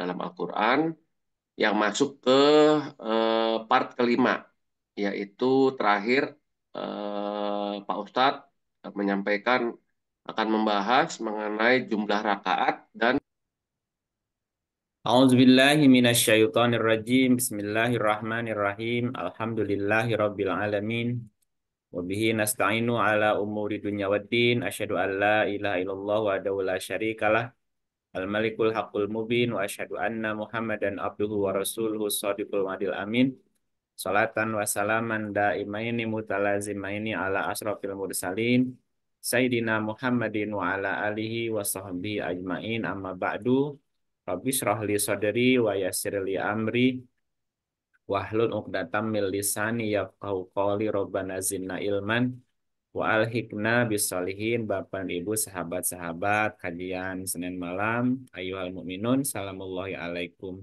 dalam Al-Quran yang masuk ke eh, part kelima, yaitu terakhir eh, Pak Ustadz menyampaikan akan membahas mengenai jumlah rakaat dan A'udzu billahi rajim. Bismillahirrahmanirrahim. Alhamdulillahirabbil alamin. Wa bihi nasta'inu ala umuri dunya waddin. Asyhadu an la ilaha illallah wa la syarikalah Al-Malikul Haqqul Mubin wa asyhadu anna Muhammadan abduhu wa rasuluhu shadiqul wadil amin. Salatan wa salaman daimaini mutalazimaini ala asrafil mursalin Sayyidina Muhammadin wa ala alihi wa sahbihi ajmain amma ba'du. Rabbi syrah li sadri wa yassir li amri wahlul 'uqdatam min lisani yafqahu qawli rabbana zidna ilman. Wa hikna bisolihin Bapak dan Ibu sahabat-sahabat kajian Senin malam ayuhal mu'minun salamullahi alaikum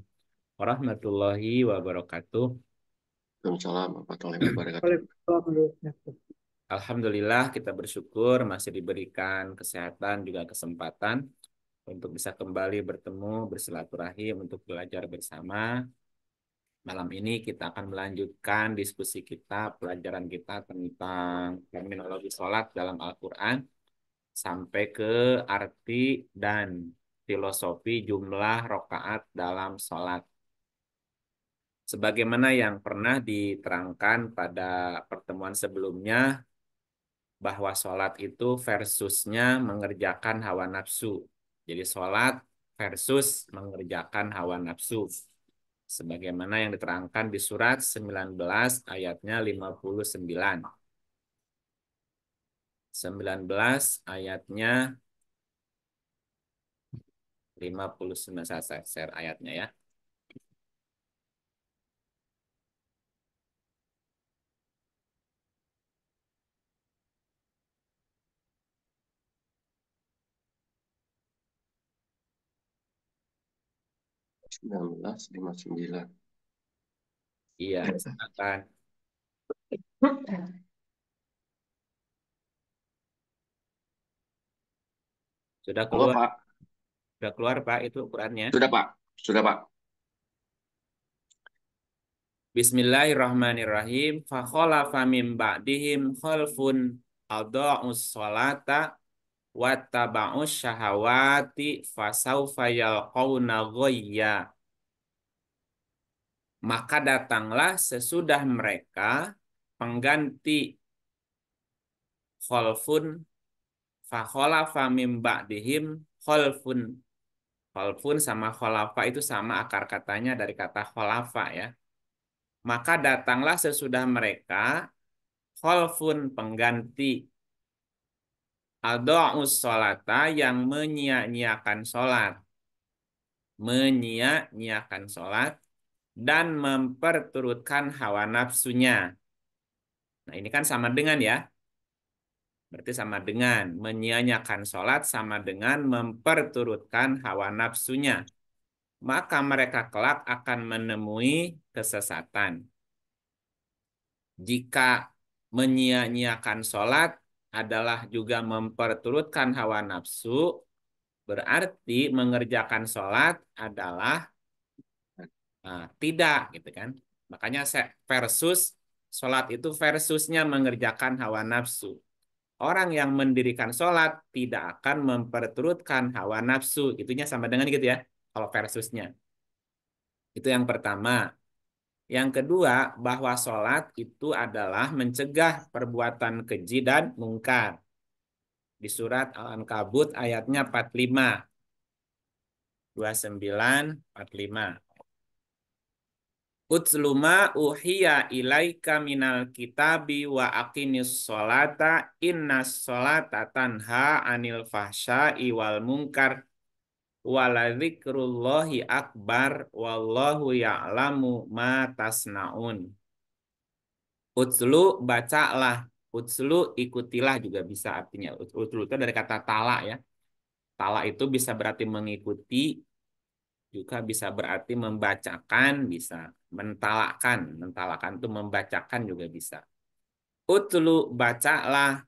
warahmatullahi wabarakatuh. Waalaikumsalam warahmatullahi wabarakatuh. Alhamdulillah kita bersyukur masih diberikan kesehatan juga kesempatan untuk bisa kembali bertemu bersilaturahim untuk belajar bersama Malam ini kita akan melanjutkan diskusi kita, pelajaran kita tentang terminologi sholat dalam Al-Quran sampai ke arti dan filosofi jumlah rokaat dalam sholat. Sebagaimana yang pernah diterangkan pada pertemuan sebelumnya, bahwa sholat itu versusnya mengerjakan hawa nafsu. Jadi sholat versus mengerjakan hawa nafsu sebagaimana yang diterangkan di surat 19 ayatnya 59. 19 ayatnya 59 saya share ayatnya ya. 1959. Iya, silakan. Sudah keluar, Halo, Pak. Sudah keluar, Pak, itu ukurannya. Sudah, Pak. Sudah, Pak. Bismillahirrahmanirrahim. Fakhalafa min ba'dihim khalfun adha'us salata wattaba'u syahawati fasaufa yalqauna ghayya. Maka datanglah sesudah mereka pengganti kholfun fakholafa mim ba'dihim kholfun. Kholfun sama kholafa itu sama akar katanya dari kata kholafa ya. Maka datanglah sesudah mereka kholfun pengganti Adu'us sholata yang menyia-nyiakan sholat. Menyia-nyiakan sholat dan memperturutkan hawa nafsunya. Nah ini kan sama dengan ya. Berarti sama dengan menyia-nyiakan sholat sama dengan memperturutkan hawa nafsunya. Maka mereka kelak akan menemui kesesatan. Jika menyia-nyiakan sholat adalah juga memperturutkan hawa nafsu, berarti mengerjakan sholat adalah uh, tidak, gitu kan? Makanya versus sholat itu versusnya mengerjakan hawa nafsu. Orang yang mendirikan sholat tidak akan memperturutkan hawa nafsu. Itunya sama dengan gitu ya, kalau versusnya. Itu yang pertama. Yang kedua, bahwa sholat itu adalah mencegah perbuatan keji dan mungkar. Di surat Al-Ankabut ayatnya 45. 29, 45. Utsluma uhiya ilaika minal kitabi wa aqimis sholata inna sholata tanha anil fahsya'i iwal mungkar waladzikrullahi akbar wallahu ya'lamu ma tasnaun. Utslu bacalah, utslu ikutilah juga bisa artinya. Utslu itu dari kata tala ya. Tala itu bisa berarti mengikuti, juga bisa berarti membacakan, bisa mentalakan. Mentalakan itu membacakan juga bisa. Utslu bacalah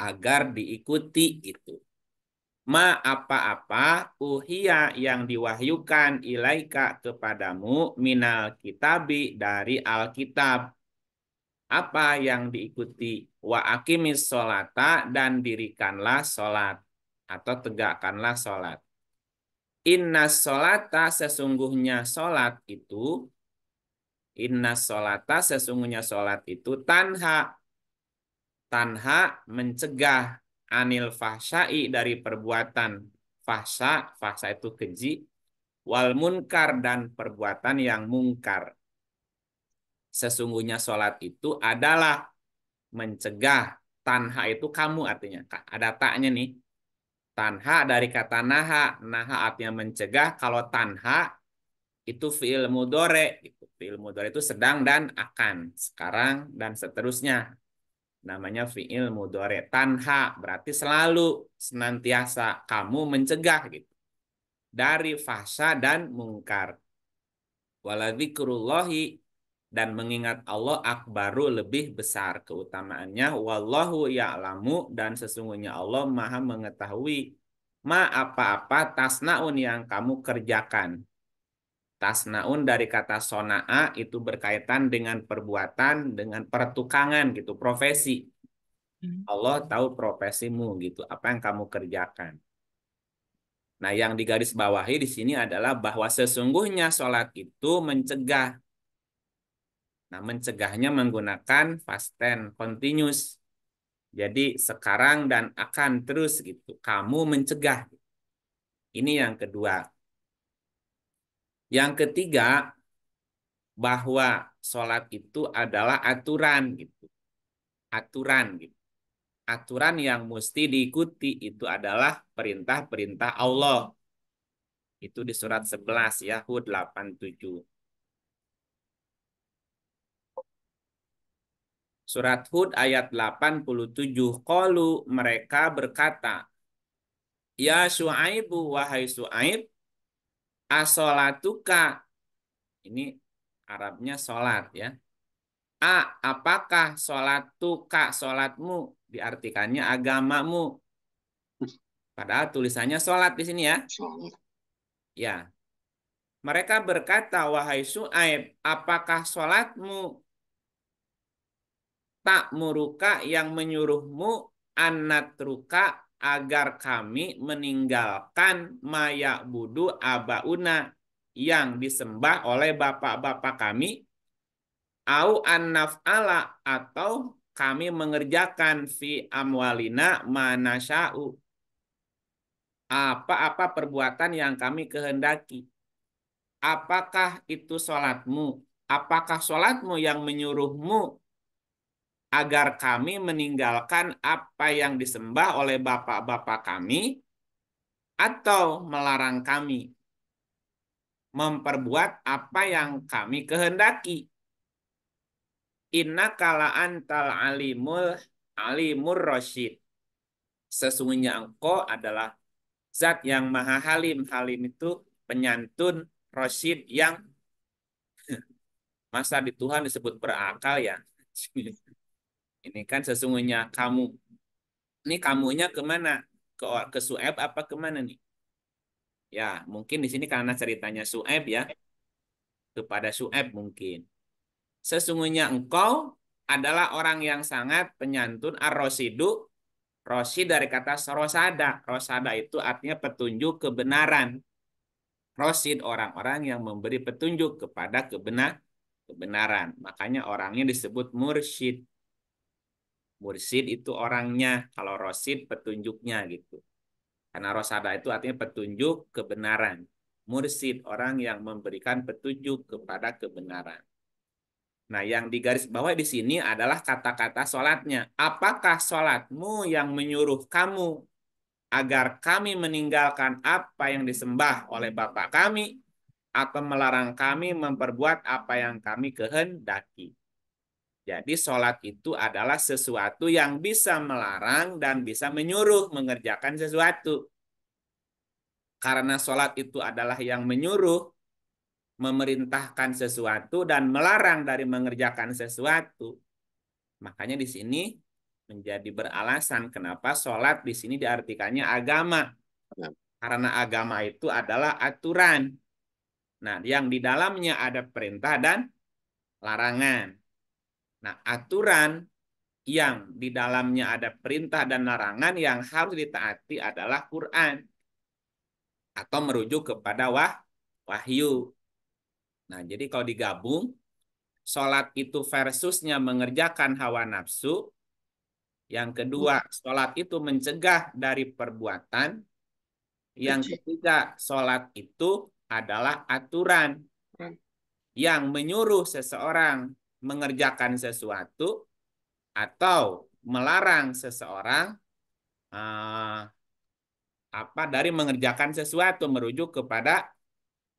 agar diikuti itu ma apa-apa uhiya yang diwahyukan ilaika kepadamu minal kitabi dari alkitab apa yang diikuti wa akimis solata dan dirikanlah solat atau tegakkanlah solat inna solata sesungguhnya solat itu inna solata sesungguhnya solat itu tanha tanha mencegah anil fahsyai dari perbuatan fahsa, fahsa itu keji, wal munkar dan perbuatan yang mungkar. Sesungguhnya sholat itu adalah mencegah tanha itu kamu artinya ada taknya nih tanha dari kata naha naha artinya mencegah kalau tanha itu fiil mudore gitu. fiil mudore itu sedang dan akan sekarang dan seterusnya namanya fiil mudore tanha berarti selalu senantiasa kamu mencegah gitu dari fasa dan mungkar waladikurullahi dan mengingat Allah akbaru lebih besar keutamaannya wallahu ya'lamu dan sesungguhnya Allah maha mengetahui ma apa-apa tasnaun yang kamu kerjakan Tasnaun dari kata sona'a itu berkaitan dengan perbuatan, dengan pertukangan gitu, profesi. Hmm. Allah tahu profesimu gitu, apa yang kamu kerjakan. Nah, yang bawahi di sini adalah bahwa sesungguhnya sholat itu mencegah. Nah, mencegahnya menggunakan fast tense continuous. Jadi sekarang dan akan terus gitu. Kamu mencegah. Ini yang kedua. Yang ketiga, bahwa sholat itu adalah aturan gitu. Aturan gitu. Aturan yang mesti diikuti itu adalah perintah-perintah Allah. Itu di surat 11 ya, Hud 87. Surat Hud ayat 87. kalu mereka berkata, Ya Su'aibu, wahai Su'aib, Asolatuka. Ini Arabnya solat ya. A. Apakah solatuka solatmu? Diartikannya agamamu. Padahal tulisannya solat di sini ya. Ya. Mereka berkata, wahai Su'aib, apakah solatmu tak muruka yang menyuruhmu anak anatruka agar kami meninggalkan maya budu abauna yang disembah oleh bapak-bapak kami au annaf'ala atau kami mengerjakan fi amwalina manasya'u apa-apa perbuatan yang kami kehendaki apakah itu salatmu apakah salatmu yang menyuruhmu agar kami meninggalkan apa yang disembah oleh bapak-bapak kami atau melarang kami memperbuat apa yang kami kehendaki. Inna kala antal alimul alimur rasyid. Sesungguhnya engkau adalah zat yang maha halim. Halim itu penyantun rasyid yang masa di Tuhan disebut berakal ya. Ini kan sesungguhnya kamu. Ini kamunya kemana? Ke, ke Su'eb apa kemana nih? Ya, mungkin di sini karena ceritanya Su'eb ya. Kepada Su'eb mungkin. Sesungguhnya engkau adalah orang yang sangat penyantun. arrosidu rosidu Rosi dari kata rosada. Rosada itu artinya petunjuk kebenaran. Rosid orang-orang yang memberi petunjuk kepada kebenar kebenaran. Makanya orangnya disebut mursyid. Mursid itu orangnya, kalau Rosid petunjuknya gitu. Karena Rosada itu artinya petunjuk kebenaran. Mursid orang yang memberikan petunjuk kepada kebenaran. Nah, yang digaris bawah di sini adalah kata-kata sholatnya. Apakah sholatmu yang menyuruh kamu agar kami meninggalkan apa yang disembah oleh bapak kami atau melarang kami memperbuat apa yang kami kehendaki? Jadi sholat itu adalah sesuatu yang bisa melarang dan bisa menyuruh mengerjakan sesuatu. Karena sholat itu adalah yang menyuruh, memerintahkan sesuatu dan melarang dari mengerjakan sesuatu. Makanya di sini menjadi beralasan kenapa sholat di sini diartikannya agama. Karena agama itu adalah aturan. Nah, yang di dalamnya ada perintah dan larangan. Nah, aturan yang di dalamnya ada perintah dan larangan yang harus ditaati adalah Quran atau merujuk kepada wah, wahyu. Nah, jadi kalau digabung solat itu versusnya mengerjakan hawa nafsu. Yang kedua, solat itu mencegah dari perbuatan. Yang ketiga, solat itu adalah aturan hmm. yang menyuruh seseorang mengerjakan sesuatu atau melarang seseorang uh, apa dari mengerjakan sesuatu merujuk kepada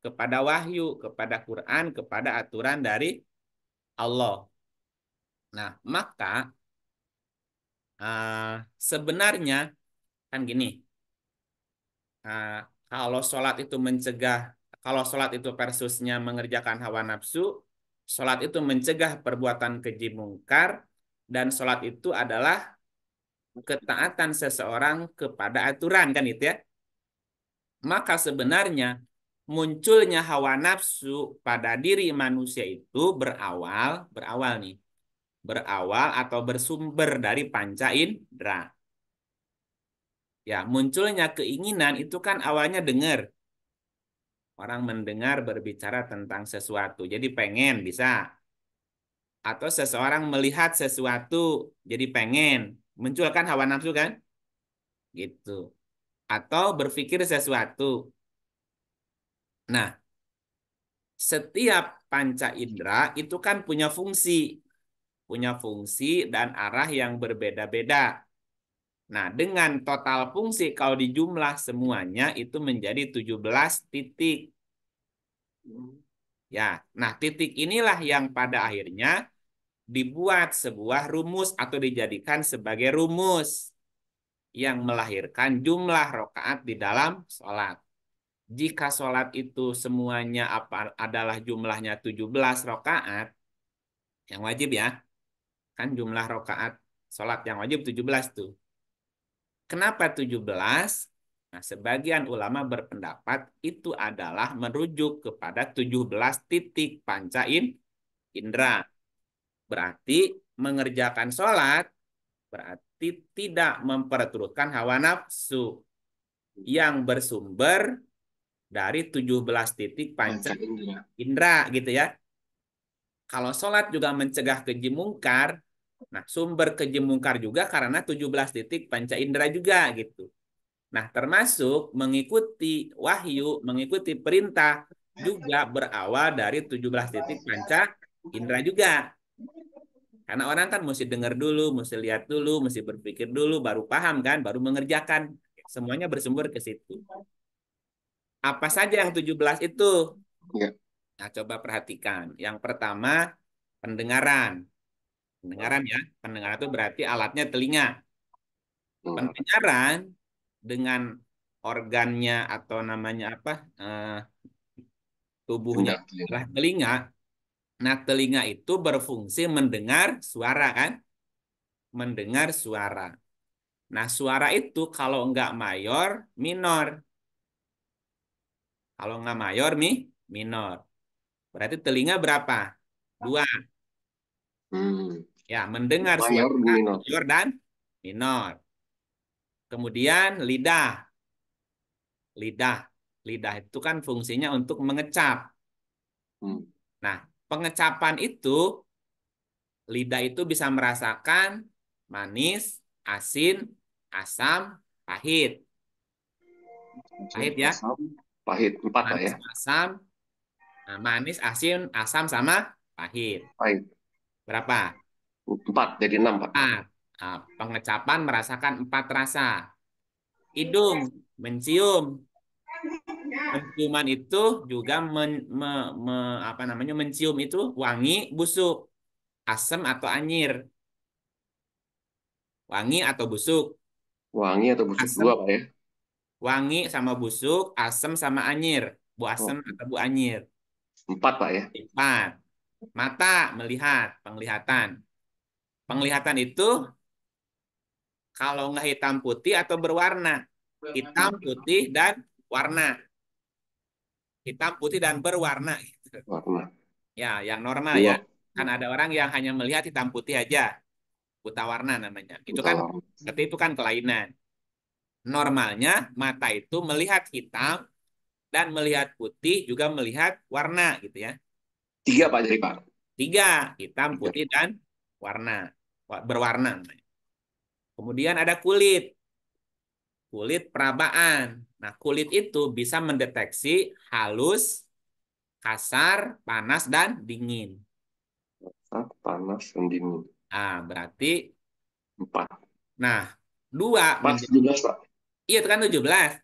kepada wahyu, kepada Quran, kepada aturan dari Allah. Nah, maka uh, sebenarnya kan gini. Uh, kalau sholat itu mencegah, kalau sholat itu versusnya mengerjakan hawa nafsu, Sholat itu mencegah perbuatan keji mungkar dan sholat itu adalah ketaatan seseorang kepada aturan kan itu ya. Maka sebenarnya munculnya hawa nafsu pada diri manusia itu berawal berawal nih berawal atau bersumber dari panca indera. Ya, munculnya keinginan itu kan awalnya dengar. Orang mendengar berbicara tentang sesuatu. Jadi pengen bisa. Atau seseorang melihat sesuatu jadi pengen. Munculkan hawa nafsu kan? Gitu. Atau berpikir sesuatu. Nah, setiap panca indera itu kan punya fungsi. Punya fungsi dan arah yang berbeda-beda. Nah, dengan total fungsi kalau dijumlah semuanya itu menjadi 17 titik. Ya, nah titik inilah yang pada akhirnya dibuat sebuah rumus atau dijadikan sebagai rumus yang melahirkan jumlah rokaat di dalam sholat. Jika sholat itu semuanya apa adalah jumlahnya 17 rokaat, yang wajib ya, kan jumlah rokaat sholat yang wajib 17 tuh. Kenapa 17? Nah, sebagian ulama berpendapat itu adalah merujuk kepada 17 titik panca indera. Berarti mengerjakan sholat berarti tidak memperturutkan hawa nafsu yang bersumber dari 17 titik panca indera gitu ya. Kalau sholat juga mencegah keji mungkar, Nah, sumber kejemungkar juga karena 17 titik panca indera juga gitu. Nah, termasuk mengikuti wahyu, mengikuti perintah juga berawal dari 17 titik panca indera juga. Karena orang kan mesti dengar dulu, mesti lihat dulu, mesti berpikir dulu, baru paham kan, baru mengerjakan. Semuanya bersumber ke situ. Apa saja yang 17 itu? Ya. Nah, coba perhatikan. Yang pertama, pendengaran. Pendengaran ya. Pendengaran itu berarti alatnya telinga. Hmm. Pendengaran dengan organnya atau namanya apa? uh, tubuhnya adalah telinga. Nah, telinga itu berfungsi mendengar suara kan? Mendengar suara. Nah, suara itu kalau nggak mayor, minor. Kalau nggak mayor, mi, minor. Berarti telinga berapa? Dua. Hmm. Ya, mendengar mayor, suara minor. mayor dan minor. Kemudian lidah. Lidah. Lidah itu kan fungsinya untuk mengecap. Hmm. Nah, pengecapan itu lidah itu bisa merasakan manis, asin, asam, pahit. Pahit ya? Asam, pahit empat ya. manis, ya. Asam, nah, manis, asin, asam sama pahit. Pahit. Berapa? Empat, jadi enam, Pak. Nah, Pengecapan merasakan empat rasa. Hidung, mencium. Penciuman itu juga men, me, me, apa namanya mencium itu wangi, busuk, asam atau anyir. Wangi atau busuk? Wangi atau busuk asem. dua, Pak ya? Wangi sama busuk, asam sama anyir. Bu asam oh. atau bu anyir. Empat, Pak ya? Empat. Mata, melihat, penglihatan. Penglihatan itu kalau nggak hitam putih atau berwarna. Hitam putih dan warna. Hitam putih dan berwarna. Warna. Ya, yang normal iya. ya. Kan ada orang yang hanya melihat hitam putih aja. Buta warna namanya. Itu kan seperti itu kan kelainan. Normalnya mata itu melihat hitam dan melihat putih juga melihat warna gitu ya. Tiga Pak jadi Pak. Tiga, hitam, putih dan warna berwarna. Kemudian ada kulit. Kulit perabaan. Nah, kulit itu bisa mendeteksi halus, kasar, panas dan dingin. Kasar, panas dan dingin. Ah, berarti empat. Nah, dua. Empat belas Pak. Iya, kan tujuh belas.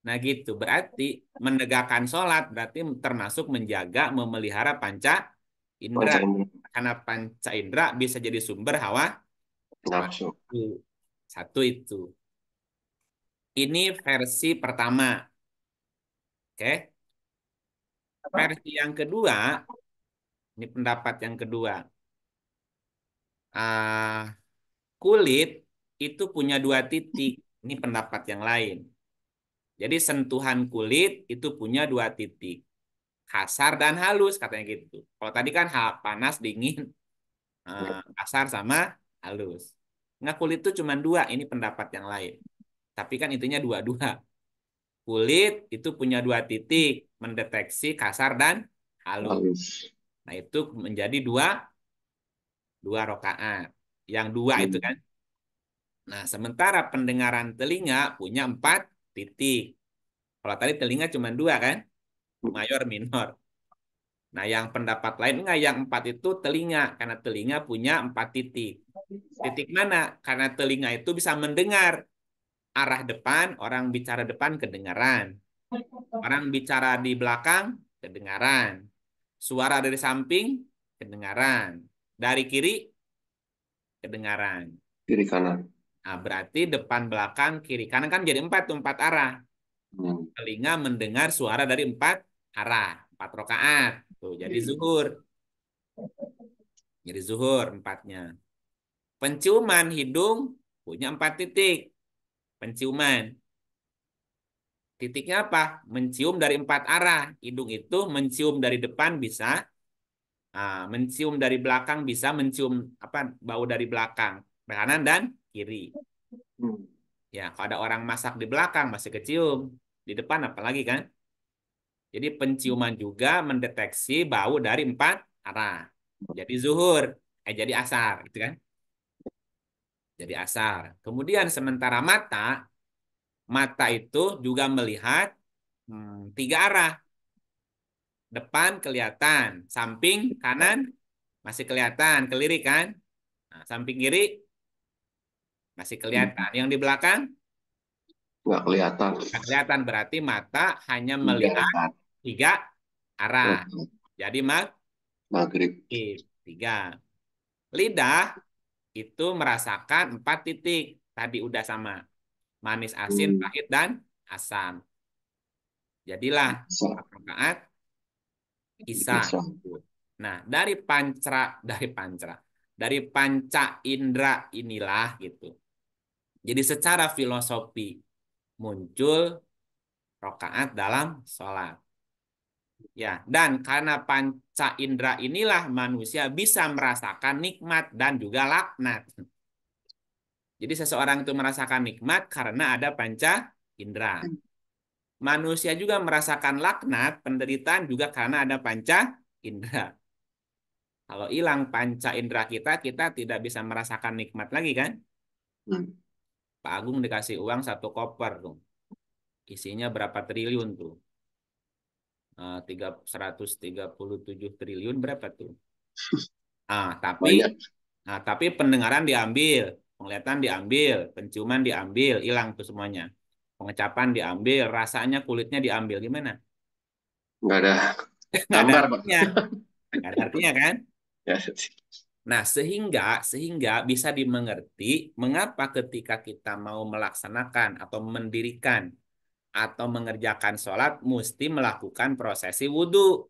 Nah gitu, berarti menegakkan sholat berarti termasuk menjaga memelihara panca Indra. Karena panca indra bisa jadi sumber hawa nafsu. Satu itu. Ini versi pertama. Oke. Okay. Versi yang kedua, ini pendapat yang kedua. Uh, kulit itu punya dua titik. Ini pendapat yang lain. Jadi sentuhan kulit itu punya dua titik kasar dan halus katanya gitu. Kalau tadi kan panas, dingin, eh, iya. kasar sama halus. Nggak kulit itu cuma dua, ini pendapat yang lain. Tapi kan intinya dua-dua. Kulit itu punya dua titik, mendeteksi kasar dan halus. halus. Nah itu menjadi dua, dua rokaat. Yang dua hmm. itu kan. Nah sementara pendengaran telinga punya empat titik. Kalau tadi telinga cuma dua kan? mayor minor. Nah, yang pendapat lain enggak yang empat itu telinga karena telinga punya empat titik. Titik mana? Karena telinga itu bisa mendengar arah depan, orang bicara depan kedengaran. Orang bicara di belakang kedengaran. Suara dari samping kedengaran. Dari kiri kedengaran. Kiri kanan. Nah, berarti depan belakang kiri kanan kan jadi empat empat arah. Hmm. Telinga mendengar suara dari empat arah empat rokaat tuh jadi hmm. zuhur jadi zuhur empatnya penciuman hidung punya empat titik penciuman titiknya apa mencium dari empat arah hidung itu mencium dari depan bisa nah, mencium dari belakang bisa mencium apa bau dari belakang kanan dan kiri hmm. ya kalau ada orang masak di belakang masih kecium di depan apalagi kan jadi penciuman juga mendeteksi bau dari empat arah. Jadi zuhur, eh jadi asar, gitu kan? Jadi asar. Kemudian sementara mata, mata itu juga melihat hmm, tiga arah. Depan kelihatan, samping kanan masih kelihatan, keliri kan? Nah, samping kiri masih kelihatan. Yang di belakang? Nggak kelihatan. Nggak kelihatan, berarti mata hanya melihat tiga arah. Jadi mag maghrib. Tiga. Lidah itu merasakan empat titik. Tadi udah sama. Manis, asin, hmm. pahit, dan asam. Jadilah rakaat Isa. Nah, dari pancra dari pancra dari panca indra inilah gitu. Jadi secara filosofi muncul rokaat dalam sholat. Ya, dan karena panca indera inilah manusia bisa merasakan nikmat dan juga laknat. Jadi seseorang itu merasakan nikmat karena ada panca indera. Manusia juga merasakan laknat, penderitaan juga karena ada panca indera. Kalau hilang panca indera kita, kita tidak bisa merasakan nikmat lagi kan? Hmm. Pak Agung dikasih uang satu koper tuh. Isinya berapa triliun tuh? Eh, tiga seratus tiga puluh tujuh triliun berapa tuh? Ah, tapi Banyak. nah, tapi pendengaran diambil, penglihatan diambil, penciuman diambil, hilang tuh semuanya. Pengecapan diambil, rasanya kulitnya diambil. Gimana? Enggak ada. Enggak ada artinya. Enggak ada artinya kan? Ya, ya, ya. Nah, sehingga sehingga bisa dimengerti mengapa ketika kita mau melaksanakan atau mendirikan atau mengerjakan sholat mesti melakukan prosesi wudhu.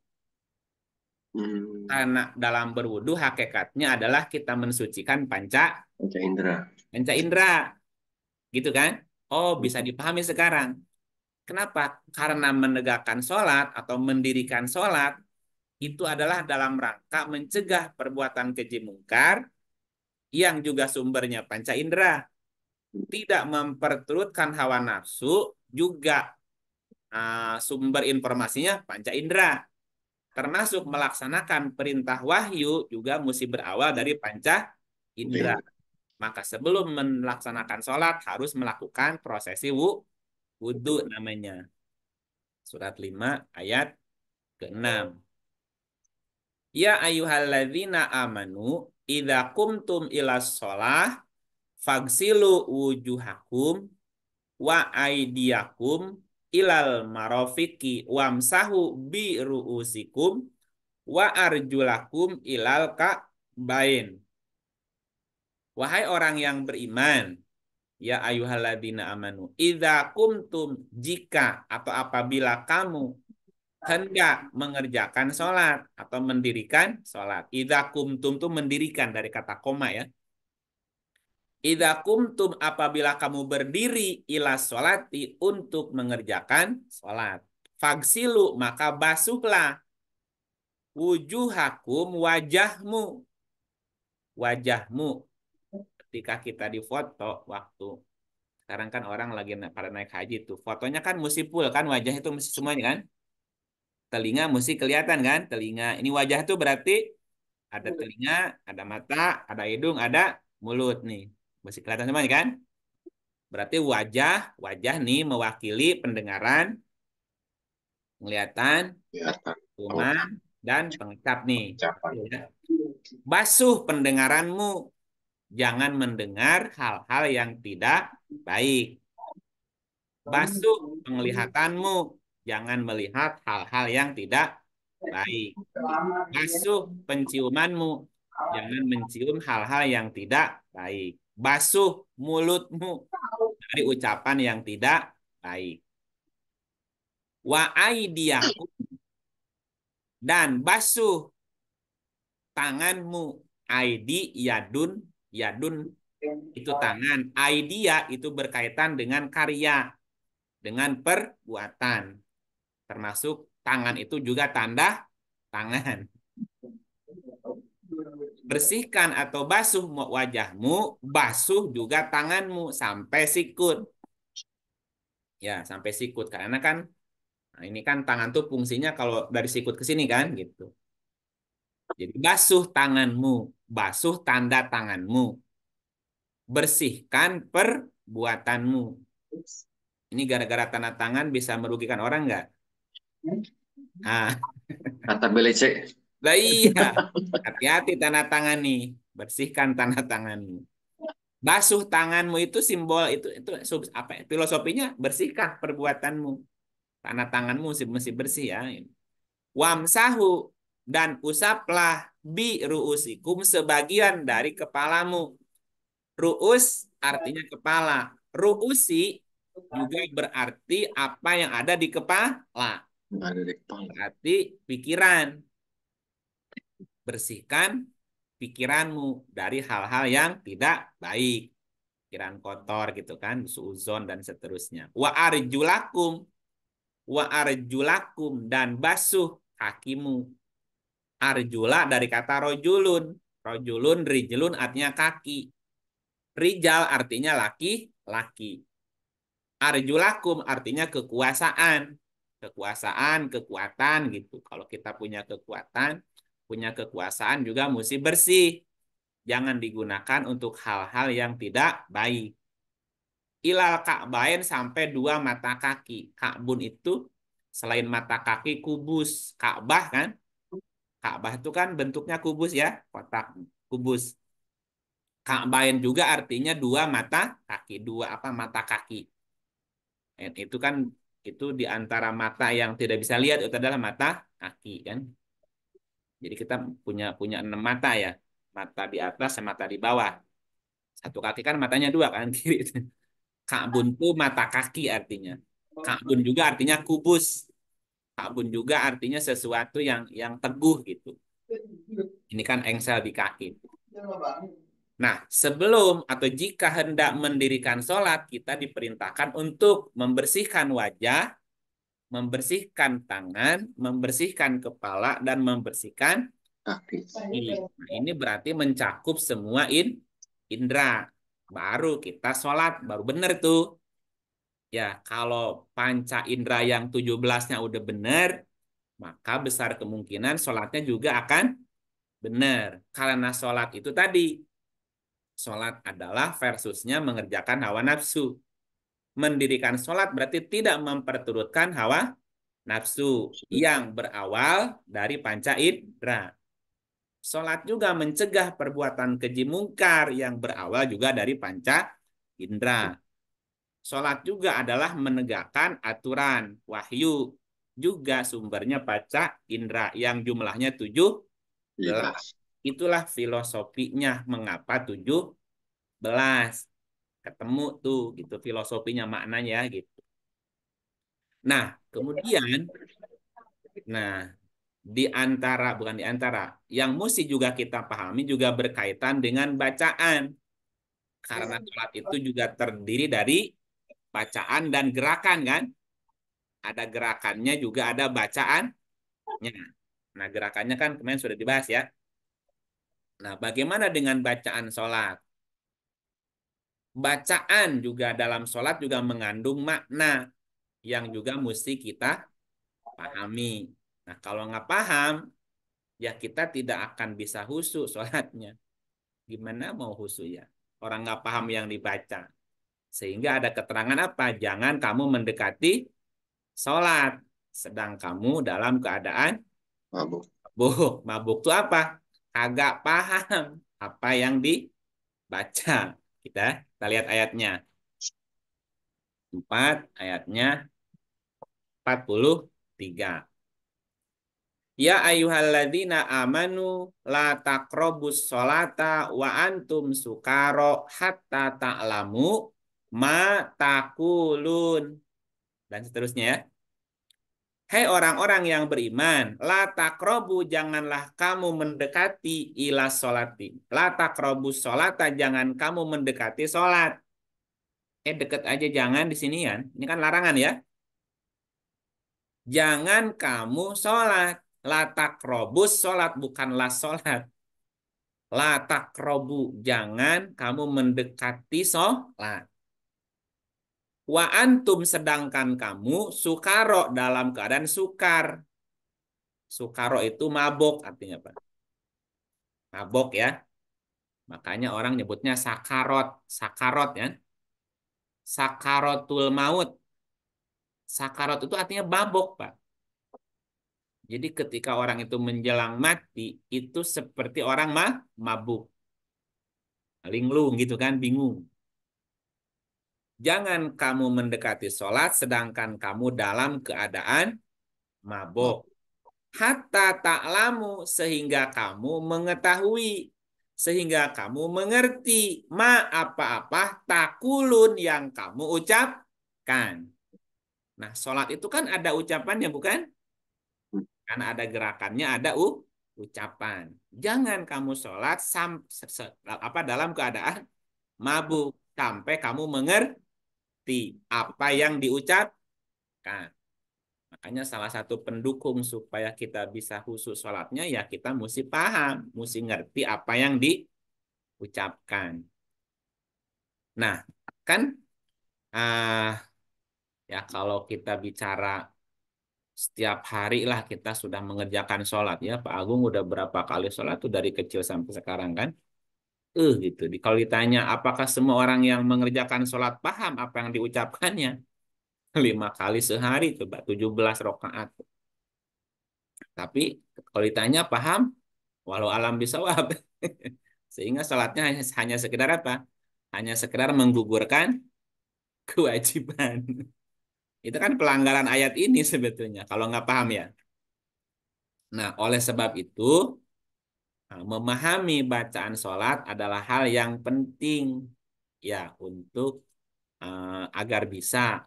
Hmm. Karena dalam berwudhu hakikatnya adalah kita mensucikan panca panca indera. Panca indera. Gitu kan? Oh, bisa dipahami sekarang. Kenapa? Karena menegakkan sholat atau mendirikan sholat itu adalah dalam rangka mencegah perbuatan keji mungkar yang juga sumbernya panca indera. Tidak memperturutkan hawa nafsu juga uh, sumber informasinya panca indera. Termasuk melaksanakan perintah wahyu juga mesti berawal dari panca indera. Iya. Maka sebelum melaksanakan sholat harus melakukan prosesi wudhu namanya. Surat 5 ayat ke-6. Ya ayuhalladzina amanu idha kumtum ilas sholah fagsilu wujuhakum wa aidiyakum ilal marofiki wamsahu bi ruusikum wa arjulakum ilal bain. Wahai orang yang beriman, ya ayuhaladina amanu, idha kumtum jika atau apabila kamu hendak mengerjakan sholat atau mendirikan sholat. Idha kumtum itu mendirikan dari kata koma ya. Idza kumtum apabila kamu berdiri ila sholati untuk mengerjakan sholat. Fagsilu maka basuhlah wujuhakum wajahmu. Wajahmu. Ketika kita difoto waktu sekarang kan orang lagi pada naik haji tuh fotonya kan mesti full kan wajah itu mesti semuanya kan telinga mesti kelihatan kan telinga ini wajah tuh berarti ada telinga ada mata ada hidung ada mulut nih masih kelihatan semuanya kan? Berarti wajah, wajah nih mewakili pendengaran, penglihatan, kuman, dan pengecap nih. Ya. Basuh pendengaranmu. Jangan mendengar hal-hal yang tidak baik. Basuh penglihatanmu. Jangan melihat hal-hal yang tidak baik. Basuh penciumanmu. Jangan mencium hal-hal yang tidak baik basuh mulutmu dari ucapan yang tidak baik. Wa dan basuh tanganmu aidi yadun yadun itu tangan aidia ya, itu berkaitan dengan karya dengan perbuatan termasuk tangan itu juga tanda tangan bersihkan atau basuh wajahmu, basuh juga tanganmu sampai sikut. Ya, sampai sikut karena kan nah ini kan tangan tuh fungsinya kalau dari sikut ke sini kan gitu. Jadi basuh tanganmu, basuh tanda tanganmu. Bersihkan perbuatanmu. Ini gara-gara tanda tangan bisa merugikan orang nggak? Hmm? Ah. Kata Belecek. Lah iya, hati-hati tanah tangan nih. Bersihkan tanah tanganmu. Basuh tanganmu itu simbol itu itu sub, apa ya, filosofinya bersihkan perbuatanmu. tanah tanganmu mesti bersih ya. Wamsahu dan usaplah bi ruusikum sebagian dari kepalamu. Ruus artinya kepala. Ruusi juga berarti apa yang Ada di kepala. Berarti pikiran bersihkan pikiranmu dari hal-hal yang tidak baik. Pikiran kotor gitu kan, suuzon dan seterusnya. Wa arjulakum wa arjulakum dan basuh kakimu. Arjula dari kata rojulun. Rojulun, rijulun artinya kaki. Rijal artinya laki, laki. Arjulakum artinya kekuasaan. Kekuasaan, kekuatan gitu. Kalau kita punya kekuatan, punya kekuasaan juga mesti bersih. Jangan digunakan untuk hal-hal yang tidak baik. Ilal ka'bain sampai dua mata kaki. Ka'bun itu selain mata kaki kubus. Ka'bah kan? Ka'bah itu kan bentuknya kubus ya, kotak kubus. Ka'bain juga artinya dua mata kaki, dua apa mata kaki. itu kan itu di antara mata yang tidak bisa lihat itu adalah mata kaki kan jadi kita punya punya enam mata ya, mata di atas sama mata di bawah. Satu kaki kan matanya dua kan kiri. Kabun itu mata kaki artinya. Kabun juga artinya kubus. Kabun juga artinya sesuatu yang yang teguh gitu. Ini kan engsel di kaki. Nah, sebelum atau jika hendak mendirikan sholat, kita diperintahkan untuk membersihkan wajah membersihkan tangan, membersihkan kepala, dan membersihkan kaki. Nah, ini berarti mencakup semua in, indera. Baru kita sholat, baru benar tuh. Ya, kalau panca indera yang 17-nya udah benar, maka besar kemungkinan sholatnya juga akan benar. Karena sholat itu tadi, sholat adalah versusnya mengerjakan hawa nafsu mendirikan sholat berarti tidak memperturutkan hawa nafsu yang berawal dari panca indera. Sholat juga mencegah perbuatan keji mungkar yang berawal juga dari panca indera. Sholat juga adalah menegakkan aturan wahyu juga sumbernya panca indera yang jumlahnya tujuh belas. Iya. Itulah filosofinya mengapa tujuh belas ketemu tuh gitu filosofinya maknanya gitu. Nah, kemudian nah di antara bukan di antara yang mesti juga kita pahami juga berkaitan dengan bacaan. Karena sholat itu juga terdiri dari bacaan dan gerakan kan? Ada gerakannya juga ada bacaannya. Nah, gerakannya kan kemarin sudah dibahas ya. Nah, bagaimana dengan bacaan sholat? bacaan juga dalam sholat juga mengandung makna yang juga mesti kita pahami. Nah kalau nggak paham, ya kita tidak akan bisa husu sholatnya. Gimana mau husu ya? Orang nggak paham yang dibaca. Sehingga ada keterangan apa? Jangan kamu mendekati sholat. Sedang kamu dalam keadaan mabuk. Mabuk, mabuk itu apa? Agak paham apa yang dibaca. Kita kita lihat ayatnya. 4 ayatnya 43. Ya ayyuhalladzina amanu la taqrabus sholata wa antum sukaro hatta ta'lamu ma takulun. Dan seterusnya ya. Hei orang-orang yang beriman, la takrobu janganlah kamu mendekati ila solati. La takrobu solata jangan kamu mendekati solat. Eh deket aja jangan di sini ya. Ini kan larangan ya. Jangan kamu solat. La takrobu solat bukanlah solat. La takrobu jangan kamu mendekati solat. Wa antum sedangkan kamu sukaro dalam keadaan sukar. Sukaro itu mabok artinya apa? Mabok ya. Makanya orang nyebutnya sakarot. Sakarot ya. Sakarotul maut. Sakarot itu artinya mabok Pak. Jadi ketika orang itu menjelang mati, itu seperti orang mah mabuk. Linglung gitu kan, bingung. Jangan kamu mendekati sholat sedangkan kamu dalam keadaan mabok. Hatta ta'lamu sehingga kamu mengetahui. Sehingga kamu mengerti ma apa-apa takulun yang kamu ucapkan. Nah, sholat itu kan ada ucapan ucapannya, bukan? Karena ada gerakannya, ada u ucapan. Jangan kamu sholat sam, apa dalam keadaan mabuk sampai kamu mengerti mengerti apa yang diucapkan. Makanya salah satu pendukung supaya kita bisa khusus sholatnya ya kita mesti paham, mesti ngerti apa yang diucapkan. Nah, kan uh, ya kalau kita bicara setiap hari lah kita sudah mengerjakan sholat ya Pak Agung udah berapa kali sholat tuh dari kecil sampai sekarang kan? eh gitu. kalau ditanya apakah semua orang yang mengerjakan sholat paham apa yang diucapkannya? Lima kali sehari coba 17 rakaat. Tapi kalau ditanya paham, walau alam bisa wab. Sehingga sholatnya hanya, hanya sekedar apa? Hanya sekedar menggugurkan kewajiban. Itu kan pelanggaran ayat ini sebetulnya, kalau nggak paham ya. Nah, oleh sebab itu, Ah, memahami bacaan sholat adalah hal yang penting ya untuk uh, agar bisa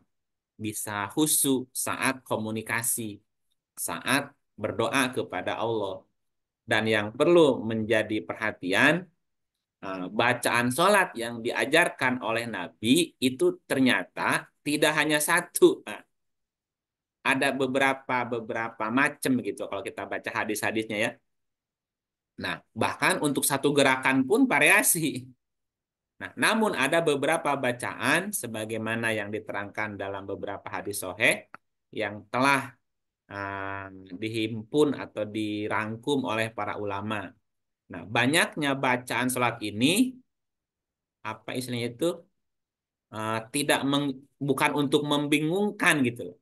bisa khusyuk saat komunikasi saat berdoa kepada Allah dan yang perlu menjadi perhatian eh, bacaan sholat yang diajarkan oleh Nabi itu ternyata tidak hanya satu ah, ada beberapa beberapa macam gitu kalau kita baca hadis-hadisnya ya Nah, bahkan untuk satu gerakan pun variasi. Nah, namun ada beberapa bacaan sebagaimana yang diterangkan dalam beberapa hadis soheh yang telah uh, dihimpun atau dirangkum oleh para ulama. Nah, banyaknya bacaan sholat ini apa istilahnya itu uh, tidak meng, bukan untuk membingungkan gitu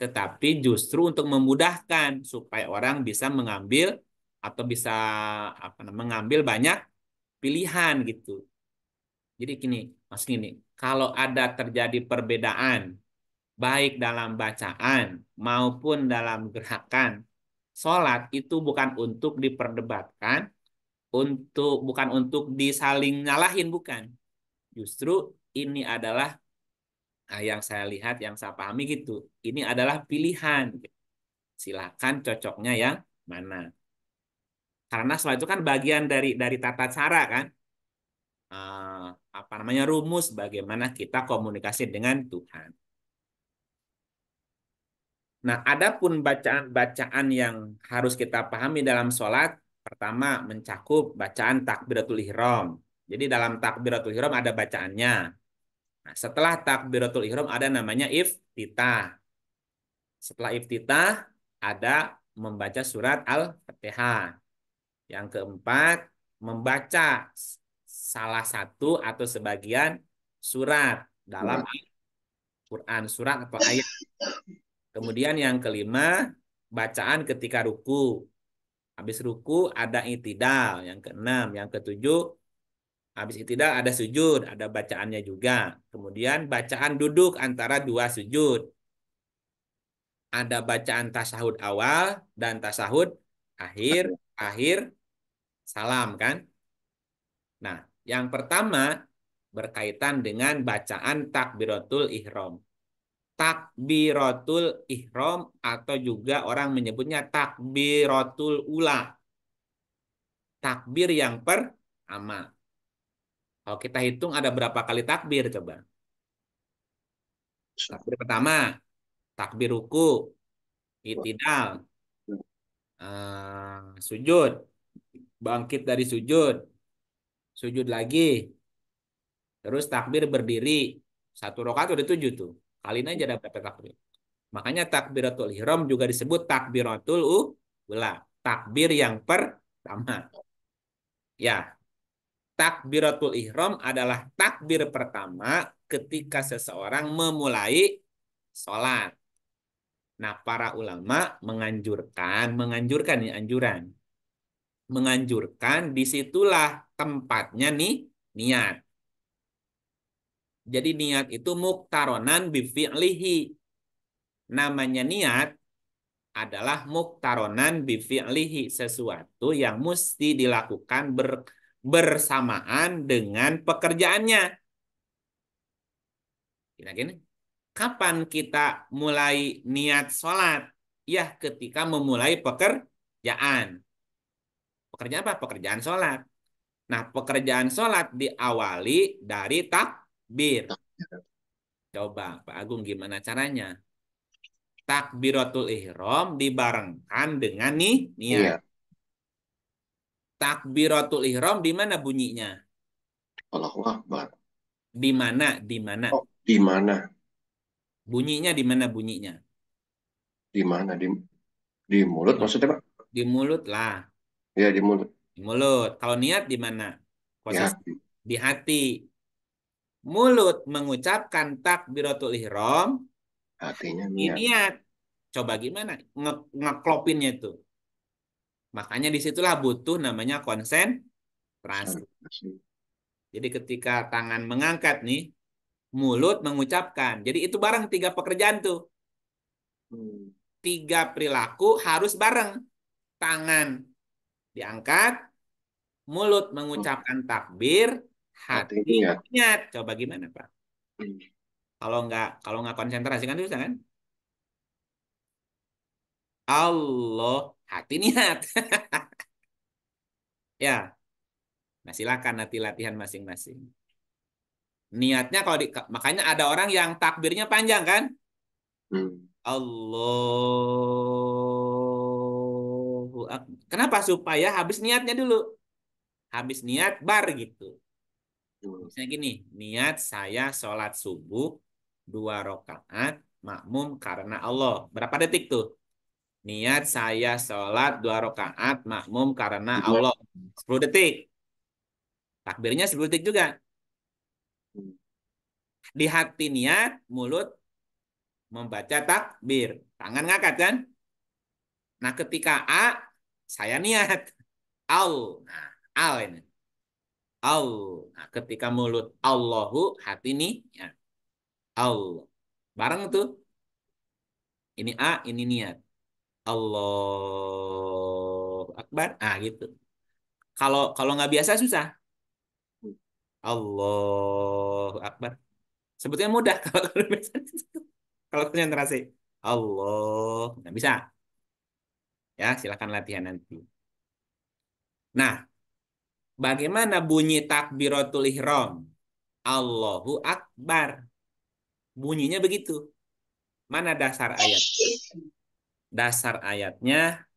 Tetapi justru untuk memudahkan supaya orang bisa mengambil atau bisa apa mengambil banyak pilihan gitu. Jadi gini, Mas gini, kalau ada terjadi perbedaan baik dalam bacaan maupun dalam gerakan, sholat itu bukan untuk diperdebatkan, untuk bukan untuk disaling nyalahin bukan. Justru ini adalah ah, yang saya lihat, yang saya pahami gitu. Ini adalah pilihan. Silakan cocoknya yang mana. Karena sholat itu kan bagian dari dari tata cara kan. Uh, apa namanya rumus bagaimana kita komunikasi dengan Tuhan. Nah, ada pun bacaan-bacaan yang harus kita pahami dalam sholat, pertama mencakup bacaan takbiratul ihram. Jadi dalam takbiratul ihram ada bacaannya. Nah, setelah takbiratul ihram ada namanya iftitah. Setelah iftitah ada membaca surat Al-Fatihah. Yang keempat, membaca salah satu atau sebagian surat dalam Quran, surat atau ayat. Kemudian yang kelima, bacaan ketika ruku. Habis ruku ada itidal. Yang keenam, yang ketujuh, habis itidal ada sujud, ada bacaannya juga. Kemudian bacaan duduk antara dua sujud. Ada bacaan tasahud awal dan tasahud akhir, akhir salam kan? Nah, yang pertama berkaitan dengan bacaan takbiratul ihram. Takbiratul ihram atau juga orang menyebutnya takbiratul ula. Takbir yang pertama. Kalau kita hitung ada berapa kali takbir coba? Takbir pertama, takbir ruku, itidal, uh, sujud, bangkit dari sujud, sujud lagi, terus takbir berdiri, satu rokat udah tujuh tuh, kali aja dapat takbir. Makanya takbiratul ihram juga disebut takbiratul ula, takbir yang pertama. Ya, takbiratul ihram adalah takbir pertama ketika seseorang memulai sholat. Nah, para ulama menganjurkan, menganjurkan ini anjuran menganjurkan disitulah tempatnya nih niat. Jadi niat itu muktaronan bifi'lihi. Namanya niat adalah muktaronan bifi'lihi. Sesuatu yang mesti dilakukan ber, bersamaan dengan pekerjaannya. Gini, Kapan kita mulai niat sholat? Ya ketika memulai pekerjaan pekerjaan apa? Pekerjaan sholat. Nah, pekerjaan sholat diawali dari takbir. Coba Pak Agung gimana caranya? Takbiratul ihram dibarengkan dengan nih niat. Iya. Takbiratul ihram di mana bunyinya? Allahu Akbar. Di mana? Di mana? Oh, di mana? Bunyinya di mana bunyinya? Di mana? Di di mulut maksudnya, Pak? Di mulut lah. Ya di mulut. Di mulut. Kalau niat di mana? Posisi di hati. Di hati. Mulut mengucapkan takbiratul ihram. Hatinya niat. niat. Coba gimana nge ngeklopinnya itu? Makanya disitulah butuh namanya konsen konsentrasi. Jadi ketika tangan mengangkat nih, mulut mengucapkan. Jadi itu bareng tiga pekerjaan tuh. Hmm. Tiga perilaku harus bareng. Tangan diangkat, mulut mengucapkan hmm. takbir, hati ingat. Coba gimana Pak? Hmm. Kalau nggak kalau nggak konsentrasi kan susah kan? Allah hati niat. ya. Nah, silakan nanti latihan masing-masing. Niatnya kalau di, makanya ada orang yang takbirnya panjang kan? Hmm. Allah Kenapa? Supaya habis niatnya dulu. Habis niat bar gitu. Misalnya gini, niat saya sholat subuh dua rakaat makmum karena Allah. Berapa detik tuh? Niat saya sholat dua rakaat makmum karena Allah. 10 detik. Takbirnya 10 detik juga. Hmm. Di hati niat, mulut membaca takbir. Tangan ngangkat kan? Nah ketika A saya niat. Al. Nah, al ini. Al. Nah, ketika mulut Allahu hati ini ya. Al. Bareng tuh. Ini A, ini niat. Allah Akbar. Ah gitu. Kalau kalau nggak biasa susah. Allah Akbar. Sebetulnya mudah kalau kalau konsentrasi. Allah. Nggak bisa. Ya, silakan latihan nanti. Nah, bagaimana bunyi takbiratul ihram? Allahu Akbar. Bunyinya begitu. Mana dasar ayat? Dasar ayatnya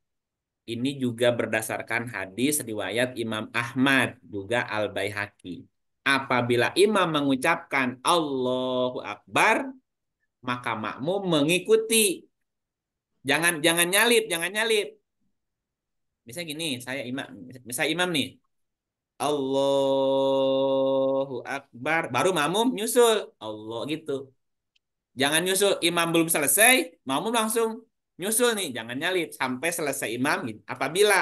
ini juga berdasarkan hadis riwayat Imam Ahmad juga Al Baihaqi. Apabila imam mengucapkan Allahu Akbar, maka makmum mengikuti Jangan jangan nyalip, jangan nyalip. Misalnya gini, saya imam, misalnya imam nih. Allahu Akbar, baru mamum nyusul. Allah gitu. Jangan nyusul, imam belum selesai, mamum langsung nyusul nih, jangan nyalip sampai selesai imam gitu. Apabila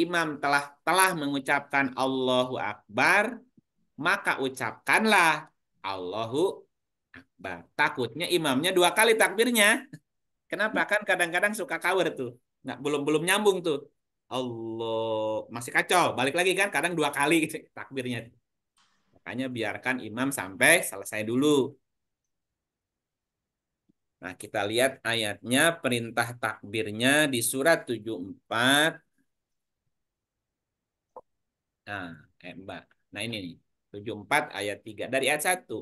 imam telah telah mengucapkan Allahu Akbar, maka ucapkanlah Allahu Akbar. Takutnya imamnya dua kali takbirnya. Kenapa? Kan kadang-kadang suka kawer tuh. nggak belum belum nyambung tuh. Allah masih kacau. Balik lagi kan kadang dua kali gitu, takbirnya. Makanya biarkan imam sampai selesai dulu. Nah, kita lihat ayatnya perintah takbirnya di surat 74. Nah, eh, Mbak. Nah, ini nih. 74 ayat 3 dari ayat 1.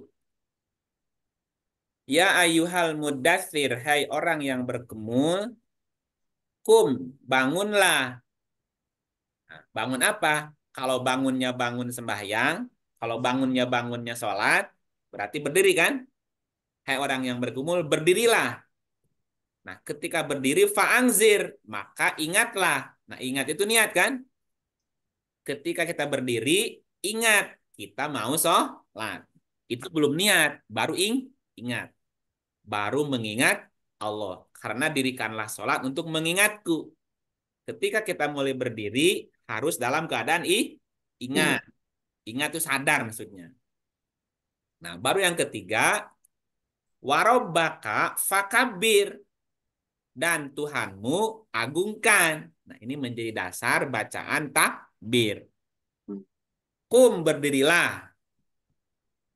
Ya ayuhal mudathir, hai orang yang berkemul, kum, bangunlah. Nah, bangun apa? Kalau bangunnya bangun sembahyang, kalau bangunnya bangunnya sholat, berarti berdiri kan? Hai orang yang bergumul, berdirilah. Nah, ketika berdiri fa'angzir, maka ingatlah. Nah, ingat itu niat kan? Ketika kita berdiri, ingat kita mau sholat. Itu belum niat, baru ing, ingat baru mengingat Allah. Karena dirikanlah sholat untuk mengingatku. Ketika kita mulai berdiri, harus dalam keadaan ih, ingat. Hmm. Ingat itu sadar maksudnya. Nah, baru yang ketiga, warobaka fakabir. Dan Tuhanmu agungkan. Nah, ini menjadi dasar bacaan takbir. Hmm. Kum berdirilah.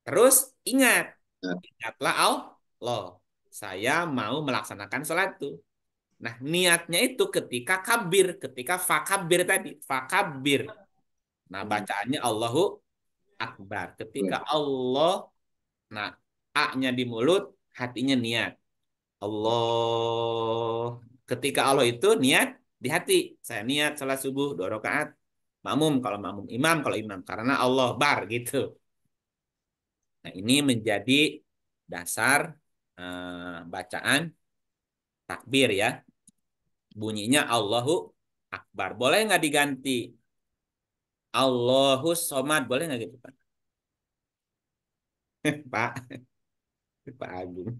Terus ingat. Ya. Ingatlah Allah saya mau melaksanakan sholat itu. Nah, niatnya itu ketika kabir, ketika fakabir tadi, fakabir. Nah, hmm. bacaannya Allahu Akbar. Ketika iya. Allah, nah, A-nya di mulut, hatinya niat. Allah. Ketika Allah itu niat di hati. Saya niat salat subuh dua rakaat. Makmum kalau makmum, imam kalau imam karena Allah bar gitu. Nah, ini menjadi dasar Eh, bacaan takbir ya. Bunyinya Allahu Akbar. Boleh nggak diganti? Allahu Somad. Boleh nggak gitu Pak? Pak. Pak Agung.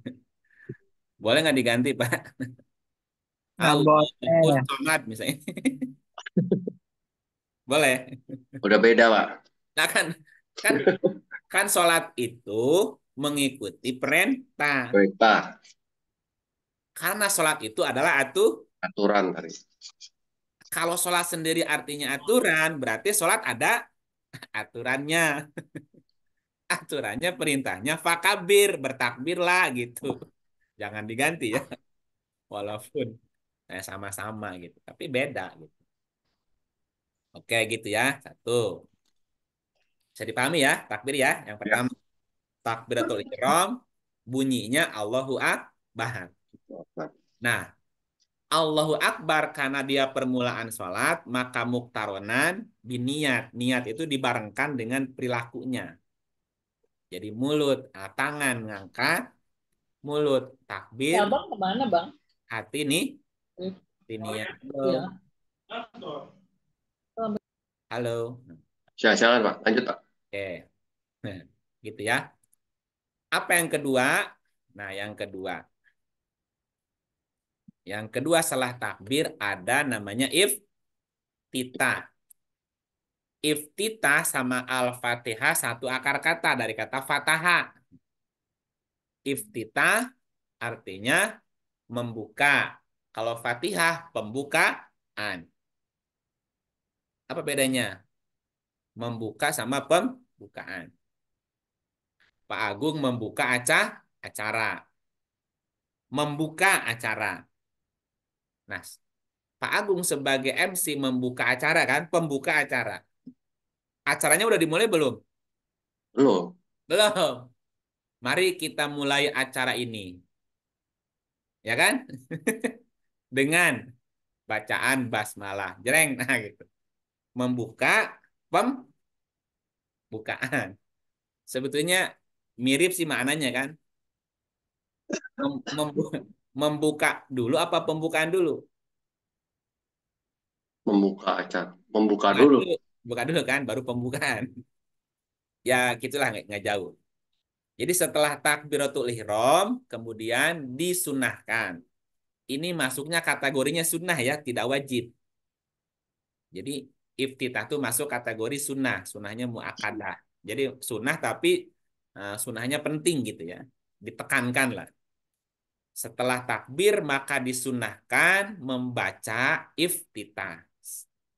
Boleh nggak diganti Pak? Ah, Allahu Somad misalnya. Boleh. Udah beda, Pak. Nah, kan kan kan sholat itu mengikuti perintah. Perintah. Karena sholat itu adalah atu aturan tadi. Kalau sholat sendiri artinya aturan, berarti sholat ada aturannya. aturannya perintahnya fakabir bertakbirlah gitu. Jangan diganti ya. Walaupun eh, sama-sama gitu, tapi beda gitu. Oke gitu ya, satu. Bisa dipahami ya, takbir ya, yang ya. pertama. Ya. Takbiratul ihram bunyinya Allahu Akbar. Nah, Allahu Akbar karena dia permulaan salat maka muktaronan biniat. Niat itu dibarengkan dengan perilakunya. Jadi mulut, ah, tangan ngangkat, mulut, takbir. Ya, bang, kemana bang? Hati nih, hati oh, niat. Iya. Halo. Silakan Pak, lanjut Pak. Oke, nah, gitu ya. Apa yang kedua? Nah, yang kedua. Yang kedua salah takbir ada namanya if tita. If tita sama al-fatihah satu akar kata dari kata fataha. If tita artinya membuka. Kalau fatihah pembukaan. Apa bedanya? Membuka sama pembukaan. Pak Agung membuka acah, acara. Membuka acara. Nah, Pak Agung sebagai MC membuka acara kan, pembuka acara. Acaranya udah dimulai belum? Belum. Belum. Mari kita mulai acara ini. Ya kan? Dengan bacaan basmalah. Jereng. Nah, gitu. Membuka pembukaan. Sebetulnya mirip sih maknanya kan membuka, membuka dulu apa pembukaan dulu membuka acar membuka Buka dulu buka dulu kan baru pembukaan ya gitulah nggak nggak jauh jadi setelah takbiratul ihram kemudian disunahkan ini masuknya kategorinya sunnah ya tidak wajib jadi iftitah itu masuk kategori sunnah sunnahnya muakkadah jadi sunnah tapi Sunahnya eh, sunnahnya penting gitu ya ditekankan lah setelah takbir maka disunahkan membaca iftitah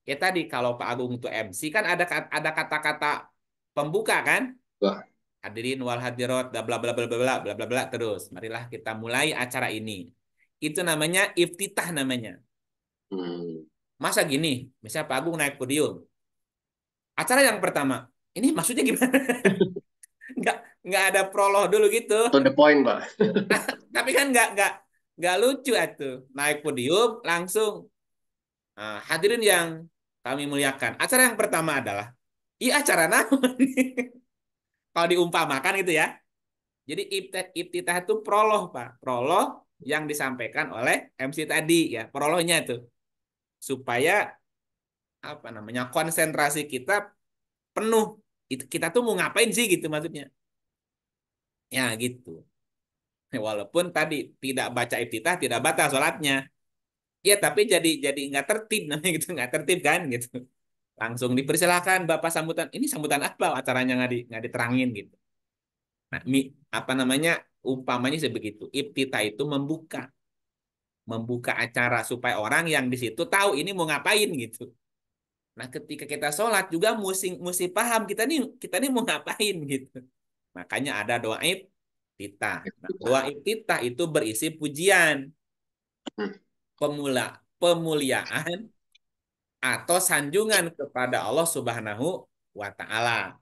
ya tadi kalau Pak Agung itu MC kan ada ada kata-kata pembuka kan Wah. hadirin wal hadirat bla bla bla bla bla bla bla terus marilah kita mulai acara ini itu namanya iftitah namanya hmm. masa gini misalnya Pak Agung naik podium acara yang pertama ini maksudnya gimana nggak ada prolog dulu gitu. To the point, Pak. Tapi kan nggak nggak nggak lucu itu Naik podium langsung. Nah, hadirin yang kami muliakan. Acara yang pertama adalah i iya, acara naon. Kalau diumpamakan gitu ya. Jadi ibtitah itu prolog Pak. prolog yang disampaikan oleh MC tadi ya, prolognya itu. Supaya apa namanya? konsentrasi kita penuh. Kita tuh mau ngapain sih gitu maksudnya. Ya gitu. Walaupun tadi tidak baca iftitah tidak batal sholatnya. Ya tapi jadi jadi nggak tertib namanya gitu nggak tertib kan gitu. Langsung dipersilahkan bapak sambutan. Ini sambutan apa acaranya nggak di, nggak diterangin gitu. Nah, mi, apa namanya umpamanya sebegitu. Iftitah itu membuka membuka acara supaya orang yang di situ tahu ini mau ngapain gitu. Nah, ketika kita sholat juga mesti mesti paham kita nih kita nih mau ngapain gitu. Makanya ada doa ibtitah. Nah, doa ibtitah itu berisi pujian, hmm. pemula, pemuliaan atau sanjungan kepada Allah Subhanahu wa taala.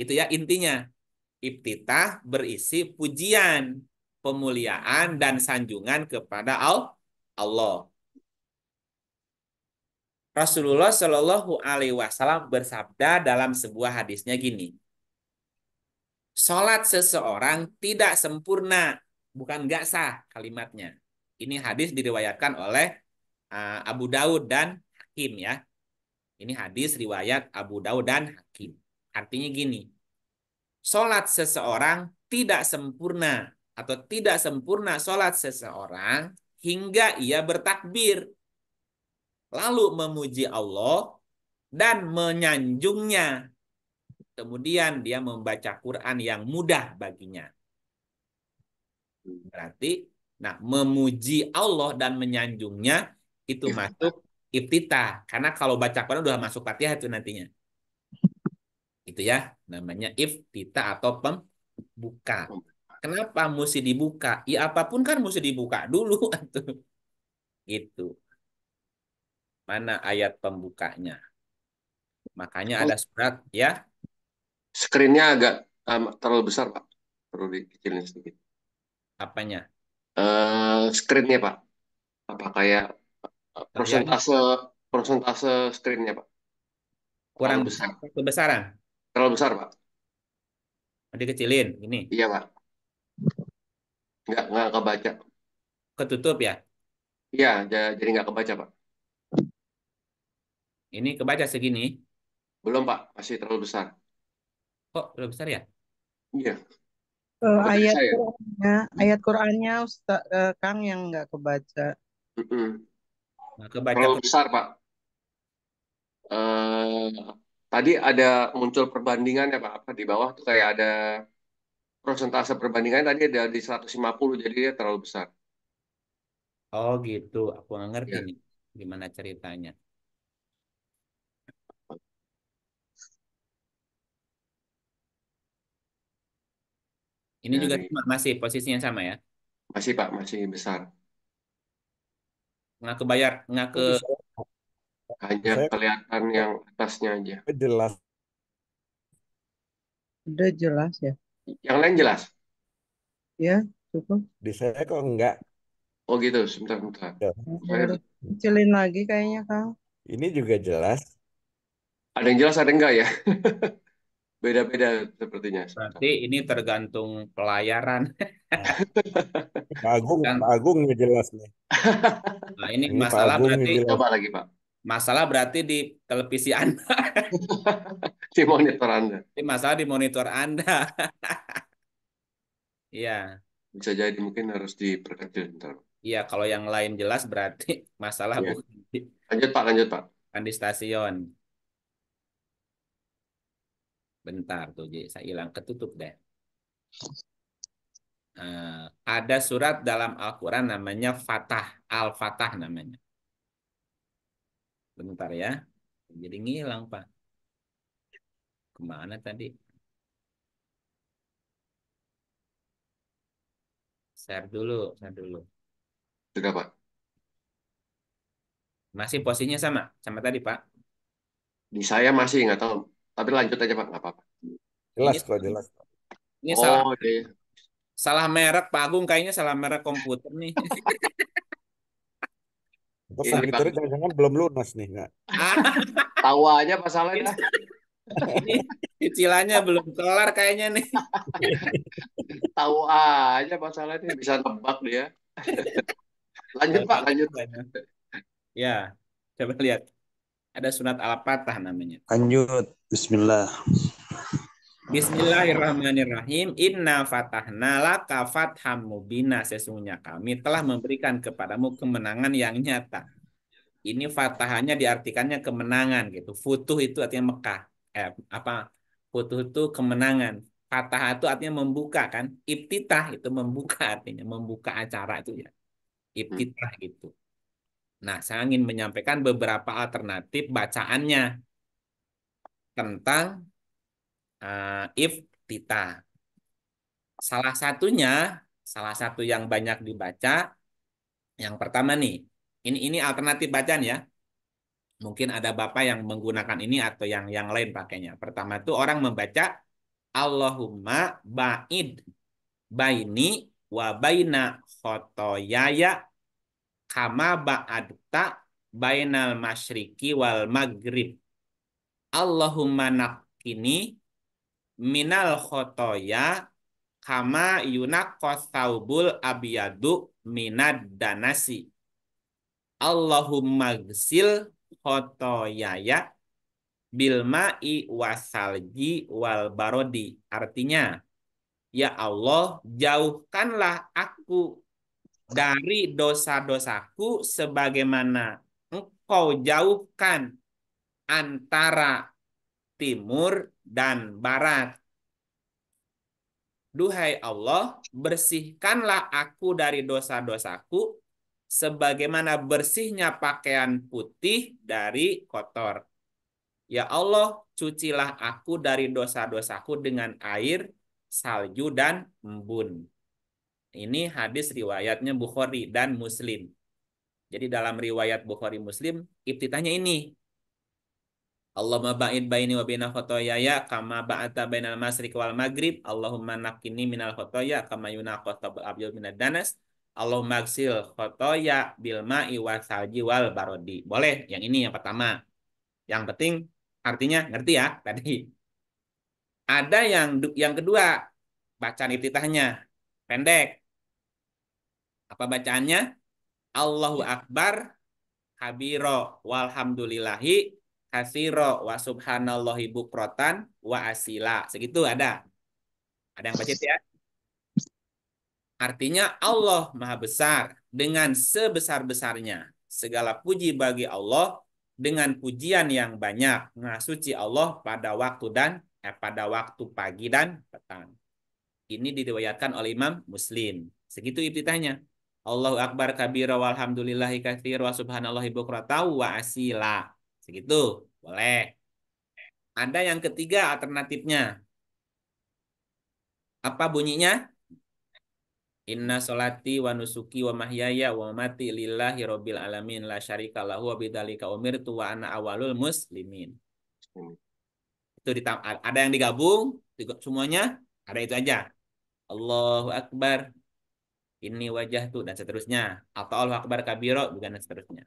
Itu ya intinya. Ibtitah berisi pujian, pemuliaan dan sanjungan kepada Allah. Rasulullah Shallallahu Alaihi Wasallam bersabda dalam sebuah hadisnya gini, sholat seseorang tidak sempurna, bukan nggak sah kalimatnya. Ini hadis diriwayatkan oleh eh, Abu Daud dan Hakim ya. Ini hadis riwayat Abu Daud dan Hakim. Artinya gini, sholat seseorang tidak sempurna atau tidak sempurna sholat seseorang hingga ia bertakbir. Lalu memuji Allah dan menyanjungnya Kemudian dia membaca Quran yang mudah baginya. Berarti, nah memuji Allah dan menyanjungnya itu iya. masuk iftitah. Karena kalau baca Quran udah masuk fatihah itu nantinya. Itu ya, namanya iftitah atau pembuka. Kenapa mesti dibuka? Ya apapun kan mesti dibuka dulu. Itu. Mana ayat pembukanya? Makanya ada surat ya Screennya agak um, terlalu besar Pak, perlu dikecilin sedikit. Apanya? Uh, screennya Pak. Apa kayak eh, persentase persentase screennya Pak? Kurang besar. Kebesaran? Terlalu besar Pak. Dikecilin ini. Iya Pak. Nggak nggak kebaca. Ketutup ya? Iya, jadi nggak kebaca Pak. Ini kebaca segini? Belum Pak, masih terlalu besar. Kok lebih besar ya? Iya. Uh, ayat saya. Qurannya, ayat Qurannya Ustaz uh, Kang yang nggak kebaca. Mm -hmm. kebaca Terlalu besar, Pak. Uh, tadi ada muncul perbandingannya, Pak. Apa di bawah tuh kayak ada persentase perbandingan tadi ada di 150 jadi dia terlalu besar. Oh gitu, aku nggak ngerti ya. nih gimana ceritanya. Ini iya, juga Dari iya. masih posisinya sama ya. masih Pak, masih besar. Nggak kebayar, nggak ke Hanya saya kelihatan yang atasnya aja. jelas. Udah jelas ya. Yang lain jelas. Ya, cukup. Di saya kok enggak. Oh gitu, sebentar-bentar. Ya, lagi kayaknya, Kang. Ini juga jelas. Ada yang jelas, ada yang enggak ya? Beda-beda sepertinya. Berarti ini tergantung pelayaran. Pak Agung, Dan, Pak Agung jelas nih. Nah, ini, ini masalah berarti coba lagi, Pak? Masalah berarti di televisi Anda. di monitor Anda. Ini masalah di monitor Anda. Iya. Bisa jadi mungkin harus diperkecil terus. Iya, kalau yang lain jelas berarti masalah ya. bukan. Lanjut Pak, lanjut Pak. Kan di stasiun. Bentar tuh, jadi saya hilang ketutup deh. Uh, ada surat dalam Al-Quran namanya Fatah, Al-Fatah namanya. Bentar ya, jadi ngilang Pak. Kemana tadi? Share dulu, share dulu. Sudah Pak. Masih posisinya sama, sama tadi Pak? Di saya masih, nggak tahu. Tapi lanjut aja Pak, nggak apa-apa. Jelas ini, kok, jelas. Ini oh, salah, okay. Iya, iya. salah merek Pak Agung, kayaknya salah merek komputer nih. Terus ini iya, jangan-jangan belum lunas nih, nggak? Ah. Tahu aja masalahnya. ini cicilannya belum kelar kayaknya nih. Tahu aja masalahnya bisa tebak dia. lanjut Pak, lanjut. Ya, coba lihat. Ada sunat al-fatah namanya. Lanjut. Bismillah. Bismillahirrahmanirrahim. Inna fatahna laka fatham mubina. Sesungguhnya kami telah memberikan kepadamu kemenangan yang nyata. Ini fatahannya diartikannya kemenangan gitu. Futuh itu artinya Mekah. Eh, apa? Futuh itu kemenangan. Fatah itu artinya membuka kan. Ibtitah itu membuka artinya. Membuka acara itu ya. Ibtitah gitu. Nah, saya ingin menyampaikan beberapa alternatif bacaannya tentang uh, if tita. Salah satunya, salah satu yang banyak dibaca, yang pertama nih, ini ini alternatif bacaan ya. Mungkin ada bapak yang menggunakan ini atau yang yang lain pakainya. Pertama itu orang membaca Allahumma ba'id baini wa baina khotoyaya kama ba'adta bainal masyriki wal maghrib. Allahumma naqqini minal khotoya kama yunaqqas saubul abiyadu minad danasi. Allahumma gsil khotoyaya bilma'i wasalji wal barodi. Artinya, Ya Allah, jauhkanlah aku dari dosa-dosaku sebagaimana engkau jauhkan antara timur dan barat. Duhai Allah, bersihkanlah aku dari dosa-dosaku sebagaimana bersihnya pakaian putih dari kotor. Ya Allah, cucilah aku dari dosa-dosaku dengan air, salju, dan embun. Ini hadis riwayatnya Bukhari dan Muslim. Jadi dalam riwayat Bukhari Muslim, ibtitahnya ini. Allahumma ba'id baini wa bina khotoyaya kama ba'ata bainal masriq wal maghrib Allahumma nakini minal khotoya kama yunaqqatul abyad minad danas Allahumma aksil khotoya bilma'i wa salji wal barodi. Boleh, yang ini yang pertama. Yang penting artinya ngerti ya tadi. Ada yang yang kedua bacaan ibtitahnya pendek. Apa bacaannya? Allahu ya. Akbar kabiro walhamdulillahi kasiro wa subhanallahi bukrotan wa asila. Segitu ada. Ada yang baca ya? Artinya Allah maha besar dengan sebesar-besarnya. Segala puji bagi Allah dengan pujian yang banyak. Maha suci Allah pada waktu dan eh, pada waktu pagi dan petang. Ini diriwayatkan oleh Imam Muslim. Segitu ibtitahnya. Allahu Akbar kabira walhamdulillahi katsir wa subhanallahi bukrata wa asila. Segitu, boleh. Ada yang ketiga alternatifnya. Apa bunyinya? Inna solati wa nusuki wa mahyaya wa mati lillahi rabbil alamin la syarika lahu wa bidzalika umirtu wa ana awalul muslimin. Itu ada yang digabung semuanya, ada itu aja. Allahu akbar, ini wajah tuh dan seterusnya atau Allah akbar kabiro juga dan seterusnya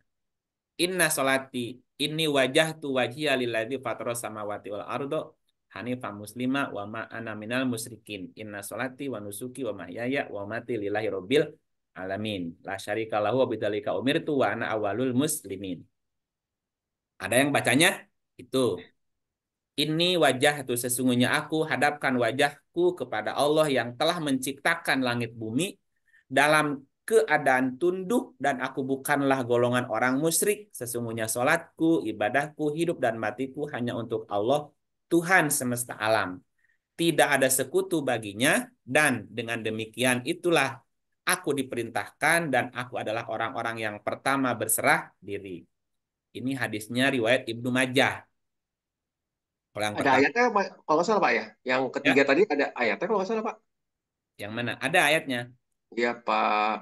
inna solati ini wajah tu wajhiya lilladzi fatara samawati wal ardo hanifa muslima wa ma ana minal musyrikin inna solati wa nusuki wa mahyaya wa mati lillahi rabbil alamin la syarika lahu wa bidzalika umirtu wa ana awalul muslimin ada yang bacanya itu ini wajah tuh sesungguhnya aku hadapkan wajahku kepada Allah yang telah menciptakan langit bumi dalam keadaan tunduk dan aku bukanlah golongan orang musyrik. Sesungguhnya solatku, ibadahku, hidup dan matiku hanya untuk Allah Tuhan semesta alam. Tidak ada sekutu baginya dan dengan demikian itulah aku diperintahkan dan aku adalah orang-orang yang pertama berserah diri. Ini hadisnya riwayat Ibnu Majah. Kalau yang ada ayatnya kalau salah Pak ya? Yang ketiga ya? tadi ada ayatnya kalau nggak salah Pak. Yang mana? Ada ayatnya. Iya Pak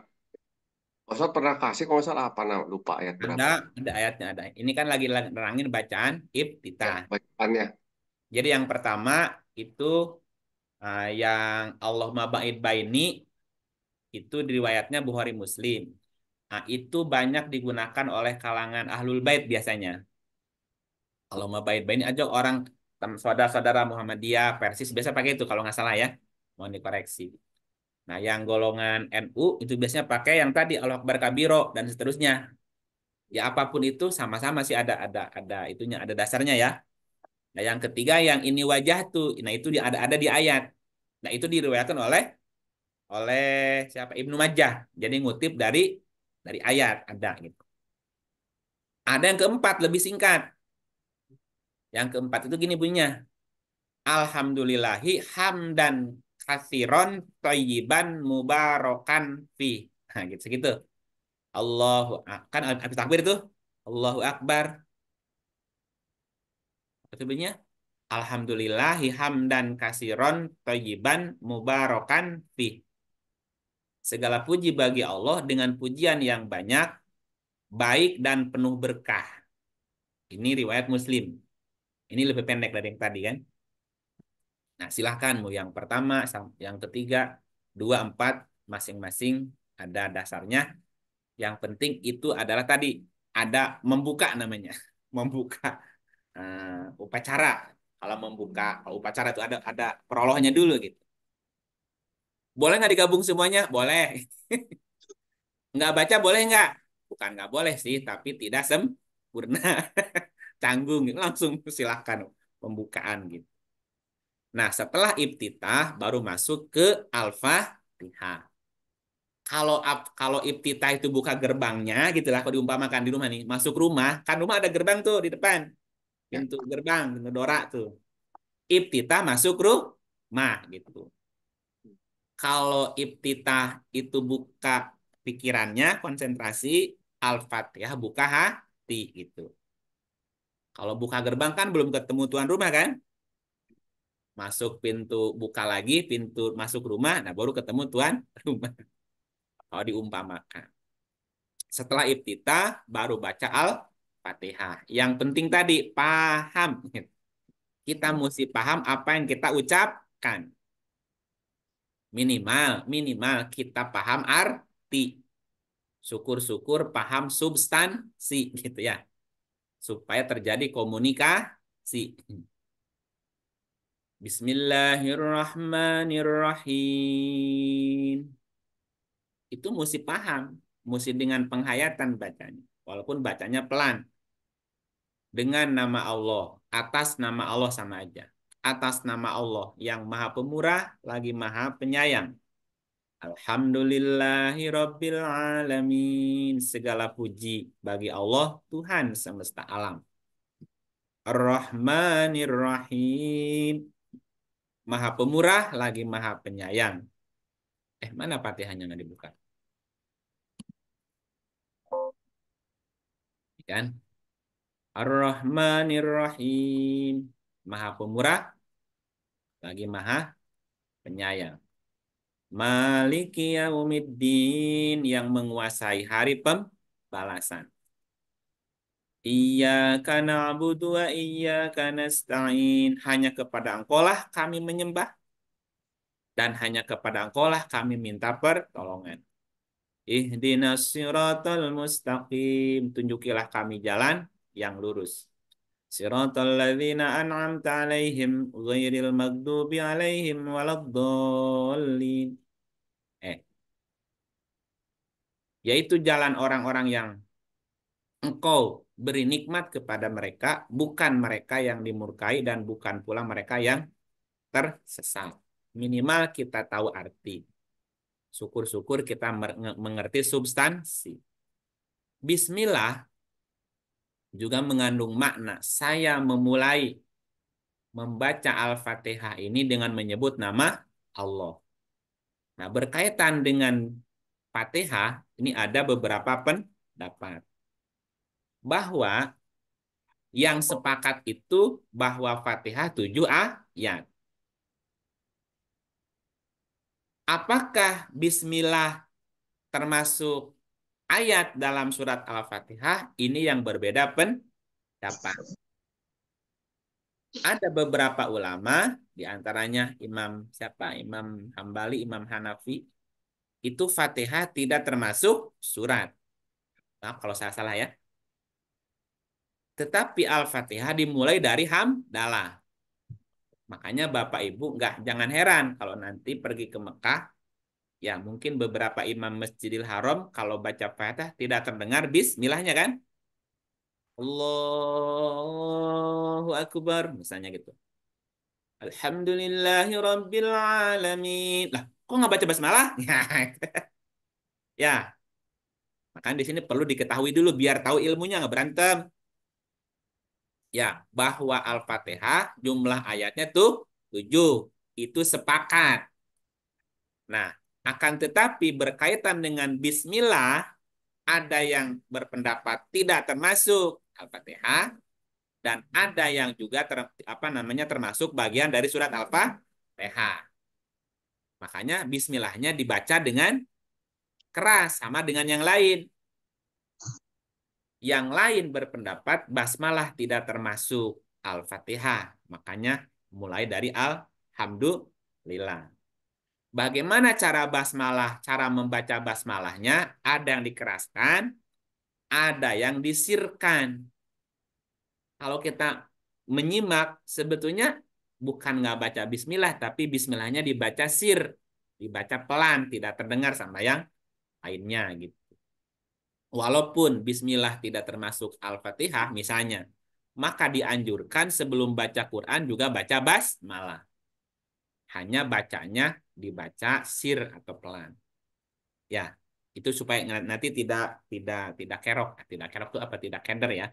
Ustadz pernah kasih kalau salah apa nah, lupa ayat berapa? Ada, ayatnya ada. Ini kan lagi nerangin bacaan ibtitah. Ya, bacaannya. Jadi yang pertama itu uh, yang Allah mabaid baini itu riwayatnya Bukhari Muslim. Nah, itu banyak digunakan oleh kalangan ahlul bait biasanya. Kalau mau bait ini aja orang saudara-saudara Muhammadiyah, Persis biasa pakai itu kalau nggak salah ya. Mohon dikoreksi. Nah, yang golongan NU itu biasanya pakai yang tadi Allah Akbar Kabiro dan seterusnya. Ya apapun itu sama-sama sih ada ada ada itunya, ada dasarnya ya. Nah, yang ketiga yang ini wajah tuh. Nah, itu ada ada di ayat. Nah, itu diriwayatkan oleh oleh siapa? Ibnu Majah. Jadi ngutip dari dari ayat ada gitu. Ada yang keempat lebih singkat. Yang keempat itu gini bunyinya. Alhamdulillahi hamdan kasiron toyiban mubarokan fi. Nah, gitu segitu. Allahu kan habis takbir tuh. Allahu akbar. Betulnya alhamdulillahi hamdan kasiron toyiban mubarokan fi. Segala puji bagi Allah dengan pujian yang banyak, baik dan penuh berkah. Ini riwayat Muslim. Ini lebih pendek dari yang tadi kan. Nah, silahkan mau yang pertama, yang ketiga, dua, empat, masing-masing ada dasarnya. Yang penting itu adalah tadi ada membuka namanya, membuka uh, upacara. Kalau membuka upacara itu ada ada perolohnya dulu gitu. Boleh nggak digabung semuanya? Boleh. nggak baca boleh nggak? Bukan nggak boleh sih, tapi tidak sempurna. Canggung, langsung silahkan pembukaan gitu. Nah, setelah iptitah baru masuk ke alfa fatihah Kalau kalau iptitah itu buka gerbangnya gitu lah kalau diumpamakan di rumah nih, masuk rumah, kan rumah ada gerbang tuh di depan. Pintu gerbang, pintu tuh. Iptitah masuk rumah gitu. Kalau iptitah itu buka pikirannya, konsentrasi, alfa fatihah buka hati gitu. Kalau buka gerbang kan belum ketemu tuan rumah kan? masuk pintu buka lagi pintu masuk rumah nah baru ketemu tuan rumah kalau oh, diumpamakan setelah ibtita baru baca al-fatihah yang penting tadi paham kita mesti paham apa yang kita ucapkan minimal minimal kita paham arti syukur-syukur paham substansi gitu ya supaya terjadi komunikasi Bismillahirrahmanirrahim. Itu mesti paham, mesti dengan penghayatan bacanya, walaupun bacanya pelan. Dengan nama Allah, atas nama Allah sama aja. Atas nama Allah yang maha pemurah lagi maha penyayang. Alhamdulillahirabbil alamin. Segala puji bagi Allah Tuhan semesta alam. Ar-Rahmanir Maha Pemurah lagi Maha Penyayang. Eh, mana patihannya nggak dibuka? Iya kan? Ar-Rahmanir-Rahim. Maha Pemurah lagi Maha Penyayang. Maliki yaumiddin yang menguasai hari pembalasan. Iyyaka na'budu wa iyyaka nasta'in. Hanya kepada Engkaulah kami menyembah dan hanya kepada Engkaulah kami minta pertolongan. Ihdinas siratal mustaqim. Tunjukilah kami jalan yang lurus. Siratal ladzina an'amta 'alaihim ghairil maghdubi 'alaihim waladdallin. Eh. Yaitu jalan orang-orang yang engkau beri nikmat kepada mereka, bukan mereka yang dimurkai dan bukan pula mereka yang tersesat. Minimal kita tahu arti. Syukur-syukur kita mengerti substansi. Bismillah juga mengandung makna. Saya memulai membaca Al-Fatihah ini dengan menyebut nama Allah. Nah, berkaitan dengan Fatihah, ini ada beberapa pendapat bahwa yang sepakat itu bahwa Fatihah tujuh ayat. Apakah bismillah termasuk ayat dalam surat Al-Fatihah? Ini yang berbeda pendapat. Ada beberapa ulama, diantaranya Imam siapa? Imam Hambali, Imam Hanafi. Itu Fatihah tidak termasuk surat. Nah, kalau saya salah ya. Tetapi Al-Fatihah dimulai dari hamdalah. Makanya Bapak Ibu nggak jangan heran kalau nanti pergi ke Mekah ya mungkin beberapa imam Masjidil Haram kalau baca Fatihah tidak terdengar bismillahnya kan? Allahu akbar misalnya gitu. Alhamdulillahi Rabbil Alamin. Lah, kok nggak baca basmalah? Ya. ya. Makanya di sini perlu diketahui dulu biar tahu ilmunya nggak berantem. Ya, bahwa Al-Fatihah jumlah ayatnya tuh 7. Itu sepakat. Nah, akan tetapi berkaitan dengan bismillah ada yang berpendapat tidak termasuk Al-Fatihah dan ada yang juga ter, apa namanya termasuk bagian dari surat Al-Fatihah. Makanya bismillahnya dibaca dengan keras sama dengan yang lain. Yang lain berpendapat basmalah tidak termasuk Al-Fatihah. Makanya mulai dari Alhamdulillah. Bagaimana cara basmalah, cara membaca basmalahnya? Ada yang dikeraskan, ada yang disirkan. Kalau kita menyimak, sebetulnya bukan nggak baca bismillah, tapi bismillahnya dibaca sir, dibaca pelan, tidak terdengar sama yang lainnya gitu. Walaupun bismillah tidak termasuk Al-Fatihah misalnya, maka dianjurkan sebelum baca Quran juga baca Bas malah, Hanya bacanya dibaca sir atau pelan. Ya, itu supaya nanti tidak tidak tidak kerok, tidak kerok itu apa tidak kender ya.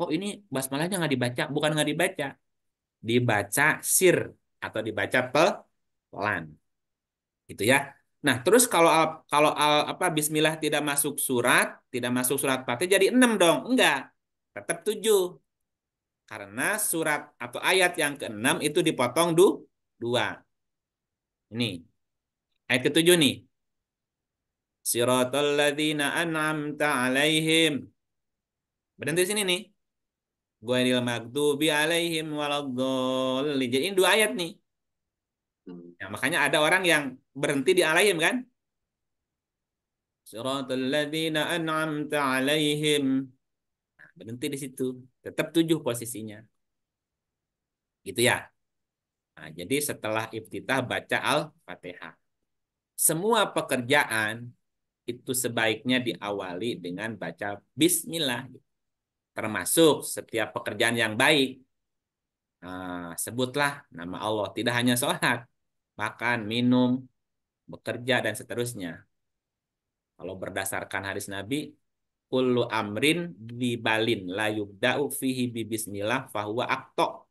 Oh ini Bas basmalahnya nggak dibaca, bukan nggak dibaca, dibaca sir atau dibaca pelan, gitu ya. Nah, terus kalau kalau apa bismillah tidak masuk surat, tidak masuk surat Fatih jadi 6 dong. Enggak. Tetap 7. Karena surat atau ayat yang ke-6 itu dipotong du, dua Ini. Ayat ke-7 nih. Siratal ladzina an'amta alaihim. Berhenti sini nih. Ghairil maghdubi alaihim waladdallin. Jadi ini dua ayat nih. Ya, makanya ada orang yang berhenti di alaihim kan? Siratal ladzina an'amta alaihim. Nah, berhenti di situ. Tetap tujuh posisinya. Gitu ya. Nah, jadi setelah iftitah baca Al-Fatihah. Semua pekerjaan itu sebaiknya diawali dengan baca bismillah. Termasuk setiap pekerjaan yang baik. Nah, sebutlah nama Allah. Tidak hanya sholat. Makan, minum, bekerja dan seterusnya. Kalau berdasarkan hadis Nabi, kullu amrin bibalin la yubda'u fihi bismillah fahuwa akto.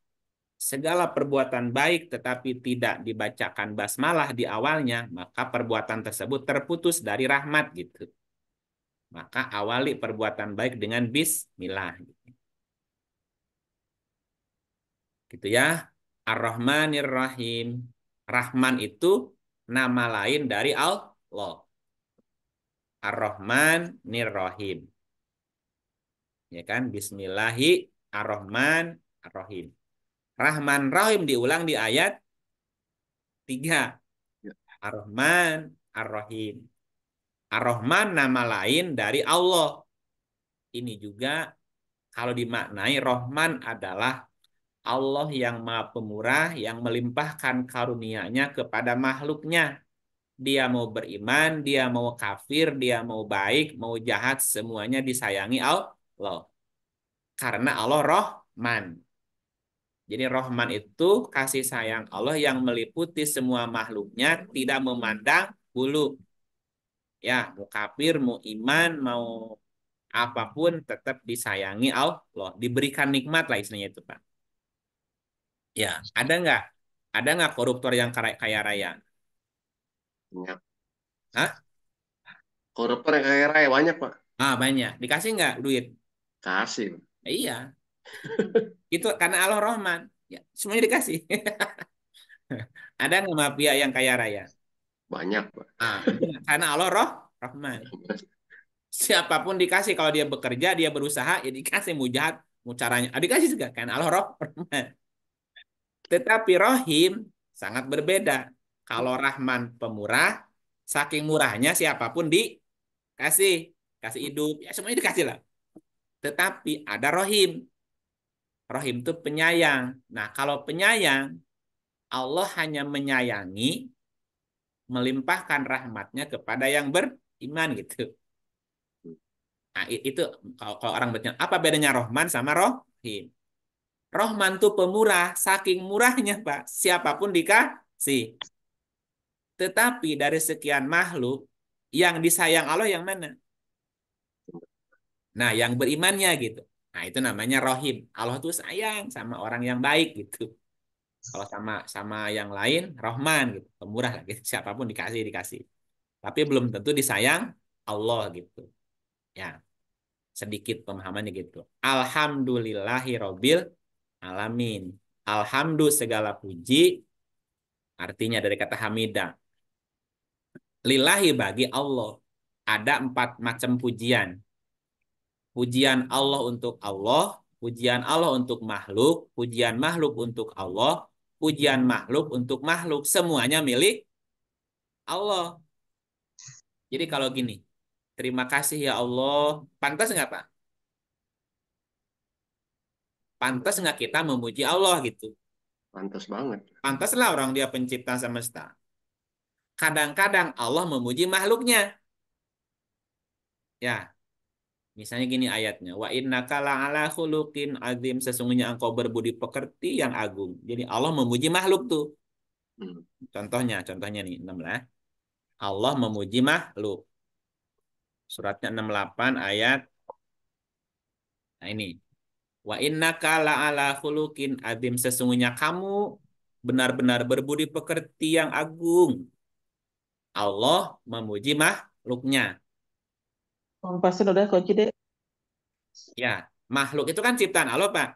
Segala perbuatan baik tetapi tidak dibacakan basmalah di awalnya, maka perbuatan tersebut terputus dari rahmat gitu. Maka awali perbuatan baik dengan bismillah. Gitu, gitu ya. Ar-Rahmanir Rahim. Rahman itu nama lain dari Allah. Ar-Rahman Nirrohim. Ya kan? Bismillahi Ar-Rahman Ar-Rahim. Rahman Rahim diulang di ayat 3. Ya. Ar-Rahman Ar-Rahim. Ar-Rahman nama lain dari Allah. Ini juga kalau dimaknai Rahman adalah Allah yang maha pemurah yang melimpahkan karunia-Nya kepada makhluknya. Dia mau beriman, dia mau kafir, dia mau baik, mau jahat, semuanya disayangi Allah. Karena Allah rohman. Jadi rohman itu kasih sayang Allah yang meliputi semua makhluknya, tidak memandang bulu. Ya, mau kafir, mau iman, mau apapun tetap disayangi Allah. Diberikan nikmat lah istilahnya itu Pak Ya, ada nggak? Ada nggak koruptor yang kaya raya? Banyak. Hah? Koruptor yang kaya raya banyak, Pak. Ah, banyak. Dikasih nggak duit? Kasih. Ya, iya. Itu karena Allah Rahman. Ya, semuanya dikasih. ada nggak mafia yang kaya raya? Banyak, Pak. Ah, karena Allah roh, Rahman. Siapapun dikasih kalau dia bekerja, dia berusaha, ya dikasih Mujahat, jahat, caranya. Ah, dikasih juga kan Allah Rahman. Tetapi Rohim sangat berbeda. Kalau Rahman pemurah, saking murahnya siapapun dikasih, kasih hidup, ya semuanya dikasih lah. Tetapi ada Rohim, Rohim itu penyayang. Nah, kalau penyayang, Allah hanya menyayangi, melimpahkan rahmatnya kepada yang beriman gitu. Nah, itu kalau, orang bertanya, apa bedanya Rohman sama Rohim? Rohman tuh pemurah, saking murahnya Pak, siapapun dikasih. Tetapi dari sekian makhluk, yang disayang Allah yang mana? Nah, yang berimannya gitu. Nah, itu namanya rohim. Allah tuh sayang sama orang yang baik gitu. Kalau sama sama yang lain, rohman gitu, pemurah lagi gitu. Siapapun dikasih dikasih. Tapi belum tentu disayang Allah gitu. Ya. Sedikit pemahamannya gitu. Alhamdulillahi alamin. Alhamdu segala puji artinya dari kata hamidah. Lillahi bagi Allah ada empat macam pujian. Pujian Allah untuk Allah, pujian Allah untuk makhluk, pujian makhluk untuk Allah, pujian makhluk untuk makhluk. Semuanya milik Allah. Jadi kalau gini, terima kasih ya Allah. Pantas nggak Pak? pantas nggak kita memuji Allah gitu pantas banget pantas lah orang dia pencipta semesta kadang-kadang Allah memuji makhluknya ya misalnya gini ayatnya wa inna kala ala khulukin azim sesungguhnya engkau berbudi pekerti yang agung jadi Allah memuji makhluk tuh hmm. contohnya contohnya nih 6 lah Allah memuji makhluk suratnya 68 ayat nah ini Wa innaka la'ala khuluqin adim sesungguhnya kamu benar-benar berbudi pekerti yang agung. Allah memuji makhluknya. Pasti udah kunci deh. Ya, makhluk itu kan ciptaan Allah, Pak.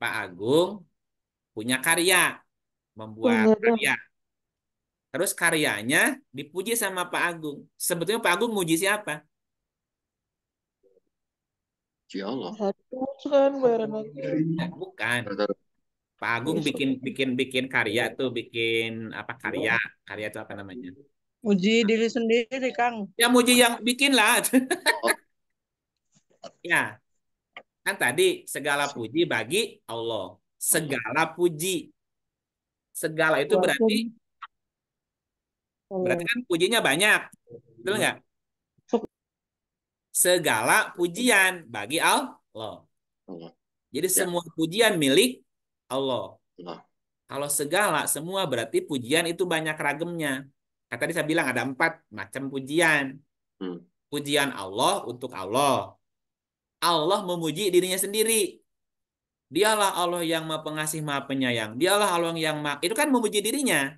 Pak Agung punya karya, membuat oh, karya. Terus karyanya dipuji sama Pak Agung. Sebetulnya Pak Agung muji siapa? Allah Harus kan bayaran lagi. Bukan. Pak Agung bikin bikin bikin karya tuh bikin apa karya karya itu apa namanya? Muji diri sendiri Kang. Ya muji yang bikin lah. Oh. ya kan tadi segala puji bagi Allah. Segala puji. Segala itu berarti berarti kan pujinya banyak. Betul nggak? segala pujian bagi Allah. Iya. Jadi ya. semua pujian milik Allah. Allah iya. Kalau segala semua berarti pujian itu banyak ragamnya. Kata tadi saya bilang ada empat macam pujian. Hmm. Pujian Allah untuk Allah. Allah memuji dirinya sendiri. Dialah Allah yang maha pengasih maha penyayang. Dialah Allah yang maha... Itu kan memuji dirinya.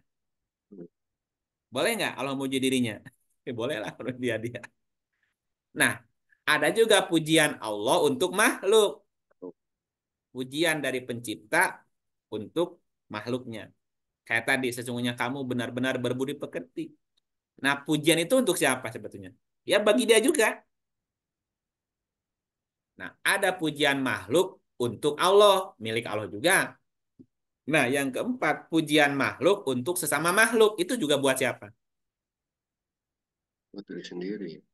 Hmm. Boleh nggak Allah memuji dirinya? Eh, boleh lah dia dia. Nah, ada juga pujian Allah untuk makhluk. Pujian dari pencipta untuk makhluknya. Kayak tadi, sesungguhnya kamu benar-benar berbudi pekerti. Nah, pujian itu untuk siapa sebetulnya? Ya, bagi dia juga. Nah, ada pujian makhluk untuk Allah, milik Allah juga. Nah, yang keempat, pujian makhluk untuk sesama makhluk. Itu juga buat siapa? Buat diri sendiri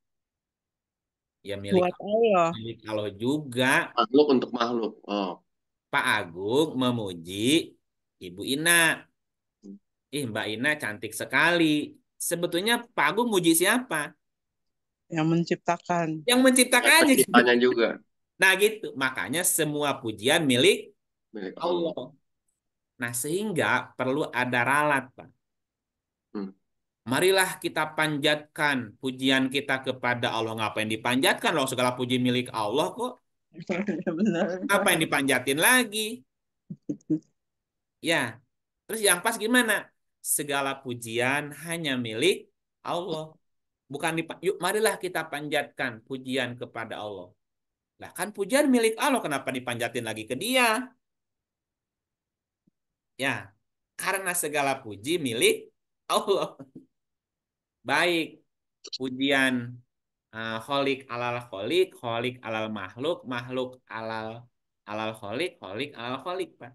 ya milik Buat Allah. milik Allah juga. Makhluk untuk makhluk. Oh. Pak Agung memuji Ibu Ina. Hmm. Ih, Mbak Ina cantik sekali. Sebetulnya Pak Agung muji siapa? Yang menciptakan. Yang menciptakan Penciptanya juga. Nah gitu, makanya semua pujian milik, milik Allah. Allah. Nah sehingga perlu ada ralat, Pak. Marilah kita panjatkan pujian kita kepada Allah. yang dipanjatkan? Loh, segala puji milik Allah kok. Apa yang dipanjatin lagi? Ya. Terus yang pas gimana? Segala pujian hanya milik Allah. Bukan di yuk marilah kita panjatkan pujian kepada Allah. Lah kan pujian milik Allah kenapa dipanjatin lagi ke dia? Ya, karena segala puji milik Allah baik pujian uh, holik alal holik, holik alal makhluk, makhluk alal alal holik, holik alal holik, Pak.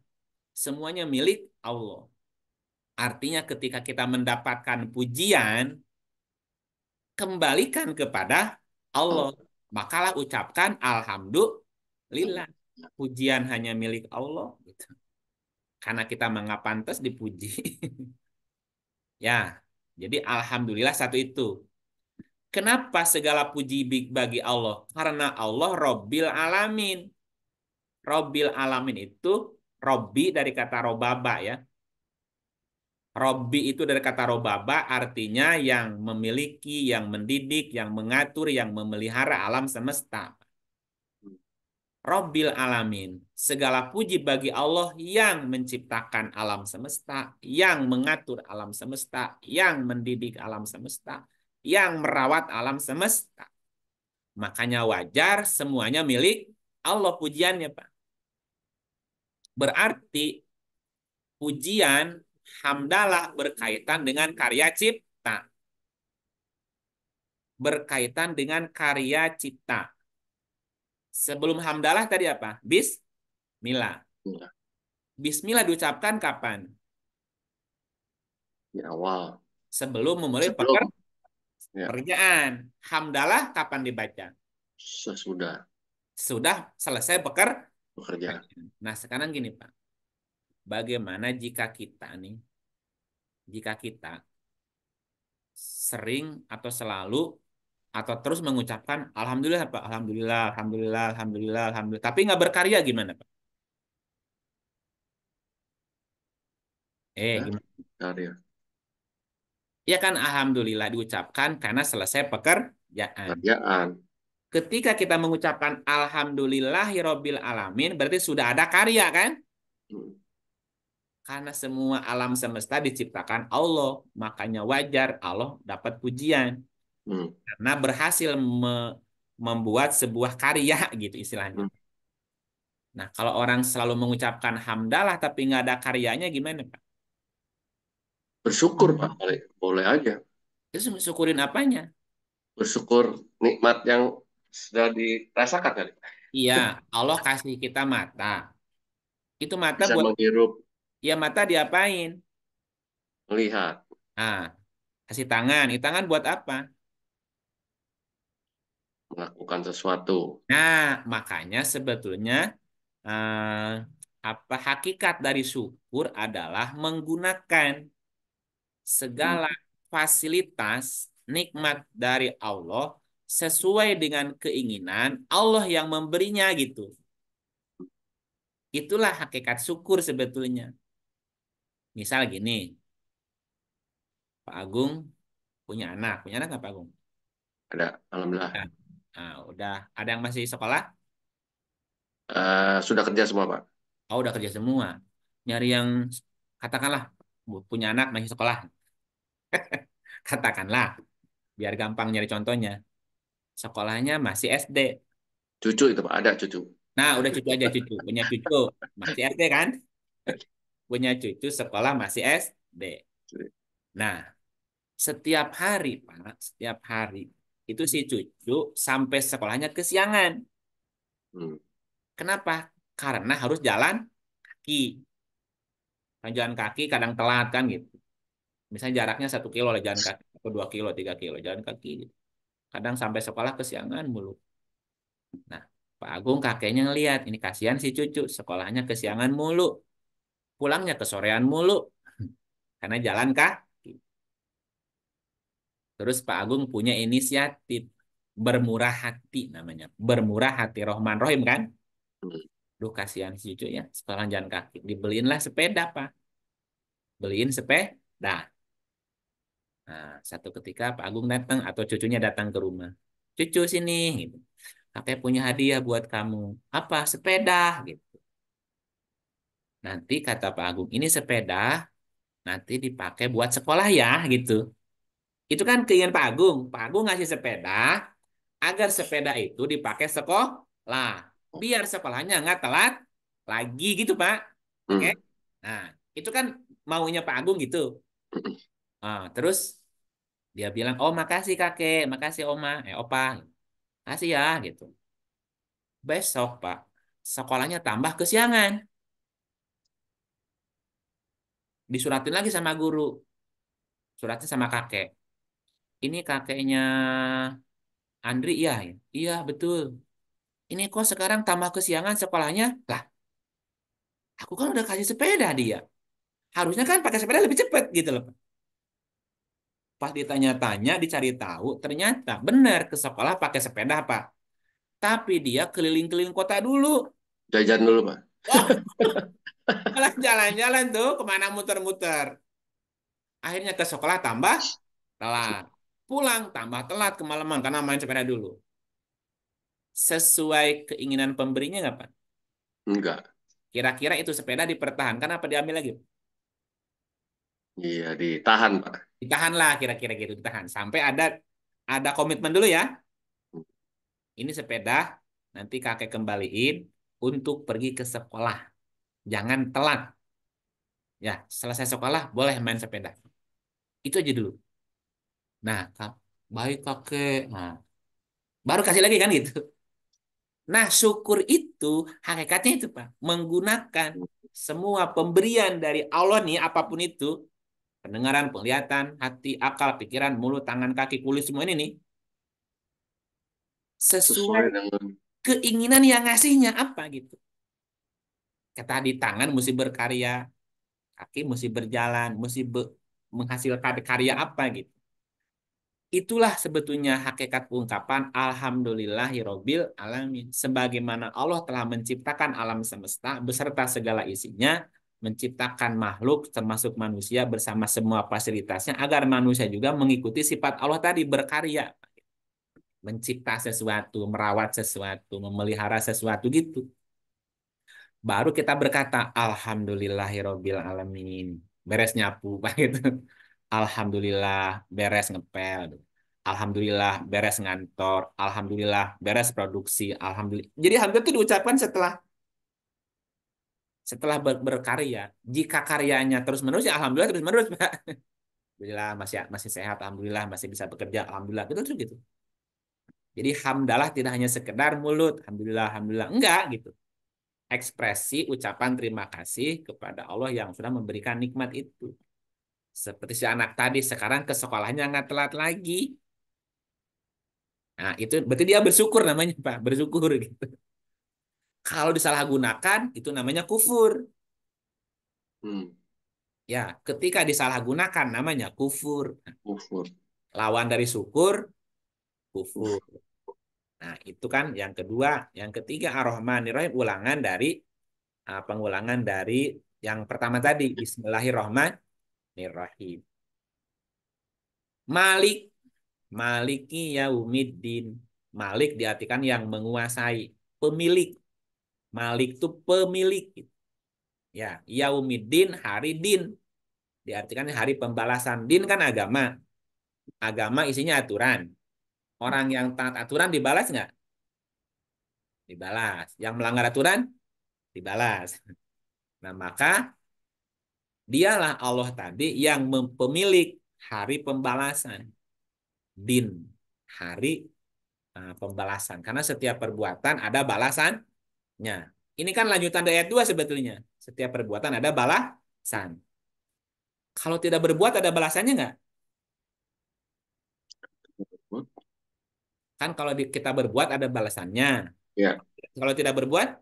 Semuanya milik Allah. Artinya ketika kita mendapatkan pujian, kembalikan kepada Allah. Makalah ucapkan alhamdulillah. Pujian hanya milik Allah. Gitu. Karena kita mengapantes dipuji. ya, jadi alhamdulillah satu itu. Kenapa segala puji bagi Allah? Karena Allah Robbil Alamin. Robbil Alamin itu Robbi dari kata Robaba ya. Robbi itu dari kata Robaba artinya yang memiliki, yang mendidik, yang mengatur, yang memelihara alam semesta. Robbil Alamin. Segala puji bagi Allah yang menciptakan alam semesta, yang mengatur alam semesta, yang mendidik alam semesta, yang merawat alam semesta. Makanya wajar semuanya milik Allah pujiannya, Pak. Berarti pujian hamdalah berkaitan dengan karya cipta. Berkaitan dengan karya cipta Sebelum hamdalah tadi apa? bis mila Bismillah diucapkan kapan? Di awal. Sebelum memulai ya. pekerjaan. Ya. Hamdalah kapan dibaca? Sesudah. Sudah selesai peker? Pekerjaan. Nah, sekarang gini, Pak. Bagaimana jika kita nih, jika kita sering atau selalu atau terus mengucapkan alhamdulillah Pak, alhamdulillah, alhamdulillah, alhamdulillah, alhamdulillah, tapi nggak berkarya gimana Pak? Eh, gimana? Ya kan alhamdulillah diucapkan karena selesai pekerjaan. Kerjaan. Ketika kita mengucapkan hirobil alamin berarti sudah ada karya kan? Hmm. Karena semua alam semesta diciptakan Allah, makanya wajar Allah dapat pujian hmm. karena berhasil me membuat sebuah karya gitu istilahnya. Hmm. Nah kalau orang selalu mengucapkan hamdalah tapi nggak ada karyanya gimana pak? Bersyukur hmm. pak boleh, boleh aja. Terus ya, syukurin apanya? Bersyukur nikmat yang sudah dirasakan kali. Iya Allah kasih kita mata. Itu mata Bisa buat menghirup. Iya mata diapain? Melihat. Ah kasih tangan. Itu tangan buat apa? melakukan sesuatu. Nah, makanya sebetulnya eh, apa hakikat dari syukur adalah menggunakan segala hmm. fasilitas nikmat dari Allah sesuai dengan keinginan Allah yang memberinya gitu. Itulah hakikat syukur sebetulnya. Misal gini, Pak Agung punya anak, punya anak nggak Pak Agung? Ada, alhamdulillah. Nah, Nah, udah ada yang masih sekolah? Uh, sudah kerja semua, Pak. Oh, udah kerja semua. Nyari yang katakanlah punya anak masih sekolah. katakanlah biar gampang nyari contohnya. Sekolahnya masih SD. Cucu itu, Pak. Ada cucu. Nah, udah cucu aja cucu. Punya cucu masih SD kan? punya cucu sekolah masih SD. Nah, setiap hari, Pak, setiap hari itu si cucu sampai sekolahnya kesiangan. Hmm. Kenapa? Karena harus jalan kaki. Kan jalan kaki kadang telat kan gitu. Misalnya jaraknya satu kilo lah jalan kaki atau dua kilo, tiga kilo jalan kaki. Gitu. Kadang sampai sekolah kesiangan mulu. Nah, Pak Agung kakeknya ngeliat, ini kasihan si cucu sekolahnya kesiangan mulu, pulangnya kesorean mulu, karena jalan kah Terus Pak Agung punya inisiatif bermurah hati namanya. Bermurah hati Rohman Rohim kan? Hmm. Duh kasihan si cucu ya, sekarang jalan kaki. Dibeliinlah sepeda, Pak. Beliin sepeda. Nah, satu ketika Pak Agung datang atau cucunya datang ke rumah. Cucu sini, gitu. Kakek punya hadiah buat kamu. Apa? Sepeda, gitu. Nanti kata Pak Agung, ini sepeda nanti dipakai buat sekolah ya, gitu. Itu kan keinginan Pak Agung. Pak Agung ngasih sepeda agar sepeda itu dipakai sekolah. Biar sekolahnya nggak telat lagi gitu Pak. Oke? Okay? Hmm. Nah, itu kan maunya Pak Agung gitu. Nah, terus dia bilang, oh makasih kakek, makasih oma, eh opa. Makasih ya gitu. Besok Pak, sekolahnya tambah kesiangan disuratin lagi sama guru. Suratnya sama kakek ini kakeknya Andri ya? Iya betul. Ini kok sekarang tambah kesiangan sekolahnya? Lah, aku kan udah kasih sepeda dia. Harusnya kan pakai sepeda lebih cepat gitu loh. Pas ditanya-tanya, dicari tahu, ternyata benar ke sekolah pakai sepeda Pak. Tapi dia keliling-keliling kota dulu. Jajan dulu Pak. Malah jalan-jalan tuh kemana muter-muter. Akhirnya ke sekolah tambah telat pulang tambah telat kemalaman karena main sepeda dulu. Sesuai keinginan pemberinya nggak Pak? Enggak. Kira-kira itu sepeda dipertahankan apa diambil lagi? Iya, ditahan Pak. Ditahan lah kira-kira gitu, ditahan. Sampai ada ada komitmen dulu ya. Ini sepeda nanti kakek kembaliin untuk pergi ke sekolah. Jangan telat. Ya, selesai sekolah boleh main sepeda. Itu aja dulu. Nah, baik kakek. Nah, baru kasih lagi kan gitu. Nah, syukur itu hakikatnya itu Pak, menggunakan semua pemberian dari Allah nih apapun itu, pendengaran, penglihatan, hati, akal, pikiran, mulut, tangan, kaki, kulit semua ini nih sesuai dengan keinginan yang ngasihnya apa gitu. Kata di tangan mesti berkarya, kaki mesti berjalan, mesti be menghasilkan karya apa gitu. Itulah sebetulnya hakikat pengungkapan Alhamdulillahirobbil ya alamin. Sebagaimana Allah telah menciptakan alam semesta beserta segala isinya, menciptakan makhluk termasuk manusia bersama semua fasilitasnya agar manusia juga mengikuti sifat Allah tadi berkarya mencipta sesuatu, merawat sesuatu, memelihara sesuatu gitu. Baru kita berkata alhamdulillahirabbil ya alamin. Beres nyapu pak gitu. Alhamdulillah beres ngepel. Alhamdulillah beres ngantor. Alhamdulillah beres produksi. Alhamdulillah. Jadi hampir itu diucapkan setelah setelah ber berkarya. Jika karyanya terus menerus ya alhamdulillah terus menerus pak. Alhamdulillah masih masih sehat. Alhamdulillah masih bisa bekerja. Alhamdulillah itu terus gitu. Jadi hamdalah tidak hanya sekedar mulut. Alhamdulillah, alhamdulillah. Enggak gitu ekspresi ucapan terima kasih kepada Allah yang sudah memberikan nikmat itu. Seperti si anak tadi, sekarang ke sekolahnya nggak telat lagi. Nah, itu berarti dia bersyukur namanya, Pak. Bersyukur gitu. Kalau disalahgunakan, itu namanya kufur. Hmm. Ya, ketika disalahgunakan namanya kufur. Kufur. Lawan dari syukur, kufur. Nah, itu kan yang kedua. Yang ketiga, ar rahman ulangan dari ah, pengulangan dari yang pertama tadi, Bismillahirrahmanirrahim Bismillahirrahmanirrahim. Malik. Maliki yaumiddin. Malik diartikan yang menguasai. Pemilik. Malik itu pemilik. Ya, yaumiddin hari din. Diartikan hari pembalasan. Din kan agama. Agama isinya aturan. Orang yang taat aturan dibalas nggak? Dibalas. Yang melanggar aturan? Dibalas. Nah, maka Dialah Allah tadi yang mempemilik hari pembalasan. Din, hari uh, pembalasan. Karena setiap perbuatan ada balasannya. Ini kan lanjutan dari ayat 2 sebetulnya. Setiap perbuatan ada balasan. Kalau tidak berbuat ada balasannya nggak? Kan kalau kita berbuat ada balasannya. Ya. Kalau tidak berbuat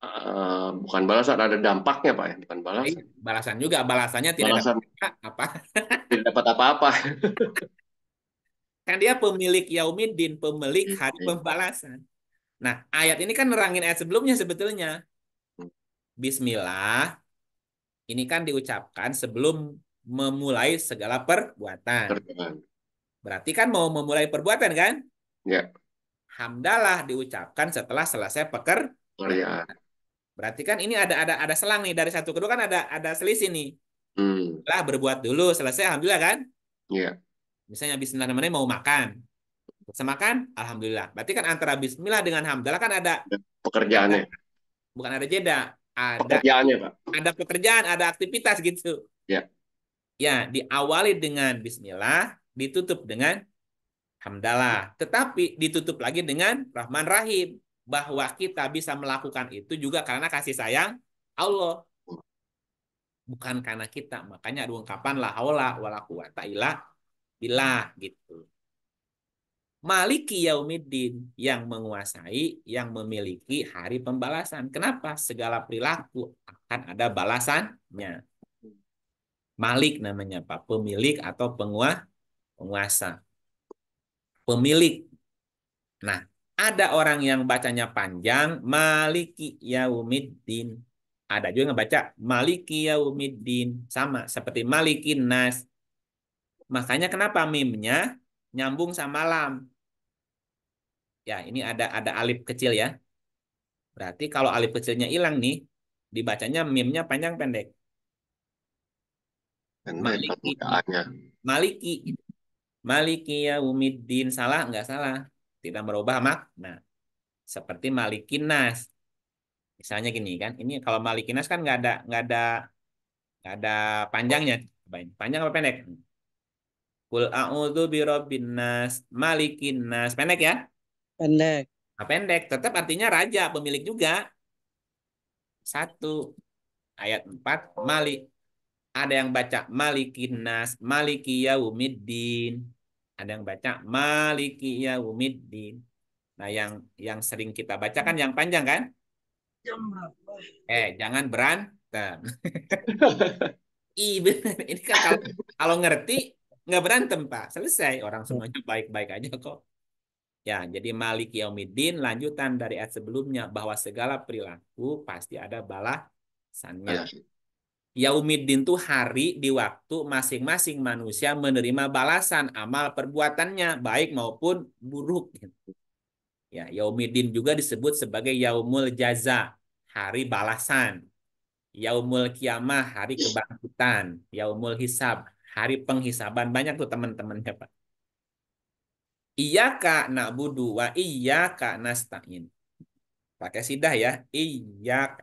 Ehm, bukan balasan ada dampaknya pak ya bukan balasan iya, balasan juga balasannya tidak balasan. dapat apa tidak dapat apa-apa kan dia pemilik Yaumidin pemilik iya. hari pembalasan nah ayat ini kan nerangin ayat sebelumnya sebetulnya hmm. Bismillah ini kan diucapkan sebelum memulai segala perbuatan. Berarti kan mau memulai perbuatan kan? Ya. Hamdalah diucapkan setelah selesai pekerjaan. Berarti kan ini ada ada ada selang nih dari satu kedua kan ada ada selisih nih. Hmm. Lah berbuat dulu selesai alhamdulillah kan? Iya. Yeah. Misalnya namanya mau makan. Semakan alhamdulillah. Berarti kan antara bismillah dengan hamdalah kan ada iya, pekerjaannya. Ada, bukan ada jeda, ada pekerjaannya, Pak. Ada pekerjaan, ada aktivitas gitu. Iya. Yeah. Ya, diawali dengan bismillah, ditutup dengan hamdalah. Tetapi ditutup lagi dengan Rahman Rahim bahwa kita bisa melakukan itu juga karena kasih sayang Allah. Bukan karena kita. Makanya ada ungkapan lah haula wala quwata illa billah gitu. Maliki yaumiddin yang menguasai, yang memiliki hari pembalasan. Kenapa? Segala perilaku akan ada balasannya. Malik namanya Pak, pemilik atau penguasa, penguasa. Pemilik. Nah, ada orang yang bacanya panjang, Maliki Yaumiddin. Ada juga yang baca Maliki Yaumiddin. Sama seperti Malikin Nas. Makanya kenapa mimnya nyambung sama lam. Ya, ini ada ada alif kecil ya. Berarti kalau alif kecilnya hilang nih, dibacanya mimnya panjang pendek. Maliki, Maliki. Maliki. Maliki Yaumiddin. Salah nggak salah? tidak merubah makna. Seperti malikinas. Misalnya gini kan, ini kalau malikinas kan nggak ada nggak ada nggak ada panjangnya, panjang apa pendek? Kul a'udzu birabbinnas nas, malikin nas. Pendek ya? Pendek. Nah, pendek, tetap artinya raja, pemilik juga. Satu. Ayat empat Malik. Ada yang baca malikin nas, maliki yaumiddin ada yang baca maliki yaumiddin. Nah, yang yang sering kita baca kan yang panjang kan? Eh, jangan berantem. Iya, ini kan kalau, kalau ngerti nggak berantem pak, selesai orang semuanya baik-baik aja kok. Ya, jadi Malik Yaumiddin lanjutan dari ayat sebelumnya bahwa segala perilaku pasti ada balasannya. Iya. Yaumiddin itu hari di waktu masing-masing manusia menerima balasan amal perbuatannya baik maupun buruk gitu. Ya, Yaumiddin juga disebut sebagai Yaumul Jaza, hari balasan. Yaumul Kiamah, hari kebangkitan. Yaumul Hisab, hari penghisaban. Banyak tuh teman-temannya, Pak. Iyaka na'budu wa iyaka nasta'in. Pakai sidah ya. iya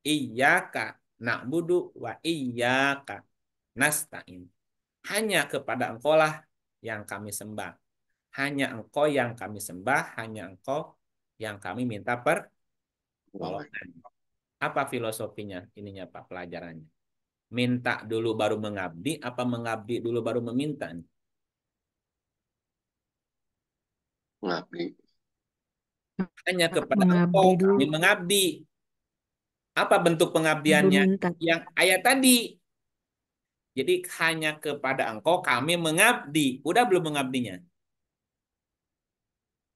iyaka na'budu wa iyyaka nasta'in. Hanya kepada engkau lah yang kami sembah. Hanya engkau yang kami sembah, hanya engkau yang kami minta per. Apa filosofinya ininya Pak pelajarannya? Minta dulu baru mengabdi, apa mengabdi dulu baru meminta? Mengabdi. Hanya kepada mengabdi engkau dulu. kami mengabdi. Apa bentuk pengabdiannya? Yang ayat tadi. Jadi hanya kepada engkau kami mengabdi. Udah belum mengabdinya?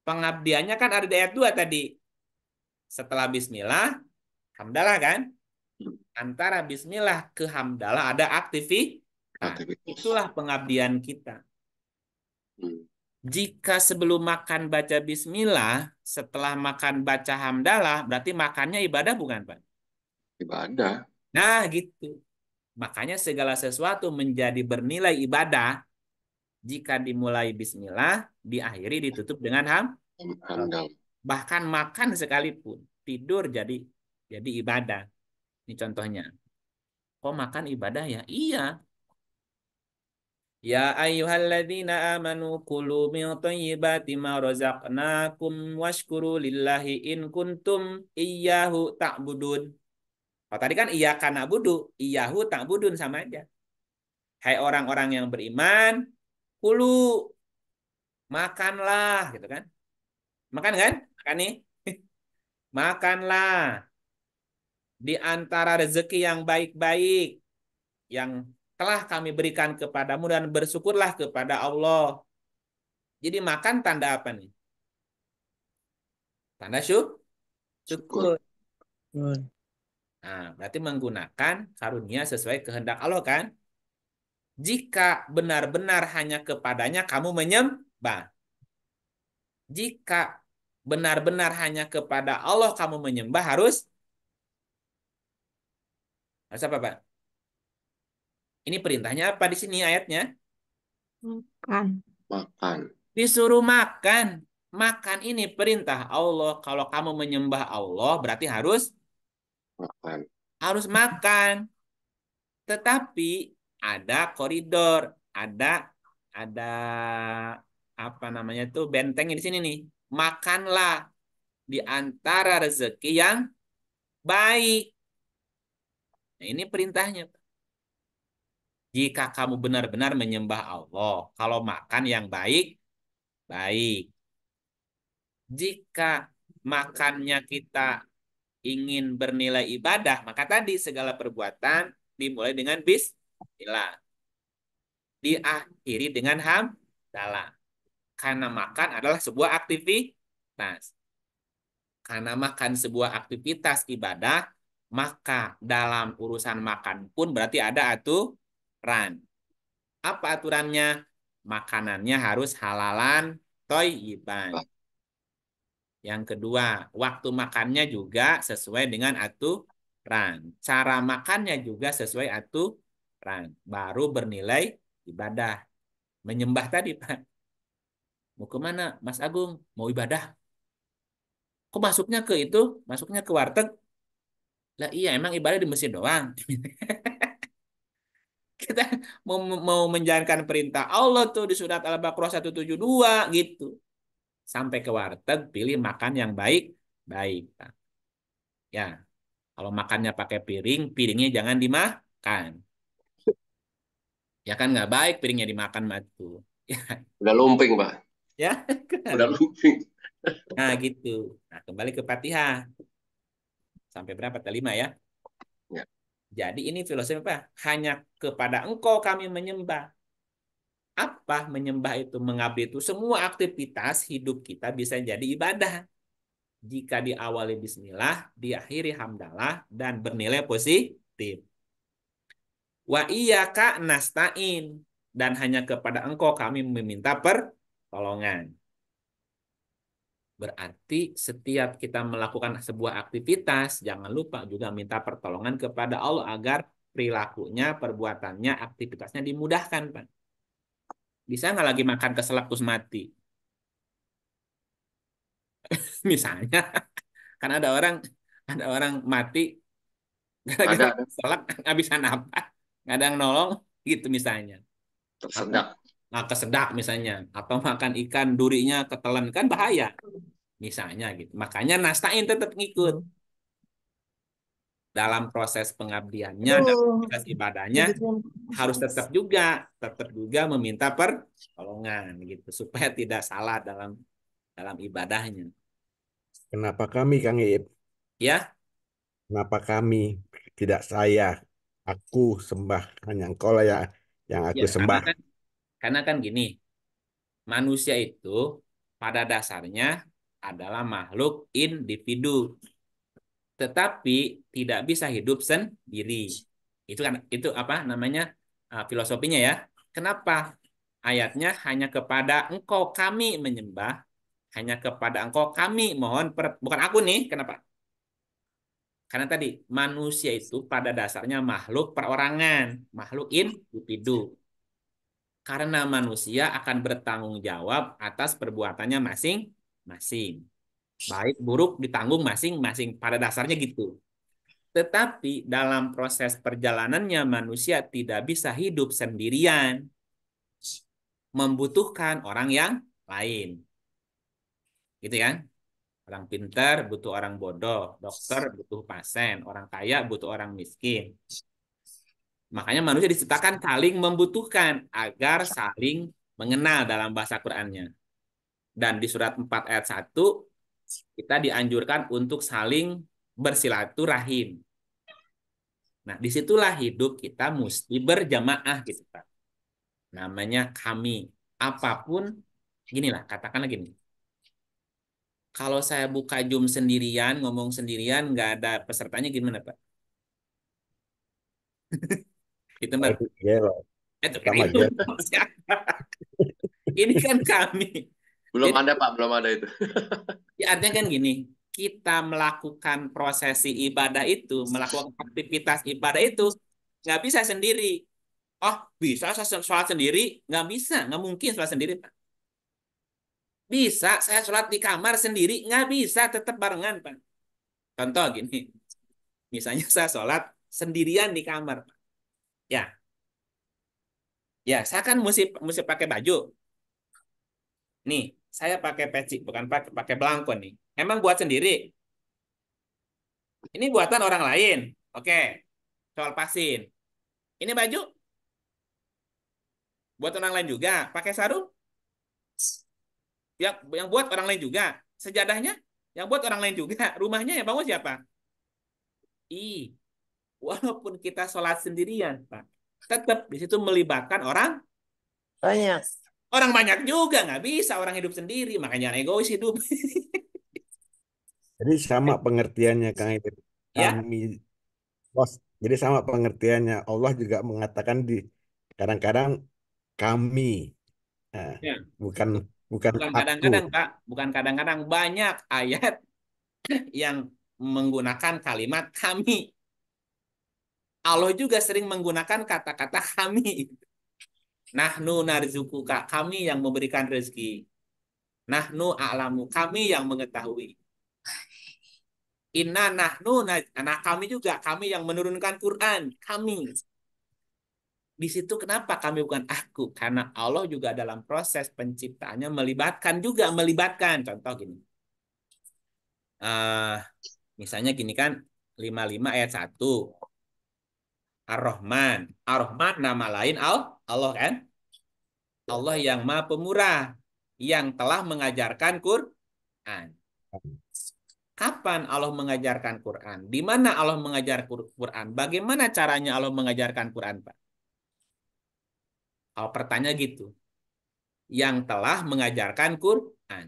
Pengabdiannya kan ada di ayat 2 tadi. Setelah bismillah, hamdalah kan? Antara bismillah ke hamdalah ada aktivitas. itulah pengabdian kita. Hmm. Jika sebelum makan baca bismillah, setelah makan baca hamdalah, berarti makannya ibadah bukan Pak? ibadah. Nah, gitu. Makanya segala sesuatu menjadi bernilai ibadah jika dimulai bismillah, diakhiri ditutup dengan ham. Handal. Bahkan makan sekalipun, tidur jadi jadi ibadah. Ini contohnya. Kok makan ibadah ya? Iya. Ya ayyuhalladzina amanu kulu min thayyibati ma razaqnakum washkuru lillahi in kuntum iyyahu ta'budun. Kalau oh, tadi kan iya karena budu, iyahu hutang budun sama aja. Hai orang-orang yang beriman, kulu makanlah gitu kan. Makan kan? Makan nih. Makanlah di antara rezeki yang baik-baik yang telah kami berikan kepadamu dan bersyukurlah kepada Allah. Jadi makan tanda apa nih? Tanda syukur. Syukur. syukur. Nah, berarti menggunakan karunia sesuai kehendak Allah kan? Jika benar-benar hanya kepadanya kamu menyembah. Jika benar-benar hanya kepada Allah kamu menyembah harus harus apa, Pak? Ini perintahnya apa di sini ayatnya? Makan. Makan. Disuruh makan. Makan ini perintah Allah. Kalau kamu menyembah Allah berarti harus Makan. Harus makan. Tetapi ada koridor, ada ada apa namanya tuh benteng di sini nih. Makanlah di antara rezeki yang baik. Nah, ini perintahnya. Jika kamu benar-benar menyembah Allah, kalau makan yang baik, baik. Jika makannya kita ingin bernilai ibadah, maka tadi segala perbuatan dimulai dengan bis, bismillah. Diakhiri dengan hamdalah. Karena makan adalah sebuah aktivitas. Karena makan sebuah aktivitas ibadah, maka dalam urusan makan pun berarti ada aturan. Apa aturannya? Makanannya harus halalan toyiban. Yang kedua, waktu makannya juga sesuai dengan aturan. Cara makannya juga sesuai aturan. Baru bernilai ibadah. Menyembah tadi, Pak. Mau ke mana, Mas Agung? Mau ibadah? Kok masuknya ke itu? Masuknya ke warteg? Lah iya, emang ibadah di mesin doang. Kita mau, mau menjalankan perintah Allah tuh di surat Al-Baqarah 172 gitu sampai ke warteg pilih makan yang baik baik ya kalau makannya pakai piring piringnya jangan dimakan ya kan nggak baik piringnya dimakan matu ya udah lumping pak ya udah lumping nah gitu nah kembali ke patiha sampai berapa tadi lima ya? ya jadi ini filosofi apa hanya kepada engkau kami menyembah apa menyembah itu, mengabdi itu, semua aktivitas hidup kita bisa jadi ibadah. Jika diawali bismillah, diakhiri hamdalah, dan bernilai positif. Wa iyyaka nasta'in. Dan hanya kepada engkau kami meminta pertolongan. Berarti setiap kita melakukan sebuah aktivitas, jangan lupa juga minta pertolongan kepada Allah agar perilakunya, perbuatannya, aktivitasnya dimudahkan, Pak bisa nggak lagi makan keselak terus mati? Misalnya, kan ada orang ada orang mati gara-gara keselak habisan apa, nggak ada yang nolong gitu misalnya. Tersedak. Nah, kesedak misalnya, atau makan ikan durinya ketelan kan bahaya misalnya gitu. Makanya nastain tetap ngikut. Hmm dalam proses pengabdiannya oh. dan proses ibadahnya harus tetap juga tetap juga meminta pertolongan gitu supaya tidak salah dalam dalam ibadahnya. Kenapa kami Kang Iib? Ya. Kenapa kami tidak saya? Aku sembah hanya engkau lah ya yang aku ya, sembah. Karena kan, karena kan gini. Manusia itu pada dasarnya adalah makhluk individu tetapi tidak bisa hidup sendiri. Itu kan itu apa namanya uh, filosofinya ya. Kenapa? Ayatnya hanya kepada engkau kami menyembah, hanya kepada engkau kami mohon per, bukan aku nih, kenapa? Karena tadi manusia itu pada dasarnya makhluk perorangan, makhluk individu. Karena manusia akan bertanggung jawab atas perbuatannya masing-masing baik buruk ditanggung masing-masing pada dasarnya gitu. Tetapi dalam proses perjalanannya manusia tidak bisa hidup sendirian. Membutuhkan orang yang lain. Gitu kan? Orang pintar butuh orang bodoh, dokter butuh pasien, orang kaya butuh orang miskin. Makanya manusia diciptakan saling membutuhkan agar saling mengenal dalam bahasa Qur'annya. Dan di surat 4 ayat 1 kita dianjurkan untuk saling bersilaturahim. Nah, disitulah hidup kita mesti berjamaah gitu Namanya kami. Apapun, gini katakan lagi gini. Kalau saya buka Zoom sendirian, ngomong sendirian, nggak ada pesertanya gimana Pak? Gitu, iya, itu. Gitu, ini kan kami belum Jadi, ada Pak, belum ada itu. ya artinya kan gini, kita melakukan prosesi ibadah itu, melakukan aktivitas ibadah itu nggak bisa sendiri. Oh, bisa saya sholat sendiri? Nggak bisa, nggak mungkin sholat sendiri, Pak. Bisa saya sholat di kamar sendiri? Nggak bisa, tetap barengan, Pak. Contoh gini, misalnya saya sholat sendirian di kamar, Pak. Ya, ya saya kan mesti mesti pakai baju. Nih, saya pakai peci, bukan pakai pakai belangko nih. Emang buat sendiri? Ini buatan orang lain. Oke. Soal pasin. Ini baju buat orang lain juga. Pakai sarung yang yang buat orang lain juga. Sejadahnya yang buat orang lain juga. Rumahnya yang bangun siapa? I. Walaupun kita sholat sendirian, Pak, tetap di situ melibatkan orang banyak Orang banyak juga nggak bisa orang hidup sendiri, makanya egois hidup. Jadi sama pengertiannya Kang Idir. Ya. Jadi sama pengertiannya. Allah juga mengatakan di kadang-kadang kami. Nah, ya. Bukan bukan kadang-kadang Pak, bukan kadang-kadang banyak ayat yang menggunakan kalimat kami. Allah juga sering menggunakan kata-kata kami. Nahnu narzukuka, kami yang memberikan rezeki. Nahnu a'lamu, kami yang mengetahui. Inna nahnu, nah kami juga, kami yang menurunkan Quran, kami. Di situ kenapa kami bukan aku? Karena Allah juga dalam proses penciptaannya melibatkan juga, melibatkan. Contoh gini. Uh, misalnya gini kan, 55 ayat 1. Ar-Rahman. Ar-Rahman nama lain Allah Allah kan? Allah yang Maha Pemurah yang telah mengajarkan Quran. Kapan Allah mengajarkan Quran? Di mana Allah mengajar Quran? Bagaimana caranya Allah mengajarkan Quran, Pak? Kalau pertanyaan gitu. Yang telah mengajarkan Quran.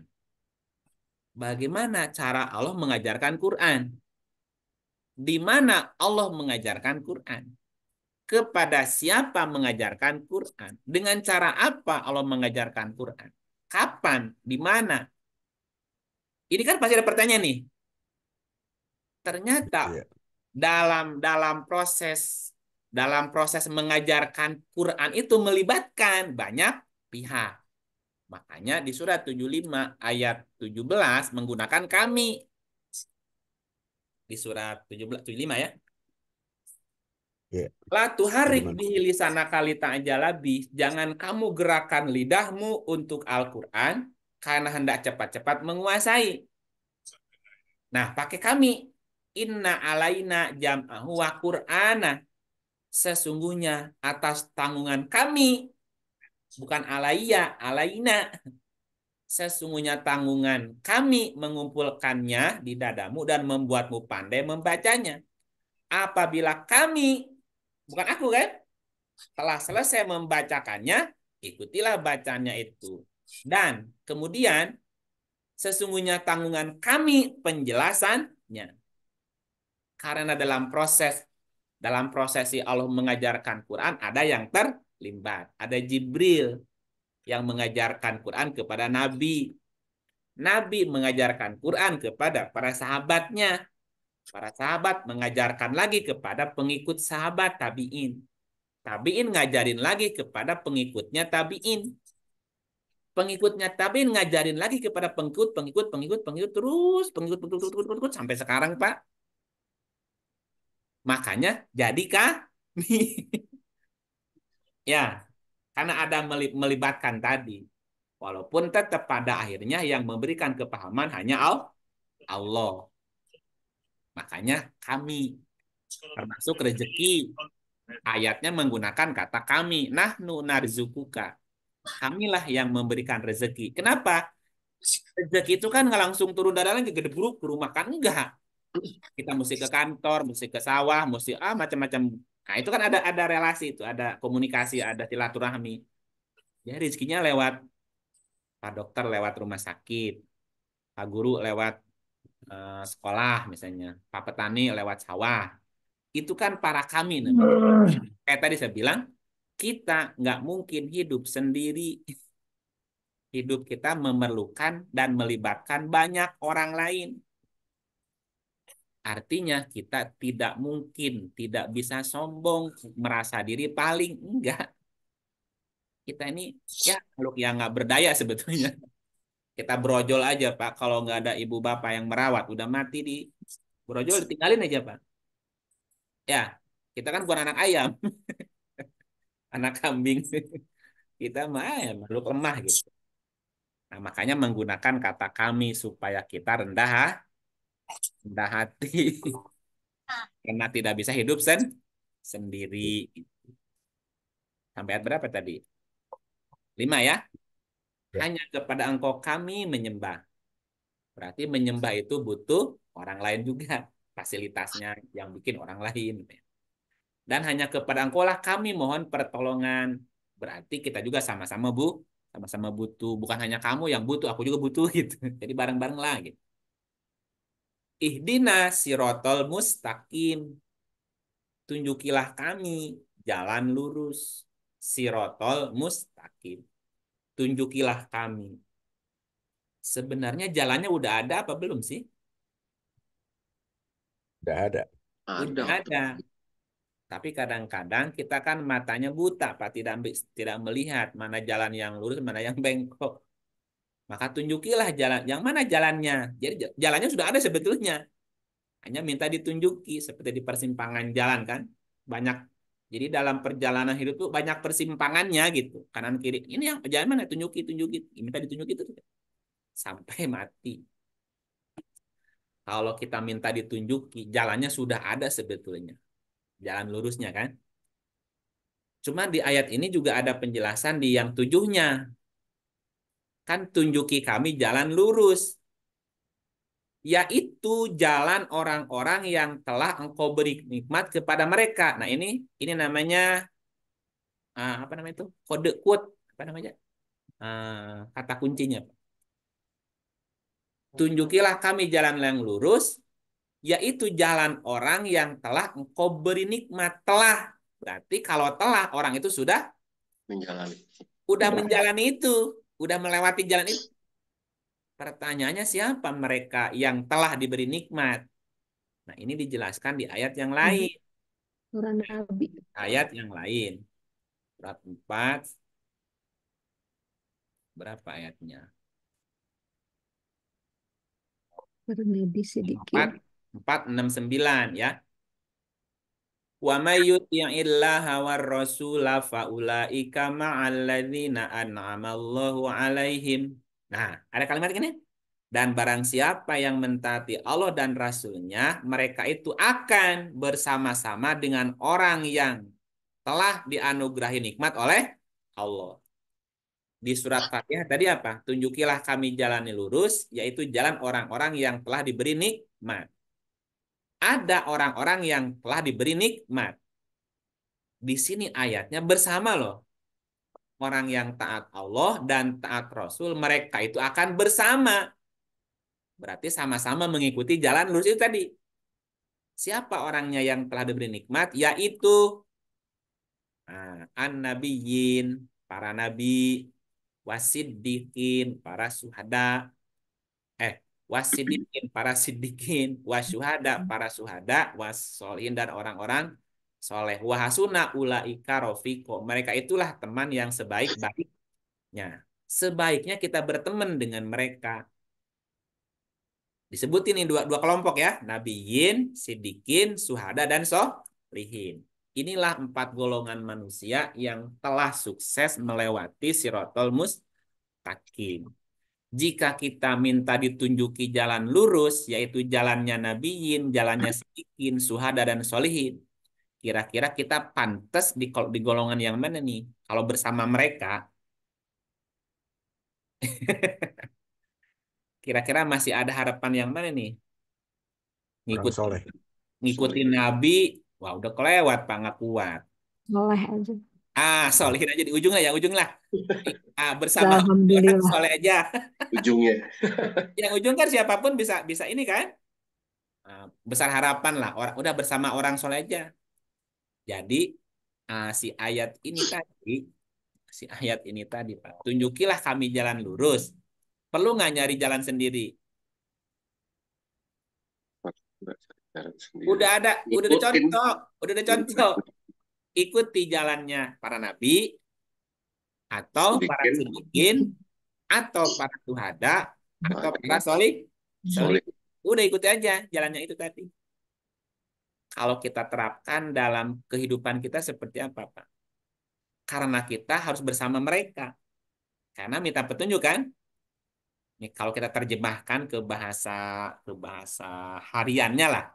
Bagaimana cara Allah mengajarkan Quran? Di mana Allah mengajarkan Quran? kepada siapa mengajarkan Quran, dengan cara apa Allah mengajarkan Quran, kapan, di mana. Ini kan pasti ada pertanyaan nih. Ternyata yeah. dalam dalam proses dalam proses mengajarkan Quran itu melibatkan banyak pihak. Makanya di surat 75 ayat 17 menggunakan kami. Di surat 75 ya Yeah. Latu harik dihilisana kalita aja Jangan kamu gerakan lidahmu untuk Al-Quran karena hendak cepat-cepat menguasai. Nah, pakai kami. Inna alaina jam'ahu wa Qur'ana. Sesungguhnya atas tanggungan kami. Bukan alaiya, alaina. Sesungguhnya tanggungan kami mengumpulkannya di dadamu dan membuatmu pandai membacanya. Apabila kami Bukan aku kan? Telah selesai membacakannya, ikutilah bacanya itu. Dan kemudian sesungguhnya tanggungan kami penjelasannya. Karena dalam proses dalam prosesi Allah mengajarkan Quran ada yang terlibat, ada Jibril yang mengajarkan Quran kepada Nabi. Nabi mengajarkan Quran kepada para sahabatnya. Para sahabat mengajarkan lagi kepada pengikut sahabat tabi'in. Tabi'in ngajarin lagi kepada pengikutnya tabi'in. Pengikutnya tabi'in ngajarin lagi kepada pengikut, pengikut, pengikut, pengikut, terus pengikut, pengikut, pengikut, pengikut, pengikut sampai sekarang, Pak. Makanya jadi kah? ya, karena ada melibatkan tadi. Walaupun tetap pada akhirnya yang memberikan kepahaman hanya Allah. Makanya kami termasuk rezeki. Ayatnya menggunakan kata kami. nah Nahnu narzukuka. Kamilah yang memberikan rezeki. Kenapa? Rezeki itu kan nggak langsung turun dari langit gede buruk ke rumah kan enggak. Kita mesti ke kantor, mesti ke sawah, mesti ah macam-macam. Nah, itu kan ada ada relasi itu, ada komunikasi, ada silaturahmi. Ya rezekinya lewat Pak dokter lewat rumah sakit, Pak guru lewat Eh, sekolah misalnya, Pak Petani lewat sawah. Itu kan para kami. Nih. Hmm. Kayak tadi saya bilang, kita nggak mungkin hidup sendiri. Hidup kita memerlukan dan melibatkan banyak orang lain. Artinya kita tidak mungkin, tidak bisa sombong, merasa diri paling enggak. Kita ini ya makhluk yang nggak berdaya sebetulnya kita brojol aja pak kalau nggak ada ibu bapak yang merawat udah mati di brojol ditinggalin aja pak ya kita kan bukan anak ayam anak kambing kita mah ah, ya, makhluk lemah gitu nah makanya menggunakan kata kami supaya kita rendah rendah hati karena tidak bisa hidup sen sendiri sampai ayat berapa tadi lima ya Ya. Hanya kepada engkau kami menyembah. Berarti menyembah itu butuh orang lain juga. Fasilitasnya yang bikin orang lain. Dan hanya kepada engkau lah kami mohon pertolongan. Berarti kita juga sama-sama bu, sama-sama butuh. Bukan hanya kamu yang butuh, aku juga butuh gitu. Jadi bareng-bareng lah gitu. Ihdina sirotol mustaqim. Tunjukilah kami jalan lurus. Sirotol mustaqim tunjukilah kami. Sebenarnya jalannya udah ada apa belum sih? Udah ada. Udah ada. ada. Tapi kadang-kadang kita kan matanya buta, Pak, tidak tidak melihat mana jalan yang lurus, mana yang bengkok. Maka tunjukilah jalan yang mana jalannya. Jadi jalannya sudah ada sebetulnya. Hanya minta ditunjuki seperti di persimpangan jalan kan. Banyak jadi dalam perjalanan hidup tuh banyak persimpangannya gitu. Kanan kiri. Ini yang jalan mana? Tunjuki, tunjuki. Minta ditunjuki itu. Sampai mati. Kalau kita minta ditunjuki, jalannya sudah ada sebetulnya. Jalan lurusnya kan. Cuma di ayat ini juga ada penjelasan di yang tujuhnya. Kan tunjuki kami jalan lurus yaitu jalan orang-orang yang telah engkau beri nikmat kepada mereka. Nah ini ini namanya uh, apa namanya itu kode quote apa namanya uh, kata kuncinya. Tunjukilah kami jalan yang lurus, yaitu jalan orang yang telah engkau beri nikmat telah. Berarti kalau telah orang itu sudah menjalani. Udah iya. menjalani itu, udah melewati jalan itu Pertanyaannya siapa mereka yang telah diberi nikmat? Nah, ini dijelaskan di ayat yang iya. lain. Surah Nabi. Ayat yang lain. Surat 4. Berapa ayatnya? Orang Nabi sedikit. 4, 6, 9 ya. Wa may yuti'illaha war rasula fa ulaika ma'alladzina an'amallahu 'alaihim Nah, ada kalimat ini. Dan barang siapa yang mentaati Allah dan Rasulnya, mereka itu akan bersama-sama dengan orang yang telah dianugerahi nikmat oleh Allah. Di surat Fatihah tadi apa? Tunjukilah kami jalan lurus, yaitu jalan orang-orang yang telah diberi nikmat. Ada orang-orang yang telah diberi nikmat. Di sini ayatnya bersama loh orang yang taat Allah dan taat Rasul, mereka itu akan bersama. Berarti sama-sama mengikuti jalan lurus itu tadi. Siapa orangnya yang telah diberi nikmat? Yaitu nah, an-nabiyin, para nabi, wasidikin, para suhada, eh, wasidikin, para sidikin, wasuhada, para suhada, wasolin, dan orang-orang soleh. Wahasuna ulaika rofiko. Mereka itulah teman yang sebaik-baiknya. Sebaiknya kita berteman dengan mereka. Disebutin ini dua, dua kelompok ya. Nabiyin, Sidikin, Suhada, dan Solihin. Inilah empat golongan manusia yang telah sukses melewati sirotol mustaqim. Jika kita minta ditunjuki jalan lurus, yaitu jalannya nabiyin, jalannya sidikin, suhada, dan solihin, kira-kira kita pantas di di golongan yang mana nih kalau bersama mereka kira-kira masih ada harapan yang mana nih ngikut soleh. ngikutin soleh. nabi wah udah kelewat pak nggak kuat soleh aja ah solehin aja di ujung lah ya ujung lah ah bersama soleh aja ujungnya yang ujung kan siapapun bisa bisa ini kan ah, besar harapan lah orang udah bersama orang soleh aja jadi uh, si ayat ini tadi, si ayat ini tadi Pak, tunjukilah kami jalan lurus. Perlu nggak nyari jalan sendiri? Udah ada, Ikutin. udah ada contoh, udah ada contoh. Ikuti jalannya para nabi atau Sedikin. para sedikit atau para tuhada atau para solik. solik. Udah ikuti aja jalannya itu tadi kalau kita terapkan dalam kehidupan kita seperti apa, Pak? Karena kita harus bersama mereka. Karena minta petunjuk kan? Ini kalau kita terjemahkan ke bahasa ke bahasa hariannya lah.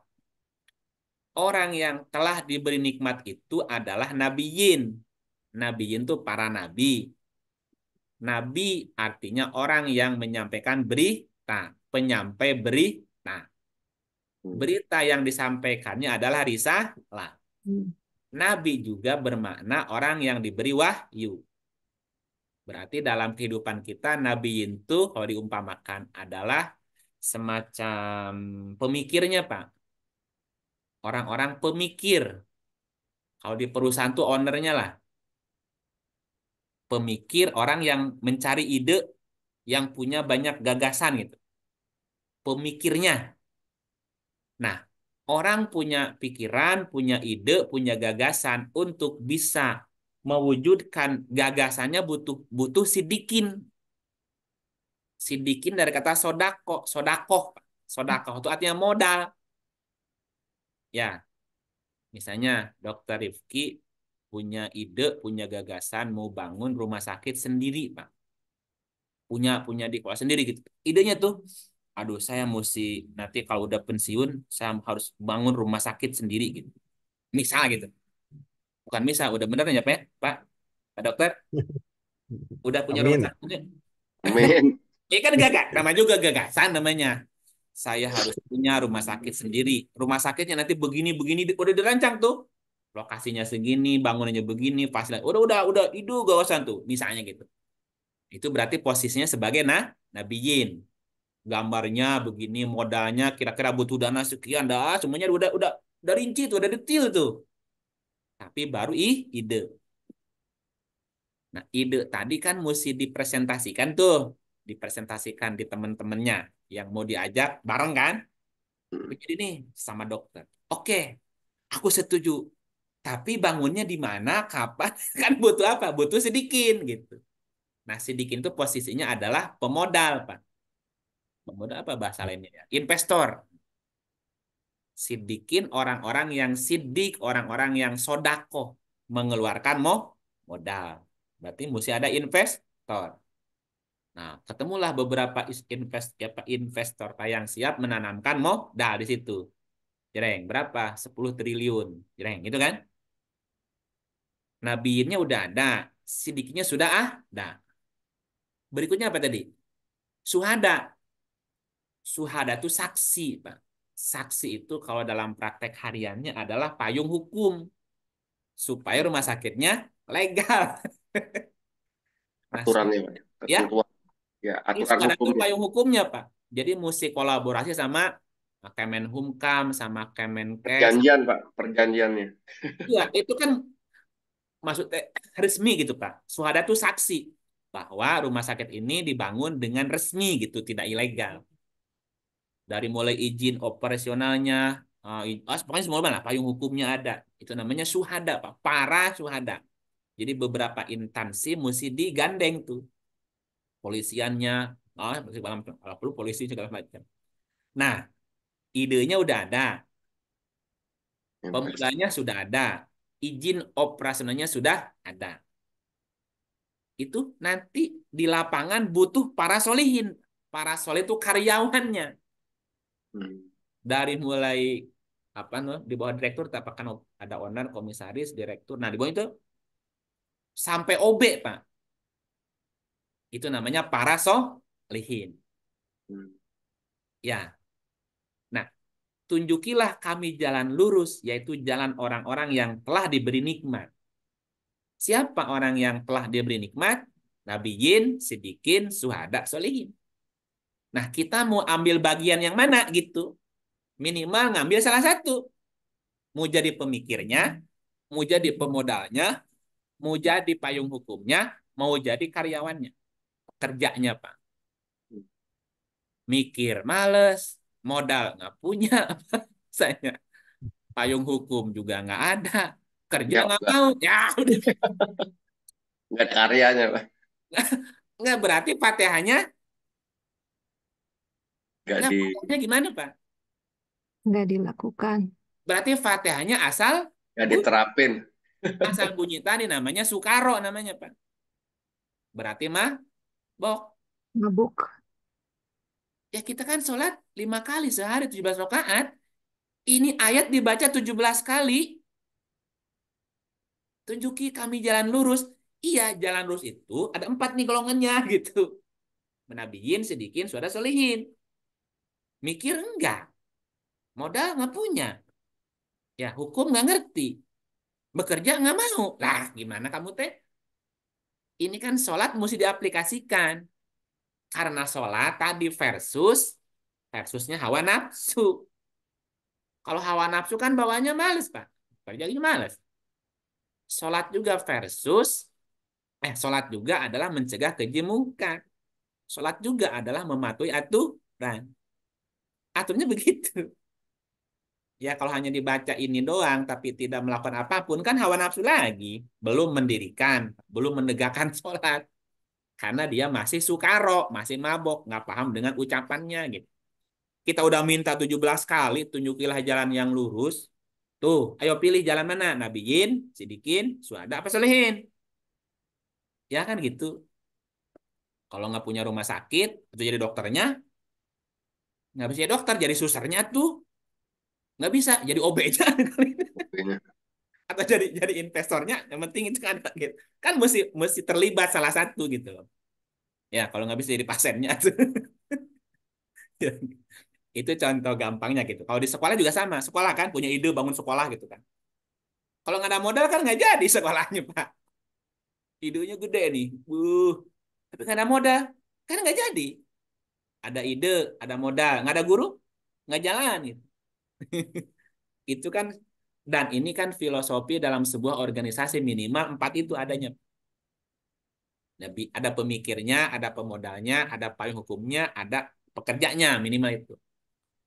Orang yang telah diberi nikmat itu adalah nabiyin. Nabiyin itu para nabi. Nabi artinya orang yang menyampaikan berita, penyampai berita. Hmm. berita yang disampaikannya adalah risalah. Hmm. Nabi juga bermakna orang yang diberi wahyu. Berarti dalam kehidupan kita nabi itu kalau diumpamakan adalah semacam pemikirnya, Pak. Orang-orang pemikir. Kalau di perusahaan itu ownernya lah. Pemikir orang yang mencari ide yang punya banyak gagasan gitu. Pemikirnya Nah, orang punya pikiran, punya ide, punya gagasan untuk bisa mewujudkan gagasannya butuh butuh sidikin. Sidikin dari kata sodako, sodako sodako itu artinya modal. Ya, misalnya dokter Rifki punya ide, punya gagasan mau bangun rumah sakit sendiri, Pak. Punya punya di kota sendiri gitu. Idenya tuh aduh saya mesti nanti kalau udah pensiun saya harus bangun rumah sakit sendiri gitu misal gitu bukan misal udah bener ya pak ya? pak dokter udah punya Amin. rumah sakit Amin. ya kan gagak nama juga gagasan namanya saya harus punya rumah sakit sendiri rumah sakitnya nanti begini begini udah dirancang tuh lokasinya segini bangunannya begini fasilitas udah udah udah itu gawasan tuh misalnya gitu itu berarti posisinya sebagai nah nabiin gambarnya begini modalnya kira-kira butuh dana sekian dah semuanya udah udah udah rinci tuh udah detail tuh tapi baru ih ide nah ide tadi kan mesti dipresentasikan tuh dipresentasikan di temen-temennya yang mau diajak bareng kan hmm. begini nih sama dokter oke aku setuju tapi bangunnya di mana kapan kan butuh apa butuh sedikit gitu nah sedikit itu posisinya adalah pemodal pak pemodal apa bahasa lainnya ya? Investor. Sidikin orang-orang yang sidik, orang-orang yang sodako mengeluarkan mo modal. Berarti mesti ada investor. Nah, ketemulah beberapa invest, apa, investor yang siap menanamkan modal di situ. Jereng, berapa? 10 triliun. Jereng, gitu kan? Nabiinnya udah ada, sidiknya sudah ah, ada. Berikutnya apa tadi? Suhada, Suhada itu saksi, Pak. Saksi itu kalau dalam praktek hariannya adalah payung hukum supaya rumah sakitnya legal. nah, Aturannya, Pak. Ya. Ya, aturan Ini hukum. Itu payung hukumnya, Pak. Jadi mesti kolaborasi sama Kemenhumkam sama Kemenkes. Perjanjian, Pak, perjanjiannya. Iya, itu kan maksudnya resmi gitu, Pak. Suhada itu saksi bahwa rumah sakit ini dibangun dengan resmi gitu, tidak ilegal dari mulai izin operasionalnya, uh, pokoknya semua mana payung hukumnya ada. Itu namanya suhada, Pak. Para suhada. Jadi beberapa instansi mesti digandeng tuh. Polisiannya, oh, kalau perlu polisi segala macam. Nah, idenya udah ada. Pemulanya sudah ada. Izin operasionalnya sudah ada. Itu nanti di lapangan butuh para solihin. Para solih itu karyawannya dari mulai apa no, di bawah direktur tak ada owner komisaris direktur nah di bawah itu sampai OB pak itu namanya para solihin ya nah tunjukilah kami jalan lurus yaitu jalan orang-orang yang telah diberi nikmat siapa orang yang telah diberi nikmat Nabiin, sidikin suhada solihin Nah, kita mau ambil bagian yang mana gitu. Minimal ngambil salah satu. Mau jadi pemikirnya, mau jadi pemodalnya, mau jadi payung hukumnya, mau jadi karyawannya. Kerjanya, Pak. Mikir males, modal nggak punya, saya payung hukum juga nggak ada, kerja nggak mau, ya udah. Nggak karyanya, Pak. Nggak berarti patehannya Nggak nah, di... gimana Pak? Nggak dilakukan. Berarti fatihahnya asal? Nggak diterapin. Asal bunyi tadi namanya sukaro namanya Pak. Berarti mah bok. Mabuk. Ya kita kan sholat lima kali sehari 17 rakaat. Ini ayat dibaca 17 kali. Tunjuki kami jalan lurus. Iya, jalan lurus itu ada empat nih golongannya gitu. Menabiin, sedikit, suara solihin mikir enggak modal nggak punya ya hukum nggak ngerti bekerja nggak mau lah gimana kamu teh ini kan sholat mesti diaplikasikan karena sholat tadi versus versusnya hawa nafsu kalau hawa nafsu kan bawahnya males pak kerjanya males sholat juga versus eh sholat juga adalah mencegah kejemukan sholat juga adalah mematuhi aturan aturnya begitu. Ya kalau hanya dibaca ini doang tapi tidak melakukan apapun kan hawa nafsu lagi. Belum mendirikan, belum menegakkan sholat. Karena dia masih sukaro, masih mabok, nggak paham dengan ucapannya gitu. Kita udah minta 17 kali tunjukilah jalan yang lurus. Tuh, ayo pilih jalan mana? Nabiin, Sidikin, Suada, apa Solehin? Ya kan gitu. Kalau nggak punya rumah sakit, itu jadi dokternya, Nggak bisa ya dokter, jadi susernya tuh. Nggak bisa, jadi OB-nya. Atau jadi jadi investornya, yang penting itu kan gitu. Kan mesti mesti terlibat salah satu gitu loh. Ya, kalau nggak bisa jadi pasennya. itu contoh gampangnya gitu. Kalau di sekolah juga sama. Sekolah kan punya ide bangun sekolah gitu kan. Kalau nggak ada modal kan nggak jadi sekolahnya, Pak. Idenya gede nih. Buh. Tapi nggak ada modal. Kan nggak jadi ada ide, ada modal, nggak ada guru, nggak jalan. Gitu. itu kan dan ini kan filosofi dalam sebuah organisasi minimal empat itu adanya. Ada pemikirnya, ada pemodalnya, ada payung hukumnya, ada pekerjanya minimal itu.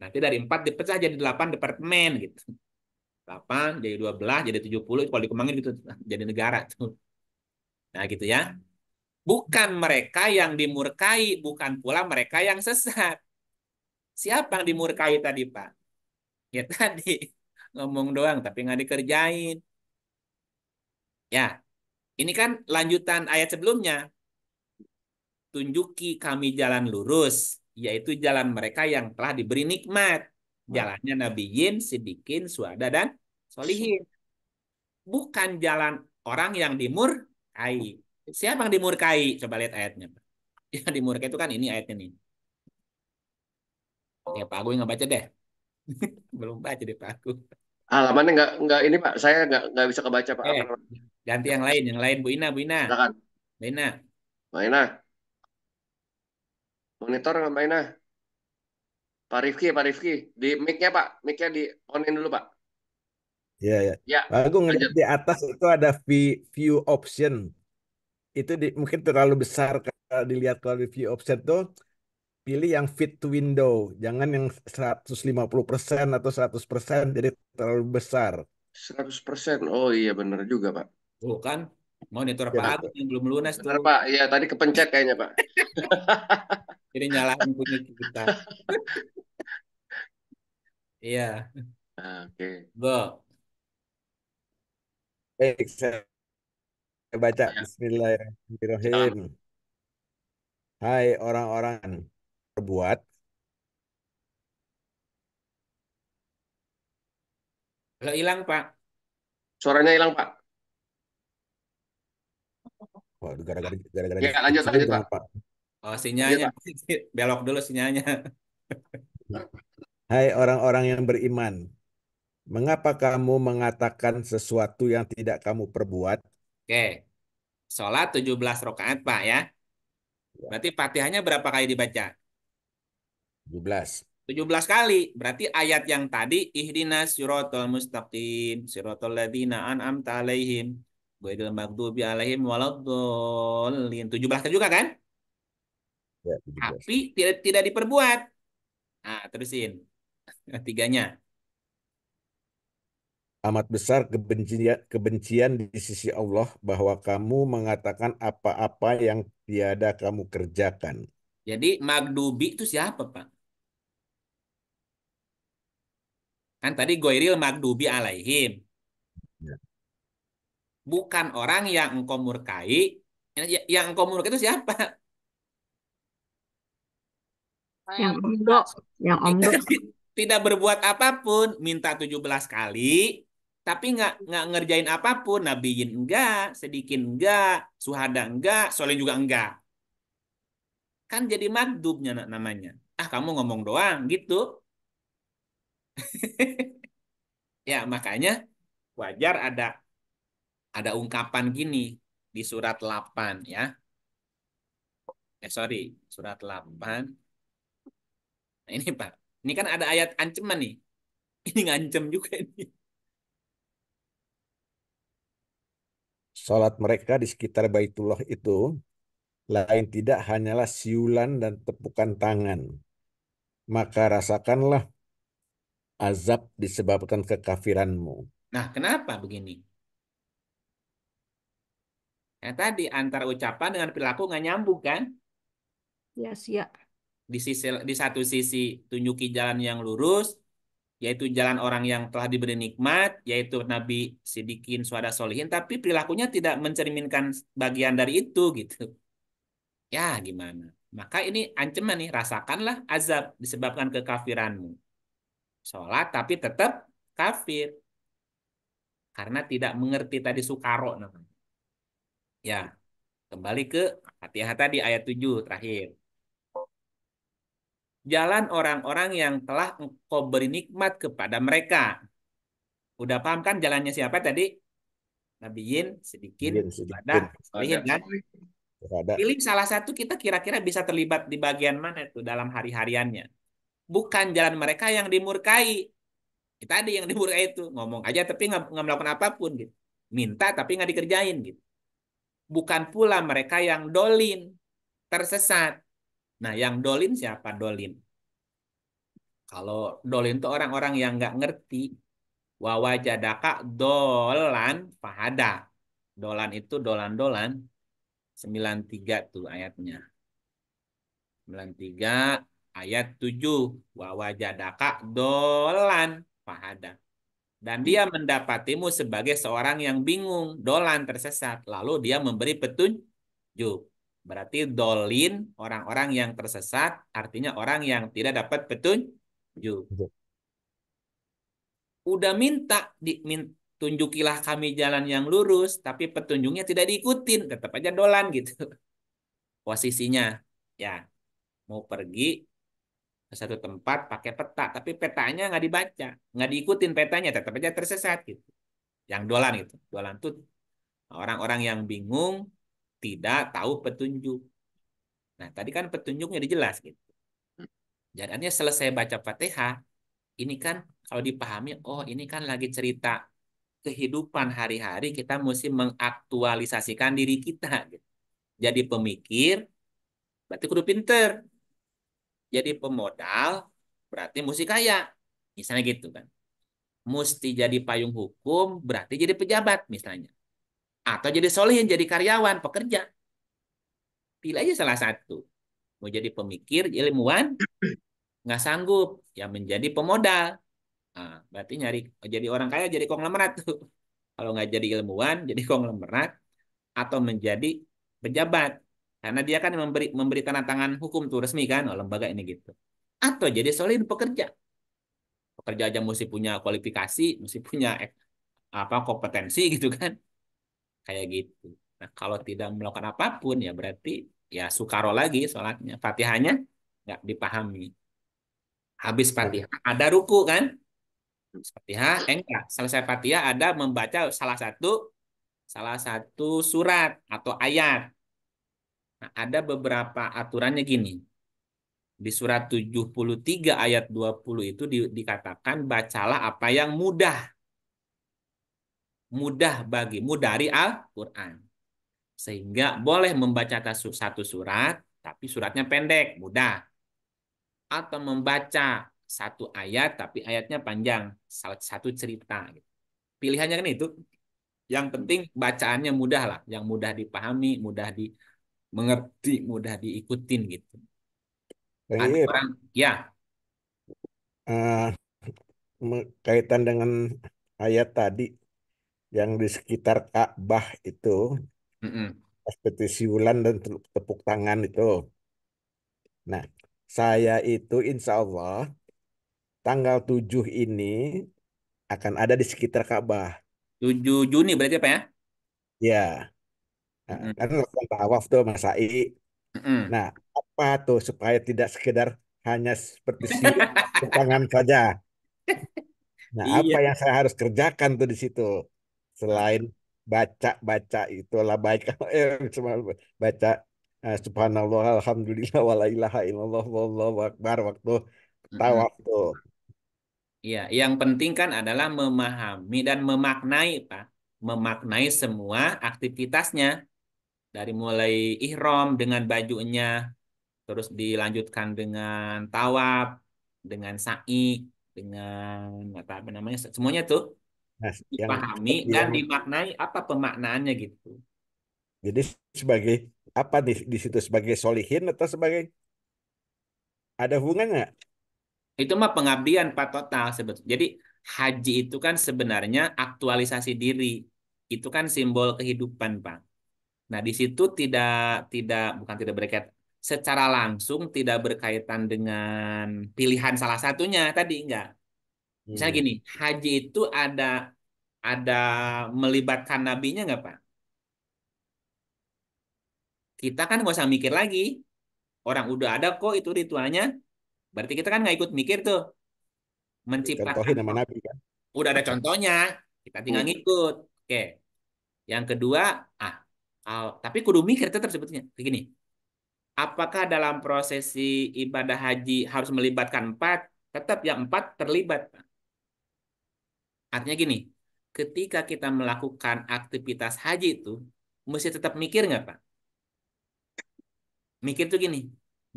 Nanti dari empat dipecah jadi delapan departemen gitu. Delapan jadi dua 12 jadi tujuh puluh, kalau dikembangin gitu jadi negara tuh. Nah, gitu ya. Bukan mereka yang dimurkai, bukan pula mereka yang sesat. Siapa yang dimurkai tadi, Pak? Ya tadi, ngomong doang tapi nggak dikerjain. Ya, ini kan lanjutan ayat sebelumnya. Tunjuki kami jalan lurus, yaitu jalan mereka yang telah diberi nikmat. Jalannya Nabi Yin, Sidikin, Suada, dan Solihin. Bukan jalan orang yang dimurkai. Siapa yang dimurkai? Coba lihat ayatnya. ya dimurkai itu kan ini ayatnya nih. Ya Pak Agung nggak baca deh. Belum baca deh Pak Agung. Halamannya ah, nggak nggak ini Pak, saya nggak nggak bisa kebaca Pak. Eh, ganti yang lain, yang lain Bu Ina, Bu Ina. Silakan. Bu Ina. Bu Ina. Monitor nggak Bu Ina? Pak Rifki, Pak Rifki, di mic-nya Pak, mic-nya di onin dulu Pak. Iya, iya. ya. ya. Aku ngeliat di atas itu ada view option itu di, mungkin terlalu besar kalau dilihat kalau review offset tuh pilih yang fit to window jangan yang 150% atau 100% jadi terlalu besar 100% oh iya benar juga Pak oh kan monitor ya, Pak yang belum lunas benar, tuh. Pak iya tadi kepencet kayaknya Pak jadi nyalain punya kita iya ah, oke okay. Bo. Baik, saya baca iya. Bismillahirrahmanirrahim. Hai orang-orang berbuat Gak hilang, Pak. Suaranya hilang, Pak. Wah gara-gara gara-gara. Ya, lanjut, lanjut, Pak. Pak. Oh, sinyalnya ya, belok dulu sinyalnya. Hai orang-orang yang beriman. Mengapa kamu mengatakan sesuatu yang tidak kamu perbuat? Oke. Sholat 17 rakaat, Pak ya. ya. Berarti Fatihahnya berapa kali dibaca? 17. 17 kali. Berarti ayat yang tadi Ihdina syurotol mustaqim, syurotol ladzina an'amta alaihim, ghairil magdubi alaihim waladdallin. 17 kali juga kan? Ya, 17. Tapi tidak tidak diperbuat. Nah, terusin. Tiganya amat besar kebencian, kebencian di sisi Allah bahwa kamu mengatakan apa-apa yang tiada kamu kerjakan. Jadi Magdubi itu siapa Pak? Kan tadi Goiril Magdubi alaihim. Ya. Bukan orang yang engkau murkai. Ya, yang engkau murkai itu siapa? Yang omdo. Yang omdo. Tidak berbuat apapun. Minta 17 kali tapi nggak nggak ngerjain apapun nabiin enggak sedikit enggak suhada enggak soalnya juga enggak kan jadi madubnya namanya ah kamu ngomong doang gitu ya makanya wajar ada ada ungkapan gini di surat 8 ya eh sorry surat 8 nah ini pak ini kan ada ayat ancaman nih ini ngancem juga ini sholat mereka di sekitar Baitullah itu lain tidak hanyalah siulan dan tepukan tangan. Maka rasakanlah azab disebabkan kekafiranmu. Nah, kenapa begini? Ya, tadi antara ucapan dengan perilaku nggak nyambung kan? Ya, yes, ya. Di sisi di satu sisi tunjuki jalan yang lurus, yaitu jalan orang yang telah diberi nikmat, yaitu Nabi Sidikin, Suada Solihin, tapi perilakunya tidak mencerminkan bagian dari itu gitu. Ya gimana? Maka ini ancaman nih, rasakanlah azab disebabkan kekafiranmu. Sholat tapi tetap kafir. Karena tidak mengerti tadi sukaro namanya. Ya, kembali ke hati-hati di ayat 7 terakhir jalan orang-orang yang telah engkau beri nikmat kepada mereka. Udah paham kan jalannya siapa tadi? Nabiin Sidikin, sedikit. Salihin kan? Berada. Pilih salah satu kita kira-kira bisa terlibat di bagian mana itu dalam hari-hariannya. Bukan jalan mereka yang dimurkai. Kita ada yang dimurkai itu. Ngomong aja tapi nggak melakukan apapun. gitu Minta tapi nggak dikerjain. gitu Bukan pula mereka yang dolin, tersesat. Nah, yang dolin siapa dolin? Kalau dolin itu orang-orang yang nggak ngerti. Wawajadaka dolan fahada. Dolan itu dolan-dolan. 93 tuh ayatnya. 93 ayat 7. Wawajadaka dolan fahada. Dan dia mendapatimu sebagai seorang yang bingung, dolan, tersesat. Lalu dia memberi petunjuk. Berarti dolin orang-orang yang tersesat artinya orang yang tidak dapat petunjuk. Udah minta di, tunjukilah kami jalan yang lurus tapi petunjuknya tidak diikutin, tetap aja dolan gitu. Posisinya ya mau pergi ke satu tempat pakai peta tapi petanya nggak dibaca, nggak diikutin petanya tetap aja tersesat gitu. Yang dolan gitu. Dolan tuh orang-orang yang bingung tidak tahu petunjuk. Nah, tadi kan petunjuknya dijelas gitu. Jadinya selesai baca Fatihah, ini kan kalau dipahami, oh ini kan lagi cerita kehidupan hari-hari kita mesti mengaktualisasikan diri kita. Gitu. Jadi pemikir, berarti kudu pinter. Jadi pemodal, berarti mesti kaya. Misalnya gitu kan. Mesti jadi payung hukum, berarti jadi pejabat misalnya. Atau jadi solihin jadi karyawan, pekerja. Pilih aja salah satu. Mau jadi pemikir, ilmuwan, nggak sanggup, ya menjadi pemodal. Nah, berarti nyari jadi orang kaya jadi konglomerat tuh. Kalau nggak jadi ilmuwan, jadi konglomerat atau menjadi pejabat. Karena dia kan memberi memberi tanda tangan hukum tuh resmi kan oh, lembaga ini gitu. Atau jadi solihin pekerja. Pekerja aja mesti punya kualifikasi, mesti punya eh, apa kompetensi gitu kan kayak gitu. Nah, kalau tidak melakukan apapun ya berarti ya sukaro lagi sholatnya. Fatihahnya nggak dipahami. Habis Fatihah ada ruku kan? Fatihah eh, enggak. Selesai Fatihah ada membaca salah satu salah satu surat atau ayat. Nah, ada beberapa aturannya gini. Di surat 73 ayat 20 itu di, dikatakan bacalah apa yang mudah mudah bagimu dari Al-Quran. Sehingga boleh membaca satu surat, tapi suratnya pendek, mudah. Atau membaca satu ayat, tapi ayatnya panjang, satu cerita. Gitu. Pilihannya kan itu. Yang penting bacaannya mudah lah, yang mudah dipahami, mudah dimengerti, mudah diikutin gitu. orang, ya. Uh, kaitan dengan ayat tadi, yang di sekitar Ka'bah itu, mm seperti siulan dan tepuk tangan itu. Nah, saya itu insya Allah tanggal 7 ini akan ada di sekitar Ka'bah. 7 Juni berarti apa ya? Ya. Nah, mm -hmm. Kan tawaf tuh Mas Ai. Mm -hmm. Nah, apa tuh supaya tidak sekedar hanya seperti si tangan saja. Nah, iya. apa yang saya harus kerjakan tuh di situ? selain baca-baca itu lah baik eh, baca uh, subhanallah alhamdulillah wala illallah wallahu akbar waktu tawaf tuh. Iya, yang penting kan adalah memahami dan memaknai, Pak. Memaknai semua aktivitasnya. Dari mulai ihram dengan bajunya, terus dilanjutkan dengan tawaf, dengan sa'i, dengan apa namanya, semuanya tuh nah, dipahami yang, dan dimaknai apa pemaknaannya gitu. Jadi sebagai apa di, di situ sebagai solihin atau sebagai ada hubungannya Itu mah pengabdian Pak total sebetulnya. Jadi haji itu kan sebenarnya aktualisasi diri. Itu kan simbol kehidupan Pak. Nah di situ tidak tidak bukan tidak berkait secara langsung tidak berkaitan dengan pilihan salah satunya tadi enggak. Misalnya hmm. gini, haji itu ada ada melibatkan nabinya nggak Pak? Kita kan nggak usah mikir lagi. Orang udah ada kok itu ritualnya. Berarti kita kan nggak ikut mikir tuh. Menciptakan. nama nabi kan? Udah ada contohnya. Kita tinggal hmm. ngikut. Oke. Yang kedua, ah, ah tapi kudu mikir tetap sebetulnya. begini, Apakah dalam prosesi ibadah haji harus melibatkan empat? Tetap yang empat terlibat. Artinya gini, ketika kita melakukan aktivitas haji itu mesti tetap mikir nggak Pak? Mikir tuh gini,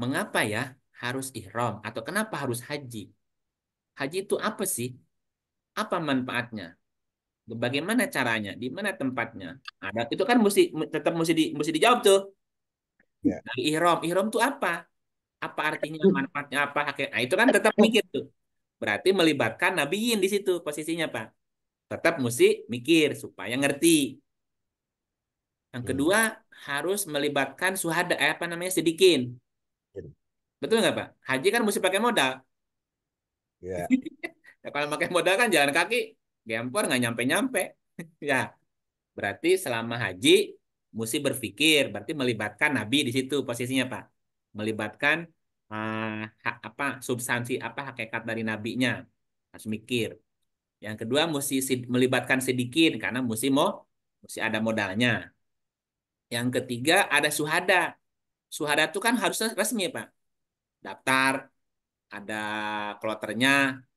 mengapa ya harus ihram atau kenapa harus haji? Haji itu apa sih? Apa manfaatnya? Bagaimana caranya? Di mana tempatnya? Ada nah, itu kan mesti tetap mesti di, mesti dijawab tuh. Ya. Nah, ihram, ihram itu apa? Apa artinya manfaatnya apa? Nah, itu kan tetap mikir tuh. Berarti melibatkan nabiin di situ posisinya, Pak tetap mesti mikir supaya ngerti. Yang hmm. kedua hmm. harus melibatkan suhada eh, apa namanya sedikit. Hmm. Iya. Betul nggak pak? Haji kan mesti pakai modal. Iya. Ya. kalau pakai modal kan jalan kaki, gempor nggak nyampe-nyampe. ya. Berarti selama haji mesti berpikir, berarti melibatkan nabi di situ posisinya pak. Melibatkan uh, apa substansi apa hakikat dari nabinya harus mikir yang kedua mesti melibatkan sedikit karena mesti mau mesti ada modalnya. Yang ketiga ada suhada. Suhada itu kan harusnya resmi, Pak. Daftar, ada kloternya,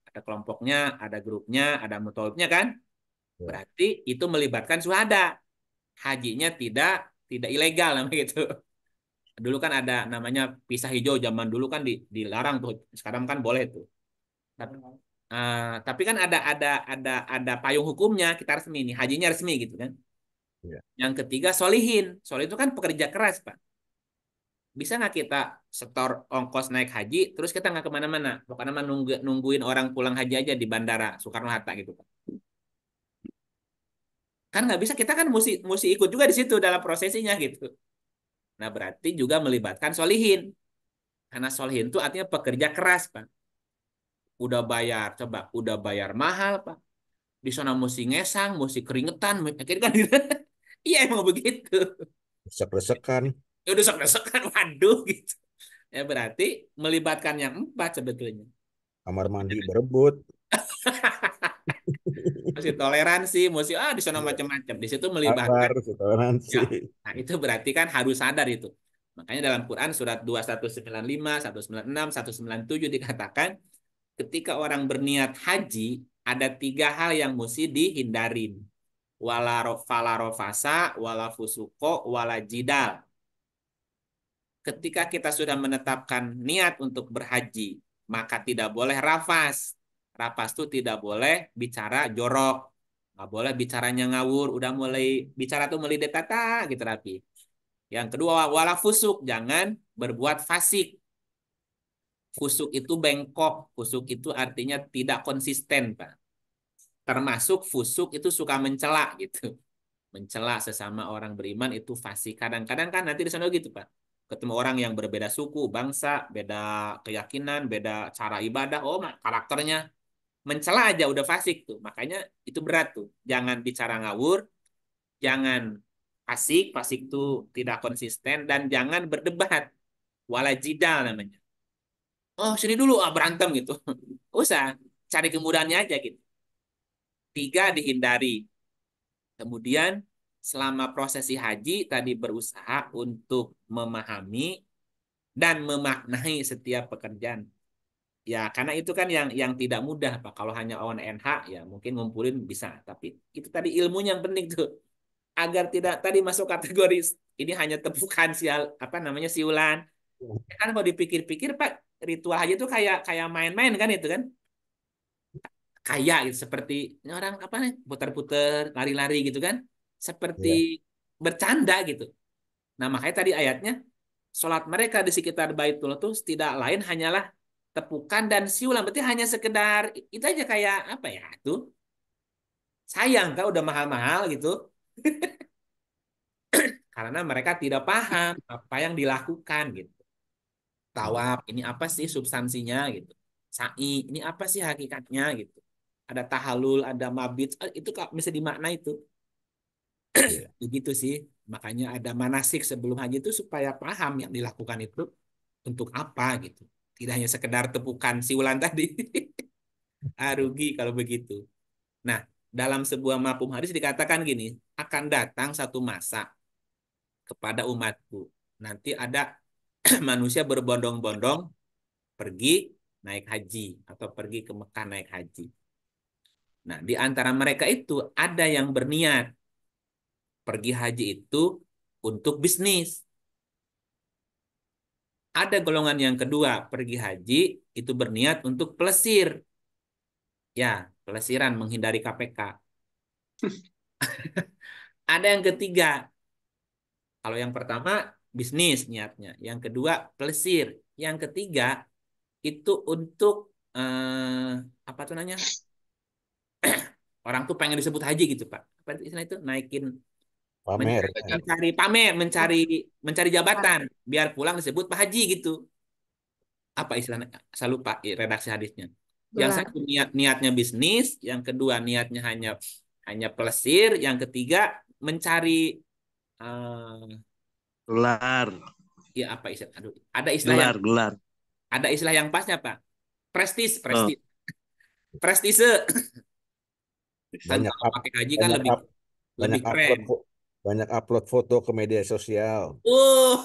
ada kelompoknya, ada grupnya, ada mutolibnya kan? Ya. Berarti itu melibatkan suhada. Hajinya tidak tidak ilegal namanya gitu. Dulu kan ada namanya pisah hijau zaman dulu kan di, dilarang tuh, sekarang kan boleh tuh. Hmm. Uh, tapi kan ada ada ada ada payung hukumnya kita resmi ini hajinya resmi gitu kan. Yeah. Yang ketiga solihin, solihin itu kan pekerja keras pak. Bisa nggak kita setor ongkos naik haji, terus kita nggak kemana-mana, pokoknya mah nunggu, nungguin orang pulang haji aja di bandara Soekarno Hatta gitu pak. Kan nggak bisa kita kan mesti mesti ikut juga di situ dalam prosesinya gitu. Nah berarti juga melibatkan solihin, karena solihin itu artinya pekerja keras pak udah bayar coba udah bayar mahal pak di sana mesti ngesang mesti keringetan akhirnya kan iya emang begitu desek-desekan ya desek-desekan waduh gitu ya berarti melibatkan yang empat sebetulnya kamar mandi berebut masih toleransi mesti ah di sana iya. macam-macam di situ melibatkan Sabar, toleransi ya. nah itu berarti kan harus sadar itu makanya dalam Quran surat 2195 196 197 dikatakan ketika orang berniat haji, ada tiga hal yang mesti dihindarin. Wala falarofasa, wala fusuko, wala jidal. Ketika kita sudah menetapkan niat untuk berhaji, maka tidak boleh rafas. Rafas itu tidak boleh bicara jorok. Nggak boleh bicaranya ngawur, udah mulai bicara tuh mulai tata gitu rapi. Yang kedua, wala fusuk, jangan berbuat fasik. Kusuk itu bengkok, kusuk itu artinya tidak konsisten, Pak. Termasuk fusuk itu suka mencela gitu. Mencela sesama orang beriman itu fasik. Kadang-kadang kan nanti di sana gitu, Pak. Ketemu orang yang berbeda suku, bangsa, beda keyakinan, beda cara ibadah, oh karakternya mencela aja udah fasik tuh. Makanya itu berat tuh. Jangan bicara ngawur, jangan asik, fasik tuh tidak konsisten dan jangan berdebat. Wala jidal namanya oh sini dulu ah berantem gitu usah cari kemudahannya aja gitu tiga dihindari kemudian selama prosesi haji tadi berusaha untuk memahami dan memaknai setiap pekerjaan ya karena itu kan yang yang tidak mudah pak kalau hanya on NH ya mungkin ngumpulin bisa tapi itu tadi ilmunya yang penting tuh agar tidak tadi masuk kategori ini hanya tepukan sial apa namanya siulan Ya kan kalau dipikir-pikir Pak, ritual aja itu kayak kayak main-main kan itu kan? Kayak gitu seperti orang apa nih putar-putar, lari-lari gitu kan? Seperti ya. bercanda gitu. Nah, makanya tadi ayatnya sholat mereka di sekitar Baitullah tuh tidak lain hanyalah tepukan dan siulan. Berarti hanya sekedar itu aja kayak apa ya itu? sayang kan udah mahal-mahal gitu. Karena mereka tidak paham apa yang dilakukan gitu tawaf oh. ini apa sih substansinya gitu sa'i ini apa sih hakikatnya gitu ada tahalul ada mabit eh, itu bisa dimakna itu iya. begitu sih makanya ada manasik sebelum haji itu supaya paham yang dilakukan itu untuk apa gitu tidak hanya sekedar tepukan siulan tadi ah, rugi kalau begitu nah dalam sebuah mapum hadis dikatakan gini akan datang satu masa kepada umatku nanti ada manusia berbondong-bondong pergi naik haji atau pergi ke Mekah naik haji. Nah, di antara mereka itu ada yang berniat pergi haji itu untuk bisnis. Ada golongan yang kedua, pergi haji itu berniat untuk pelesir. Ya, pelesiran menghindari KPK. ada yang ketiga. Kalau yang pertama bisnis niatnya. Yang kedua plesir. Yang ketiga itu untuk eh, apa tuh nanya? Orang tuh pengen disebut haji gitu pak. Apa istilah itu naikin pamer mencari, pamer mencari mencari jabatan biar pulang disebut pak haji gitu apa istilahnya saya lupa redaksi hadisnya yang satu niat niatnya bisnis, yang kedua niatnya hanya hanya plesir, yang ketiga mencari eh, Gelar. ya apa istilah? Aduh, ada istilah gelar, yang, gelar. Ada istilah yang pasnya pak. Prestis, oh. prestis. Oh. Prestise. Banyak kalau pakai haji kan lebih up, lebih banyak keren. Upload, banyak upload foto ke media sosial. Uh.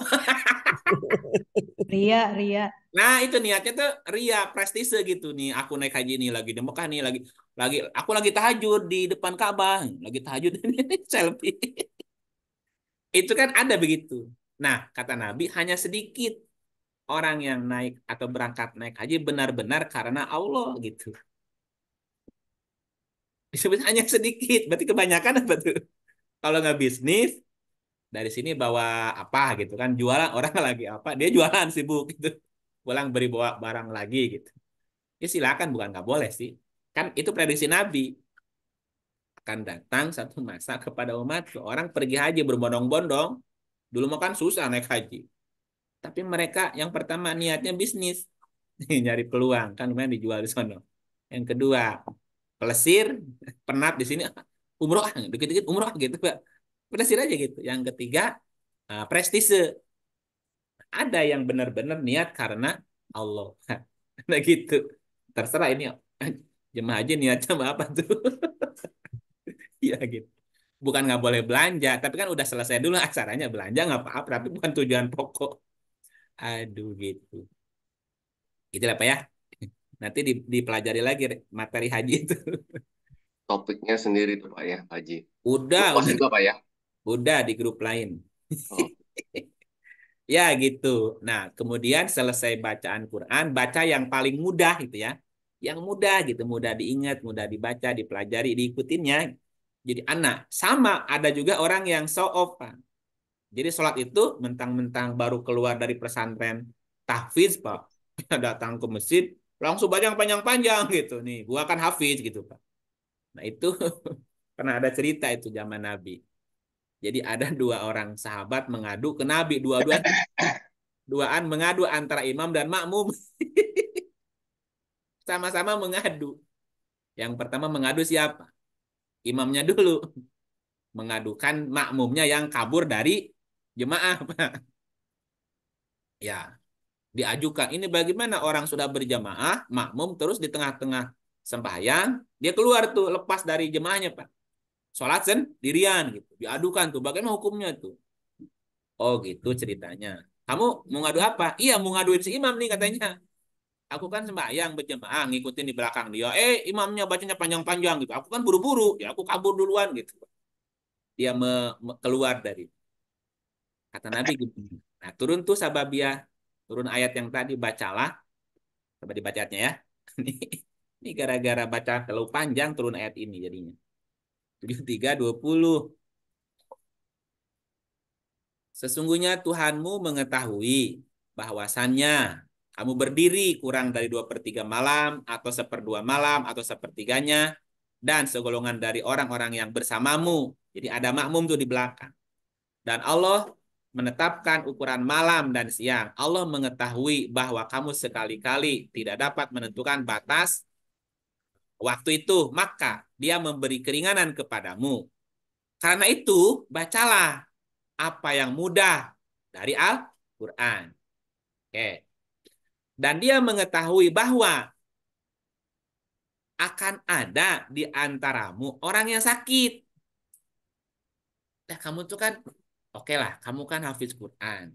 Ria, Ria. Nah itu niatnya tuh Ria prestise gitu nih. Aku naik haji nih lagi di Mekah nih lagi lagi aku lagi tahajud di depan Ka'bah lagi tahajud ini selfie. Itu kan ada begitu. Nah, kata Nabi hanya sedikit orang yang naik atau berangkat naik haji benar-benar karena Allah gitu. Disebut hanya sedikit, berarti kebanyakan apa tuh? Kalau nggak bisnis, dari sini bawa apa gitu kan jualan orang lagi apa dia jualan sibuk gitu pulang beri bawa barang lagi gitu ya silakan bukan nggak boleh sih kan itu prediksi nabi akan datang satu masa kepada umat Orang pergi haji berbondong-bondong, dulu makan susah naik haji. Tapi mereka yang pertama niatnya bisnis, nyari peluang kan lumayan dijual di sana. Yang kedua, pelesir, penat di sini umroh, dikit-dikit umroh gitu, Pak. Pelesir aja gitu. Yang ketiga, ah, prestise. Ada yang benar-benar niat karena Allah. nah gitu. Terserah ini jemaah haji niatnya apa tuh iya gitu bukan nggak boleh belanja tapi kan udah selesai dulu acaranya belanja nggak apa-apa tapi bukan tujuan pokok aduh gitu itulah pak ya nanti dipelajari lagi materi haji itu topiknya sendiri tuh pak ya haji udah udah juga pak ya udah di grup lain oh. ya gitu nah kemudian selesai bacaan Quran baca yang paling mudah gitu ya yang mudah gitu mudah diingat mudah dibaca dipelajari diikutinnya jadi anak. Sama ada juga orang yang show off. Jadi sholat itu mentang-mentang baru keluar dari pesantren tahfiz Pak. Datang ke masjid langsung baca yang panjang-panjang gitu nih. Gua akan hafiz gitu Pak. Nah itu pernah ada cerita itu zaman Nabi. Jadi ada dua orang sahabat mengadu ke Nabi. Dua-dua duaan mengadu antara imam dan makmum. Sama-sama mengadu. Yang pertama mengadu siapa? imamnya dulu mengadukan makmumnya yang kabur dari jemaah ya diajukan ini bagaimana orang sudah berjamaah makmum terus di tengah-tengah sembahyang dia keluar tuh lepas dari jemaahnya Pak sholat sendirian gitu diadukan tuh bagaimana hukumnya tuh oh gitu ceritanya kamu mau ngadu apa iya mau ngaduin si imam nih katanya aku kan sembahyang berjemaah ngikutin di belakang dia eh imamnya bacanya panjang-panjang gitu aku kan buru-buru ya aku kabur duluan gitu dia me, me, keluar dari kata Nabi gitu nah turun tuh sababiah turun ayat yang tadi bacalah coba dibacanya ya ini gara-gara baca terlalu panjang turun ayat ini jadinya 73 20 Sesungguhnya Tuhanmu mengetahui bahwasannya kamu berdiri kurang dari dua per tiga malam atau seperdua malam atau sepertiganya dan segolongan dari orang-orang yang bersamamu. Jadi ada makmum tuh di belakang. Dan Allah menetapkan ukuran malam dan siang. Allah mengetahui bahwa kamu sekali-kali tidak dapat menentukan batas waktu itu, maka dia memberi keringanan kepadamu. Karena itu, bacalah apa yang mudah dari Al-Quran. Oke. Dan dia mengetahui bahwa akan ada di antaramu orang yang sakit. Nah, kamu tuh kan oke okay lah, kamu kan hafiz Quran,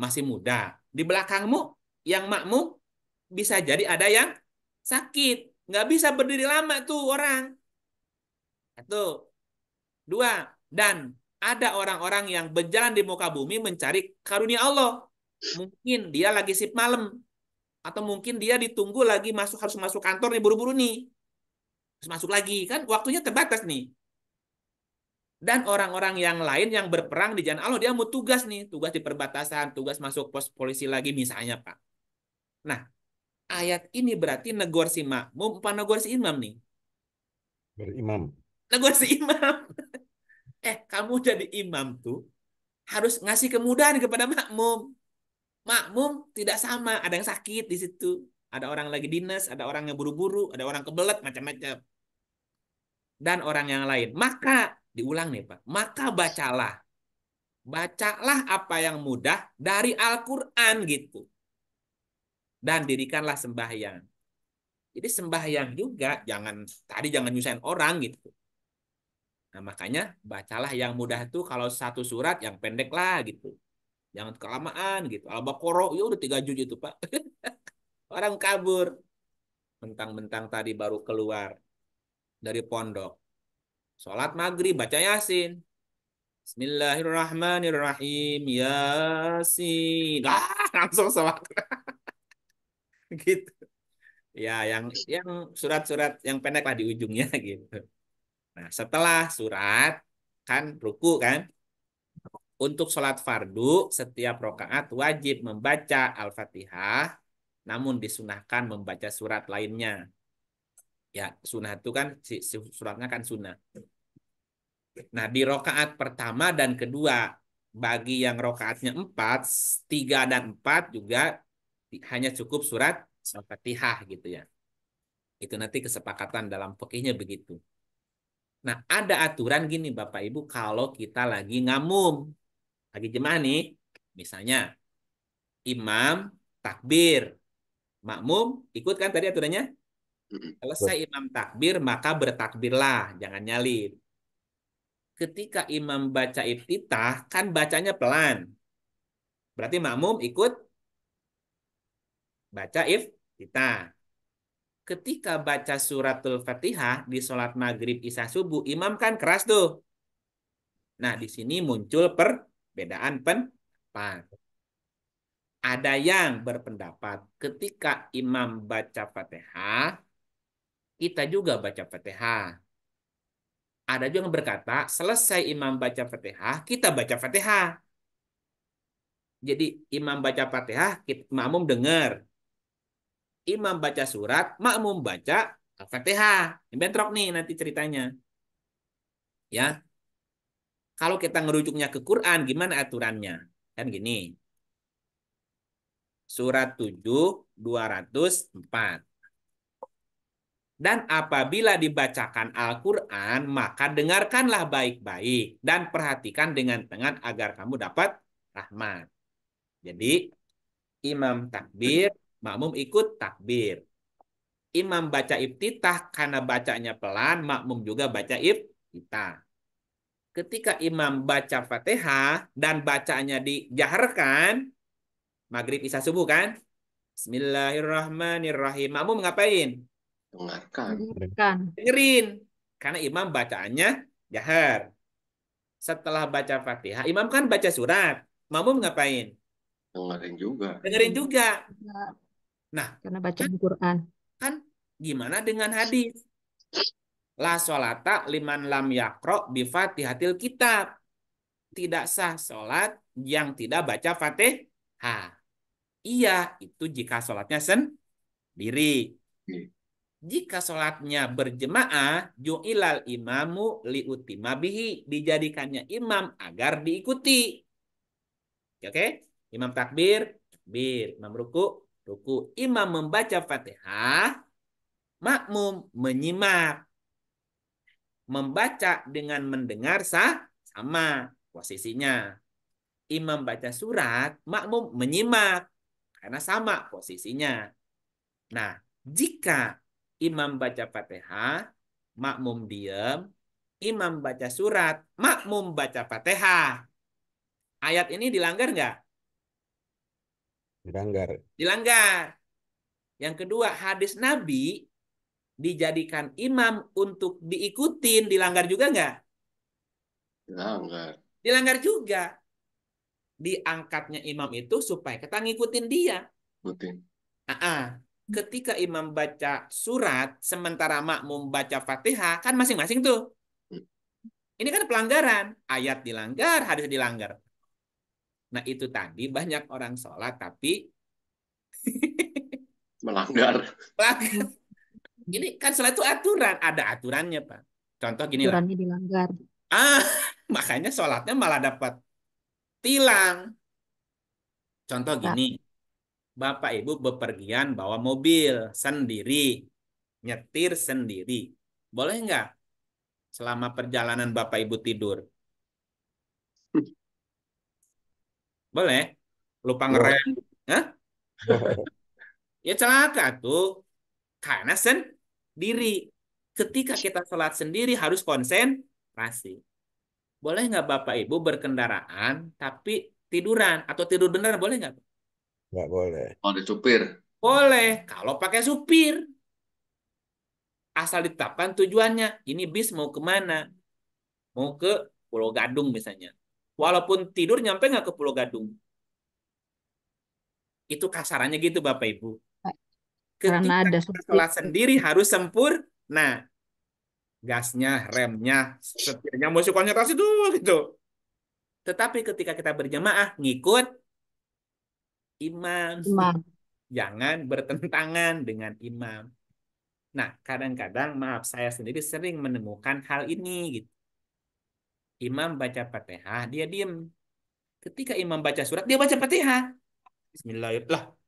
masih muda. Di belakangmu yang makmu bisa jadi ada yang sakit, nggak bisa berdiri lama tuh orang. Satu, dua, dan ada orang-orang yang berjalan di muka bumi mencari karunia Allah. Mungkin dia lagi sip malam, atau mungkin dia ditunggu lagi masuk harus masuk kantor nih buru-buru nih harus masuk lagi kan waktunya terbatas nih dan orang-orang yang lain yang berperang di jalan Allah dia mau tugas nih tugas di perbatasan tugas masuk pos polisi lagi misalnya pak nah ayat ini berarti negor si makmum apa negor si imam nih berimam negor si imam eh kamu jadi imam tuh harus ngasih kemudahan kepada makmum makmum tidak sama. Ada yang sakit di situ, ada orang lagi dinas, ada orang yang buru-buru, ada orang kebelet, macam-macam. Dan orang yang lain. Maka, diulang nih Pak, maka bacalah. Bacalah apa yang mudah dari Al-Quran gitu. Dan dirikanlah sembahyang. Jadi sembahyang juga jangan tadi jangan nyusahin orang gitu. Nah makanya bacalah yang mudah tuh kalau satu surat yang pendek lah gitu. Jangan kelamaan gitu. Al-Baqarah ya udah tiga juz itu, Pak. Orang kabur. Mentang-mentang tadi baru keluar dari pondok. Sholat maghrib, baca Yasin. Bismillahirrahmanirrahim. Yasin. Ah, langsung sholat. gitu. Ya, yang yang surat-surat yang pendek lah di ujungnya gitu. Nah, setelah surat kan ruku kan? Untuk sholat fardu, setiap rokaat wajib membaca Al-Fatihah, namun disunahkan membaca surat lainnya. Ya, sunnah itu kan suratnya kan sunnah. Nah, di rokaat pertama dan kedua, bagi yang rokaatnya empat, tiga dan empat juga hanya cukup surat Al-Fatihah gitu ya. Itu nanti kesepakatan dalam pekihnya begitu. Nah, ada aturan gini Bapak Ibu kalau kita lagi ngamum lagi jemaah nih, misalnya imam takbir, makmum ikut kan tadi aturannya? Selesai imam takbir, maka bertakbirlah, jangan nyalin. Ketika imam baca iftitah, kan bacanya pelan. Berarti makmum ikut baca iftitah. Ketika baca suratul Fatihah di sholat maghrib isya subuh, imam kan keras tuh. Nah, di sini muncul per perbedaan pendapat. Ada yang berpendapat ketika imam baca Fatihah, kita juga baca Fatihah. Ada juga yang berkata, selesai imam baca Fatihah, kita baca Fatihah. Jadi imam baca Fatihah, makmum dengar. Imam baca surat, makmum baca fatihah. fatihah Bentrok nih nanti ceritanya. Ya, kalau kita ngerujuknya ke Quran, gimana aturannya? Kan gini. Surat 7 204. Dan apabila dibacakan Al-Quran, maka dengarkanlah baik-baik dan perhatikan dengan tengat agar kamu dapat rahmat. Jadi, imam takbir, makmum ikut takbir. Imam baca iftitah karena bacanya pelan, makmum juga baca iftitah ketika imam baca Fatihah dan bacanya dijaharkan, maghrib isya subuh kan? Bismillahirrahmanirrahim. Makmum ngapain? Dengarkan. Dengerin. Karena imam bacaannya jahar. Setelah baca Fatihah, imam kan baca surat. Makmum ngapain? Dengerin juga. Dengerin juga. Iya. Nah, karena baca kan al Quran. Kan gimana dengan hadis? La solata liman lam yakro hatil kitab. Tidak sah sholat yang tidak baca fatihah. Iya, itu jika sholatnya sendiri. Iya. Jika sholatnya berjemaah, ju'ilal imamu liutima bihi. Dijadikannya imam agar diikuti. Oke? Okay? Imam takbir, takbir. Imam ruku, ruku. Imam membaca fatihah, makmum menyimak Membaca dengan mendengar sah, sama posisinya. Imam baca surat, makmum menyimak karena sama posisinya. Nah, jika imam baca Fatihah, makmum diam, imam baca surat, makmum baca Fatihah. Ayat ini dilanggar nggak? Dilanggar. Dilanggar. Yang kedua, hadis Nabi dijadikan imam untuk diikutin dilanggar juga nggak? Dilanggar. Dilanggar juga. Diangkatnya imam itu supaya kita ngikutin dia. Ngikutin. Uh Ketika imam baca surat, sementara makmum baca fatihah, kan masing-masing tuh. Hmm. Ini kan pelanggaran. Ayat dilanggar, hadis dilanggar. Nah itu tadi banyak orang sholat tapi melanggar. Melanggar. Gini kan setelah itu aturan, ada aturannya Pak. Contoh gini lah. dilanggar. Ah, makanya sholatnya malah dapat tilang. Contoh gini, Bapak Ibu bepergian bawa mobil sendiri, nyetir sendiri. Boleh nggak selama perjalanan Bapak Ibu tidur? Boleh? Lupa ngerem. ya celaka tuh. Karena sen diri. Ketika kita sholat sendiri harus konsentrasi. Boleh nggak Bapak Ibu berkendaraan tapi tiduran atau tidur beneran boleh nggak? Nggak boleh. Kalau ada supir? Boleh. Kalau pakai supir. Asal ditetapkan tujuannya. Ini bis mau kemana? Mau ke Pulau Gadung misalnya. Walaupun tidur nyampe nggak ke Pulau Gadung. Itu kasarannya gitu Bapak Ibu. Karena ada sholat sendiri harus sempur, nah Gasnya, remnya, setirnya mesti konsentrasi dulu gitu. Tetapi ketika kita berjamaah ngikut imam. imam. Jangan bertentangan dengan imam. Nah, kadang-kadang maaf saya sendiri sering menemukan hal ini gitu. Imam baca Fatihah, dia diem. Ketika imam baca surat, dia baca Fatihah. Bismillahirrahmanirrahim.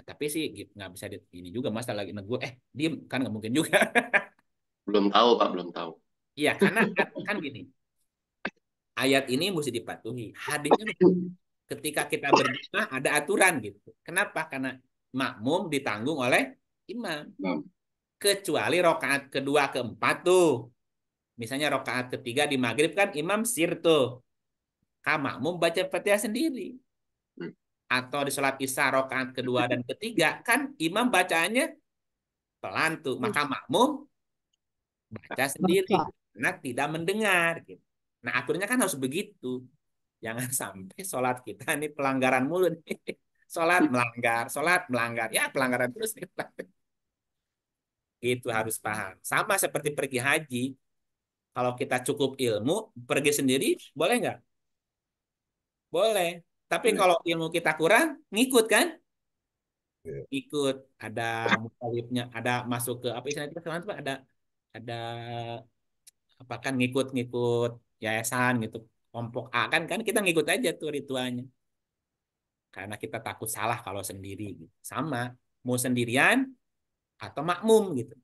Nah, tapi sih nggak bisa di, ini juga masa lagi negur eh diem kan nggak mungkin juga belum tahu pak belum tahu iya karena kan, kan gini ayat ini mesti dipatuhi hadisnya ketika kita berdoa ada aturan gitu kenapa karena makmum ditanggung oleh imam kecuali rokaat kedua keempat tuh misalnya rokaat ketiga di maghrib kan imam sir tuh kak makmum baca fatihah sendiri atau di sholat isya rokaat kedua dan ketiga kan imam bacaannya pelan tuh hmm. maka makmum baca sendiri karena tidak mendengar gitu. nah akhirnya kan harus begitu jangan sampai sholat kita ini pelanggaran mulu nih sholat melanggar sholat melanggar ya pelanggaran terus nih itu harus paham sama seperti pergi haji kalau kita cukup ilmu pergi sendiri boleh nggak boleh tapi iya. kalau ilmu kita kurang, ngikut kan? Iya. Ikut. Ada mutalibnya, ada masuk ke apa istilahnya kita itu ada ada apa kan ngikut-ngikut yayasan gitu, kelompok A kan kan kita ngikut aja tuh ritualnya. Karena kita takut salah kalau sendiri. Gitu. Sama, mau sendirian atau makmum gitu.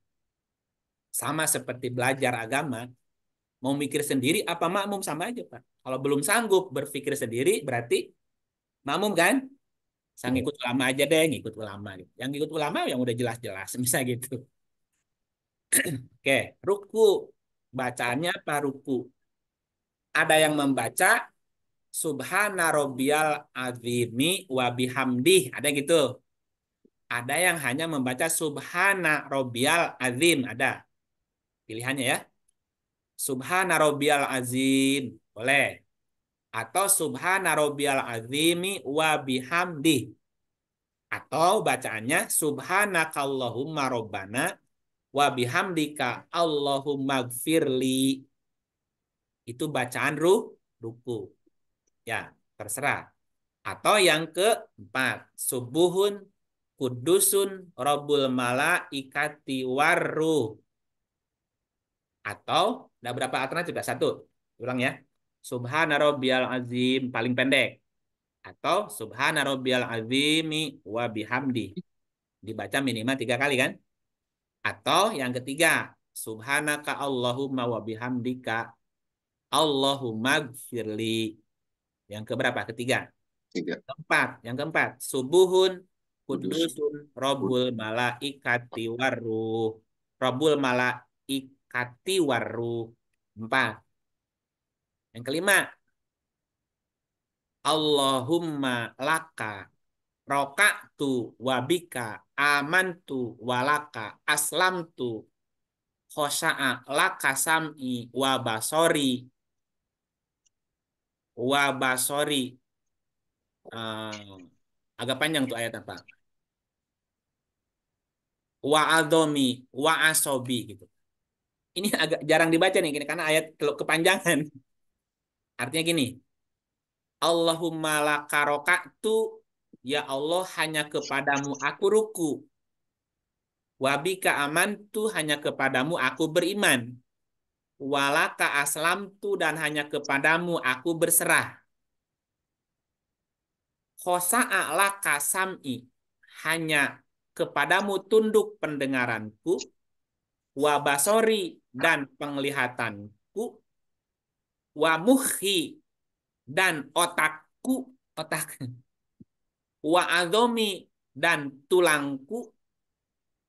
Sama seperti belajar agama, mau mikir sendiri apa makmum sama aja Pak. Kalau belum sanggup berpikir sendiri berarti Mamum kan? Saya ngikut ulama aja deh, ngikut ulama. Gitu. Yang ngikut ulama yang udah jelas-jelas, misalnya gitu. Oke, ruku. bacanya apa ruku? Ada yang membaca Subhana Rabbiyal Azimi wa bihamdih. Ada yang gitu. Ada yang hanya membaca Subhana Rabbiyal Azim. Ada. Pilihannya ya. Subhana Rabbiyal Azim. Boleh atau subhana rabbiyal azimi wa bihamdi atau bacaannya subhanakallahumma rabbana wa bihamdika allahumma gfirli itu bacaan ruh ruku ya terserah atau yang keempat subuhun kudusun robul malaikati waru atau ada berapa alternatif satu ulang ya subhana rabbiyal azim paling pendek atau subhana rabbiyal azimi wa bihamdi. Dibaca minimal tiga kali kan? Atau yang ketiga, subhanaka Allahumma wa bihamdika Allahumma gfirli. Yang keberapa? Ketiga. Tiga. Keempat. Yang keempat, subuhun kudusun robul malaikati waru Robul malaikati waru Empat. Yang kelima, Allahumma laka roka'tu wabika amantu walaka aslamtu khosa'a laka sam'i wabasori wabasori uh, ah, agak panjang tuh ayat apa wa adomi wa asobi gitu ini agak jarang dibaca nih karena ayat kepanjangan Artinya gini, Allahumma lakaroka tu ya Allah hanya kepadamu aku ruku. Wabika aman tu hanya kepadamu aku beriman. Walaka aslam tu dan hanya kepadamu aku berserah. Khosa'a laka sam'i hanya kepadamu tunduk pendengaranku, wabasori dan penglihatanku, wa muhi dan otakku otak wa azomi dan tulangku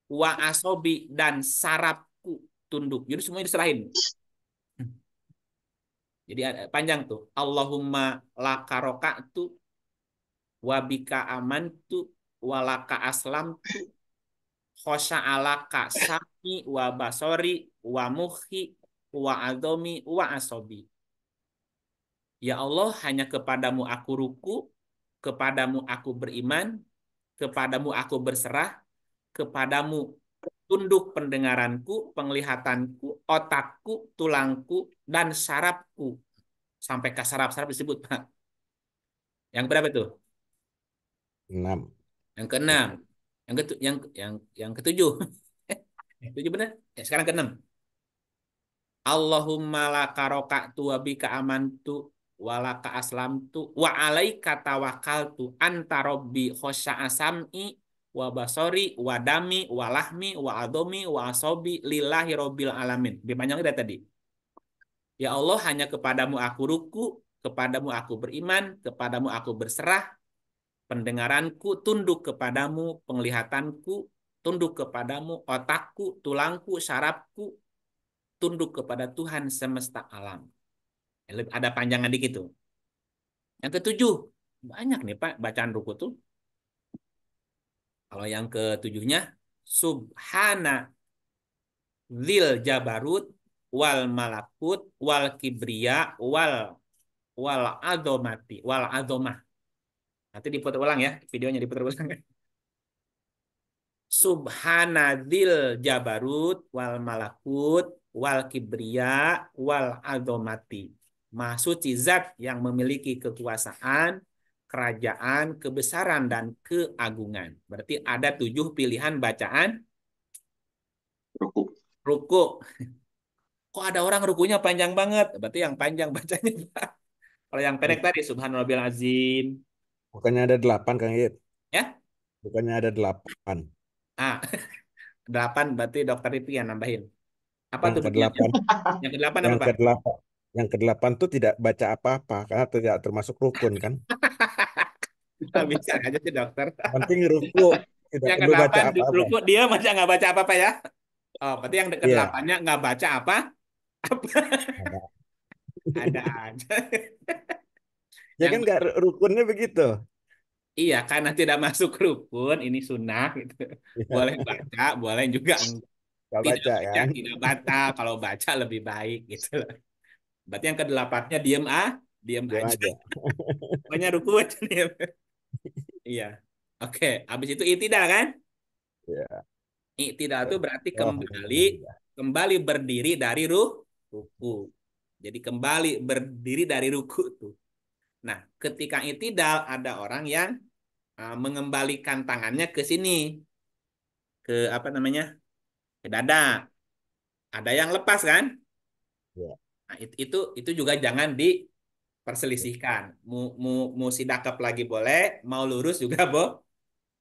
wa asobi dan sarapku tunduk jadi semuanya diserahin jadi eh, panjang tuh Allahumma laka tu wabika amantu walaka aslamtu khosya alaka sami wa basori wa muhi wa adomi wa asobi Ya Allah, hanya kepadamu aku ruku, kepadamu aku beriman, kepadamu aku berserah, kepadamu tunduk pendengaranku, penglihatanku, otakku, tulangku, dan sarapku Sampai ke sarap-sarap disebut, Pak. Yang berapa itu? Enam. Yang keenam. Yang ke yang yang yang ketujuh. Tujuh benar? Ya, sekarang keenam. Allahumma la karoka'tu wa amantu walaka tu wa alaika tawakkaltu anta rabbi khosya'a asami wa basori wa dami wa lahmi wa adomi wa asobi lillahi robbil alamin. Lebih dari tadi. Ya Allah, hanya kepadamu aku ruku, kepadamu aku beriman, kepadamu aku berserah, pendengaranku tunduk kepadamu, penglihatanku tunduk kepadamu, otakku, tulangku, sarapku tunduk kepada Tuhan semesta alam. Ada panjangan dikit tuh. Yang ketujuh, banyak nih Pak bacaan ruku tuh. Kalau yang ketujuhnya, Subhana Zil Jabarut wal malakut wal Kibria wal wal adomati wal adomah nanti diputar ulang ya videonya diputar ulang subhanadil jabarut wal malakut wal Kibria wal adomati Mahsuci Zat yang memiliki kekuasaan, kerajaan, kebesaran, dan keagungan. Berarti ada tujuh pilihan bacaan. Ruku. Ruku. Kok ada orang rukunya panjang banget? Berarti yang panjang bacanya. Kalau yang pendek tadi, Subhanallah Azim. Bukannya ada delapan, Kang Yit. Ya? Bukannya ada delapan. Ah, delapan berarti dokter itu yang nambahin. Apa yang tuh? ke delapan. Yang ke apa, Yang ke delapan. Yang kedelapan tuh tidak baca apa-apa karena tidak termasuk rukun kan. Bisa aja sih dokter. Penting ruku tidak yang perlu baca apa-apa. Ruku dia masih nggak baca apa-apa ya. Oh, berarti yang iya. kedelapannya yeah. nggak baca apa? Apa? Ada, aja. ya yang... kan nggak rukunnya begitu. Iya, karena tidak masuk rukun, ini sunnah gitu. Iya. Boleh baca, boleh juga Gak tidak baca, baca ya. Tidak baca, kalau baca lebih baik gitu loh. Berarti yang kedelapannya diem ah, diem, diem aja. aja. Banyak ruku aja nih. iya. Oke, okay. habis itu tidak kan? Iya. Yeah. Tidak itu iya. berarti oh, kembali kembali berdiri dari ruh ruku. Jadi kembali berdiri dari ruku tuh. Nah, ketika itidal ada orang yang uh, mengembalikan tangannya ke sini. Ke apa namanya? Ke dada. Ada yang lepas kan? Yeah. Nah, itu itu juga jangan diperselisihkan. mau mu, mu sidakap lagi boleh, mau lurus juga bo,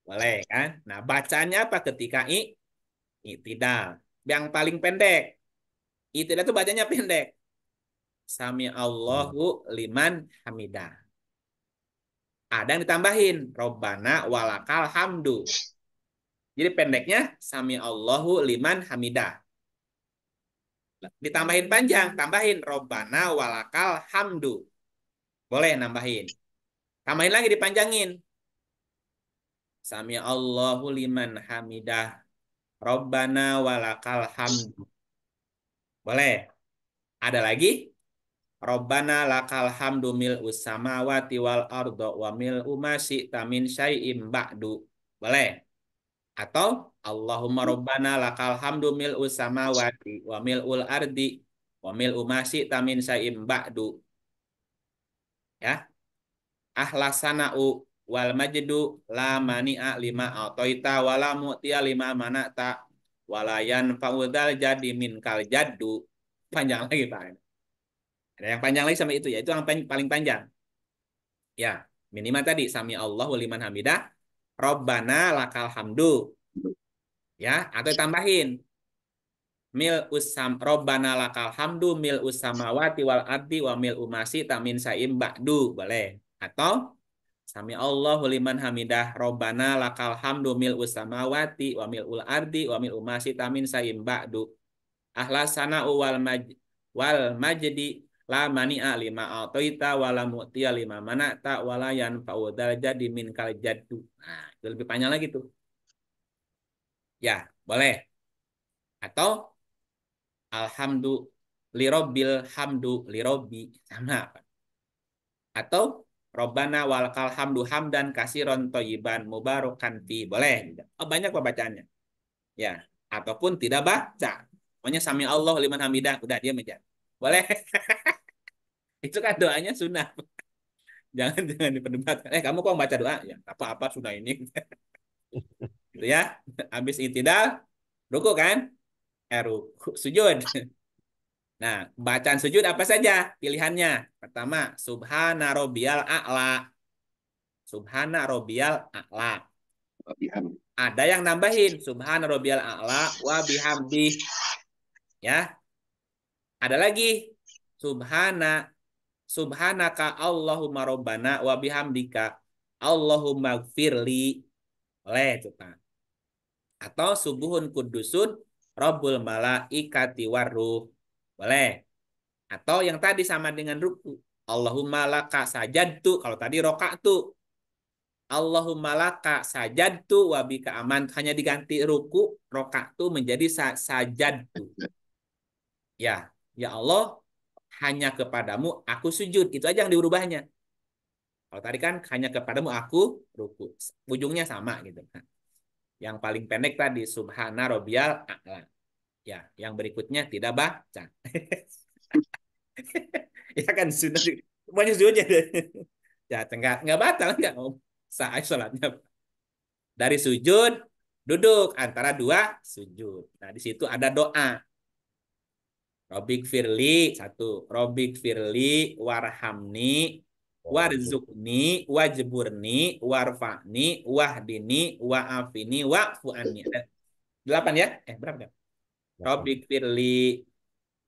boleh kan? Nah, bacanya apa ketika i? I tidak. Yang paling pendek. I tidak itu bacanya pendek. Sami Allahu liman hamidah. Ada yang ditambahin. Robbana walakal hamdu. Jadi pendeknya Sami Allahu liman hamidah Ditambahin panjang, tambahin Robana walakal hamdu. Boleh nambahin. Tambahin lagi dipanjangin. Sami Allahu liman hamidah. Robana walakal hamdu. Boleh. Ada lagi? Robana lakal hamdu mil usamawati wal ardo wa mil umasi tamin syai'im ba'du. Boleh. Atau Allahumma hmm. rabbana lakal hamdu mil samawati wa mil'ul ardi wa mil umasi tamin sa'im ba'du. Ya. Ahlasana'u wal majdu la mani'a lima atoita wa la mu'tia lima manata walayan faudal jadi min kal jaddu panjang lagi pak ada yang panjang lagi sama itu ya itu yang paling panjang ya minimal tadi sami Allah liman hamidah Robbana lakal hamdu ya atau tambahin mil usam robbana lakal hamdu mil usamawati wal ardi wa mil umasi tamin saim ba'du boleh atau sami Allahu liman hamidah robbana lakal hamdu mil usamawati wa mil ul ardi wa mil umasi tamin saim ba'du ahlasana wal maj wal majdi la mani'a lima ataita wala mu'tiya lima mana'ta wala yanfa'u jadi min kal jaddu nah itu lebih panjang lagi tuh Ya, boleh. Atau alhamdu lirobil hamdu lirobi sama apa? Atau robana walakal hamdu hamdan kasiron toyiban mubarokan fi boleh. Oh, banyak pembacaannya. Ya, ataupun tidak baca. Pokoknya sami Allah liman hamidah udah dia meja. Boleh. Itu kan doanya sunnah. jangan jangan diperdebatkan. Eh kamu kok baca doa? Ya apa-apa sunnah ini. Gitu ya. Habis itidal, ruku kan? Eh, ruku, sujud. Nah, bacaan sujud apa saja pilihannya? Pertama, subhana robial a'la. Subhana robial a'la. Ada yang nambahin subhana robial a'la wa bihamdi. Ya. Ada lagi subhana subhanaka Allahumma robbana wa bihamdika Allahumma gfirli. Boleh itu, atau subuhun kudusun robul malaikati waruh. Boleh. Atau yang tadi sama dengan ruku. Allahumma laka sajadtu. Kalau tadi roka tuh. Allahumma laka sajadtu wabika aman. Hanya diganti ruku, roka tuh menjadi sa sajadtu. Ya, ya Allah, hanya kepadamu aku sujud. Itu aja yang diubahnya. Kalau tadi kan hanya kepadamu aku ruku. Ujungnya sama gitu. Yang paling pendek tadi subhana robial a'la. Ya, yang berikutnya tidak baca. ya kan sudah semuanya sudah ya enggak enggak batal enggak sah sholatnya dari sujud duduk antara dua sujud nah di situ ada doa Robik Firli satu Robik Firli warhamni Warzukni, wajburni warfa'ni wahdini wa'afini wa'fu Ada eh, delapan ya? Eh berapa? Ya? Robik firli